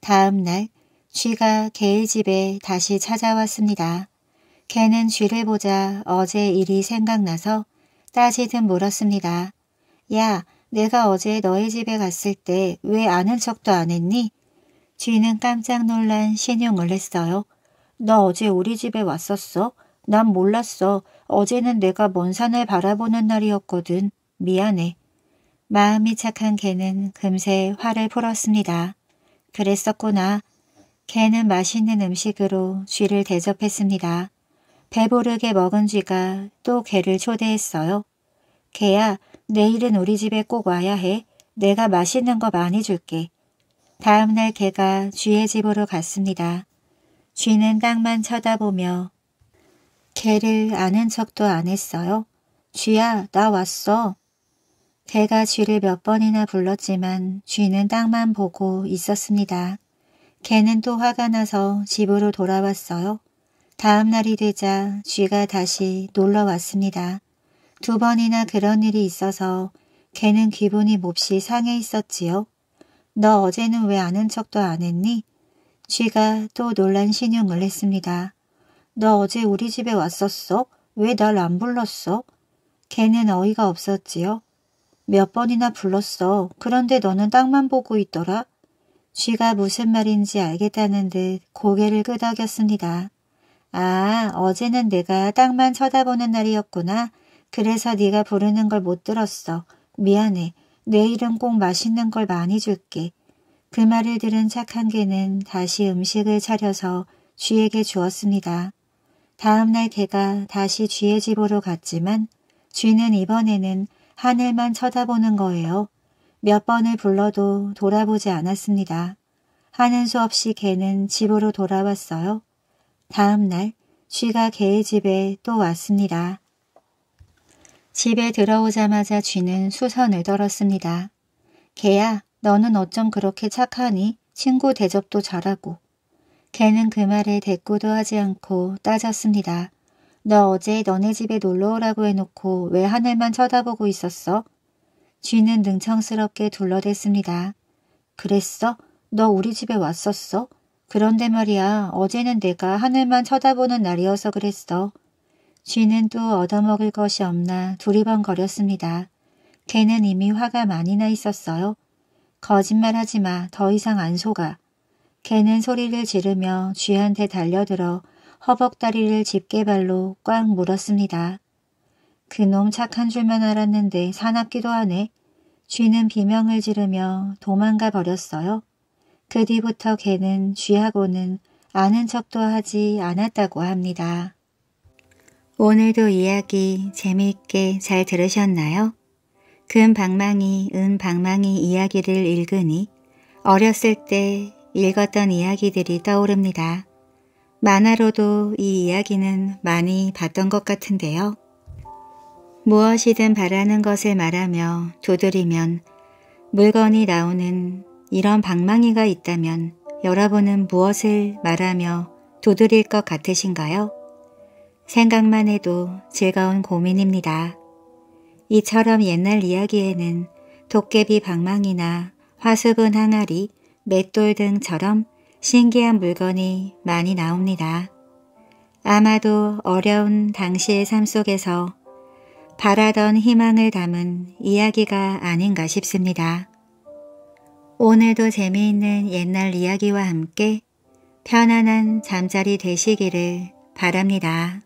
다음 날 쥐가 개의 집에 다시 찾아왔습니다. 개는 쥐를 보자 어제 일이 생각나서 따지듯 물었습니다. 야, 내가 어제 너희 집에 갔을 때 왜 아는 척도 안 했니? 쥐는 깜짝 놀란 신용을 했어요. 너 어제 우리 집에 왔었어? 난 몰랐어. 어제는 내가 먼 산을 바라보는 날이었거든. 미안해. 마음이 착한 개는 금세 화를 풀었습니다. 그랬었구나. 개는 맛있는 음식으로 쥐를 대접했습니다. 배부르게 먹은 쥐가 또 개를 초대했어요. 개야, 내일은 우리 집에 꼭 와야 해. 내가 맛있는 거 많이 줄게. 다음날 개가 쥐의 집으로 갔습니다. 쥐는 땅만 쳐다보며 개를 아는 척도 안 했어요. 쥐야, 나 왔어. 개가 쥐를 몇 번이나 불렀지만 쥐는 땅만 보고 있었습니다. 개는 또 화가 나서 집으로 돌아왔어요. 다음 날이 되자 쥐가 다시 놀러 왔습니다. 두 번이나 그런 일이 있어서 개는 기분이 몹시 상해 있었지요. 너 어제는 왜 아는 척도 안 했니? 쥐가 또 놀란 신용을 했습니다. 너 어제 우리 집에 왔었어? 왜 날 안 불렀어? 개는 어이가 없었지요. 몇 번이나 불렀어. 그런데 너는 땅만 보고 있더라. 쥐가 무슨 말인지 알겠다는 듯 고개를 끄덕였습니다. 아, 어제는 내가 땅만 쳐다보는 날이었구나. 그래서 네가 부르는 걸 못 들었어. 미안해. 내일은 꼭 맛있는 걸 많이 줄게. 그 말을 들은 착한 개는 다시 음식을 차려서 쥐에게 주었습니다. 다음날 개가 다시 쥐의 집으로 갔지만 쥐는 이번에는 하늘만 쳐다보는 거예요. 몇 번을 불러도 돌아보지 않았습니다. 하는 수 없이 개는 집으로 돌아왔어요. 다음 날 쥐가 개의 집에 또 왔습니다. 집에 들어오자마자 쥐는 수선을 떨었습니다. 개야, 너는 어쩜 그렇게 착하니 친구 대접도 잘하고. 개는 그 말에 대꾸도 하지 않고 따졌습니다. 너 어제 너네 집에 놀러오라고 해놓고 왜 하늘만 쳐다보고 있었어? 쥐는 능청스럽게 둘러댔습니다. 그랬어? 너 우리 집에 왔었어? 그런데 말이야 어제는 내가 하늘만 쳐다보는 날이어서 그랬어. 쥐는 또 얻어먹을 것이 없나 두리번거렸습니다. 걔는 이미 화가 많이 나 있었어요. 거짓말하지 마. 더 이상 안 속아. 걔는 소리를 지르며 쥐한테 달려들어 허벅다리를 집게발로 꽉 물었습니다. 그놈 착한 줄만 알았는데 사납기도 하네. 쥐는 비명을 지르며 도망가 버렸어요. 그 뒤부터 개는 쥐하고는 아는 척도 하지 않았다고 합니다. 오늘도 이야기 재미있게 잘 들으셨나요? 금방망이, 은방망이 이야기를 읽으니 어렸을 때 읽었던 이야기들이 떠오릅니다. 만화로도 이 이야기는 많이 봤던 것 같은데요. 무엇이든 바라는 것을 말하며 두드리면 물건이 나오는 이런 방망이가 있다면 여러분은 무엇을 말하며 두드릴 것 같으신가요? 생각만 해도 즐거운 고민입니다. 이처럼 옛날 이야기에는 도깨비 방망이나 화수분 항아리, 맷돌 등처럼 신기한 물건이 많이 나옵니다. 아마도 어려운 당시의 삶 속에서 바라던 희망을 담은 이야기가 아닌가 싶습니다. 오늘도 재미있는 옛날 이야기와 함께 편안한 잠자리 되시기를 바랍니다.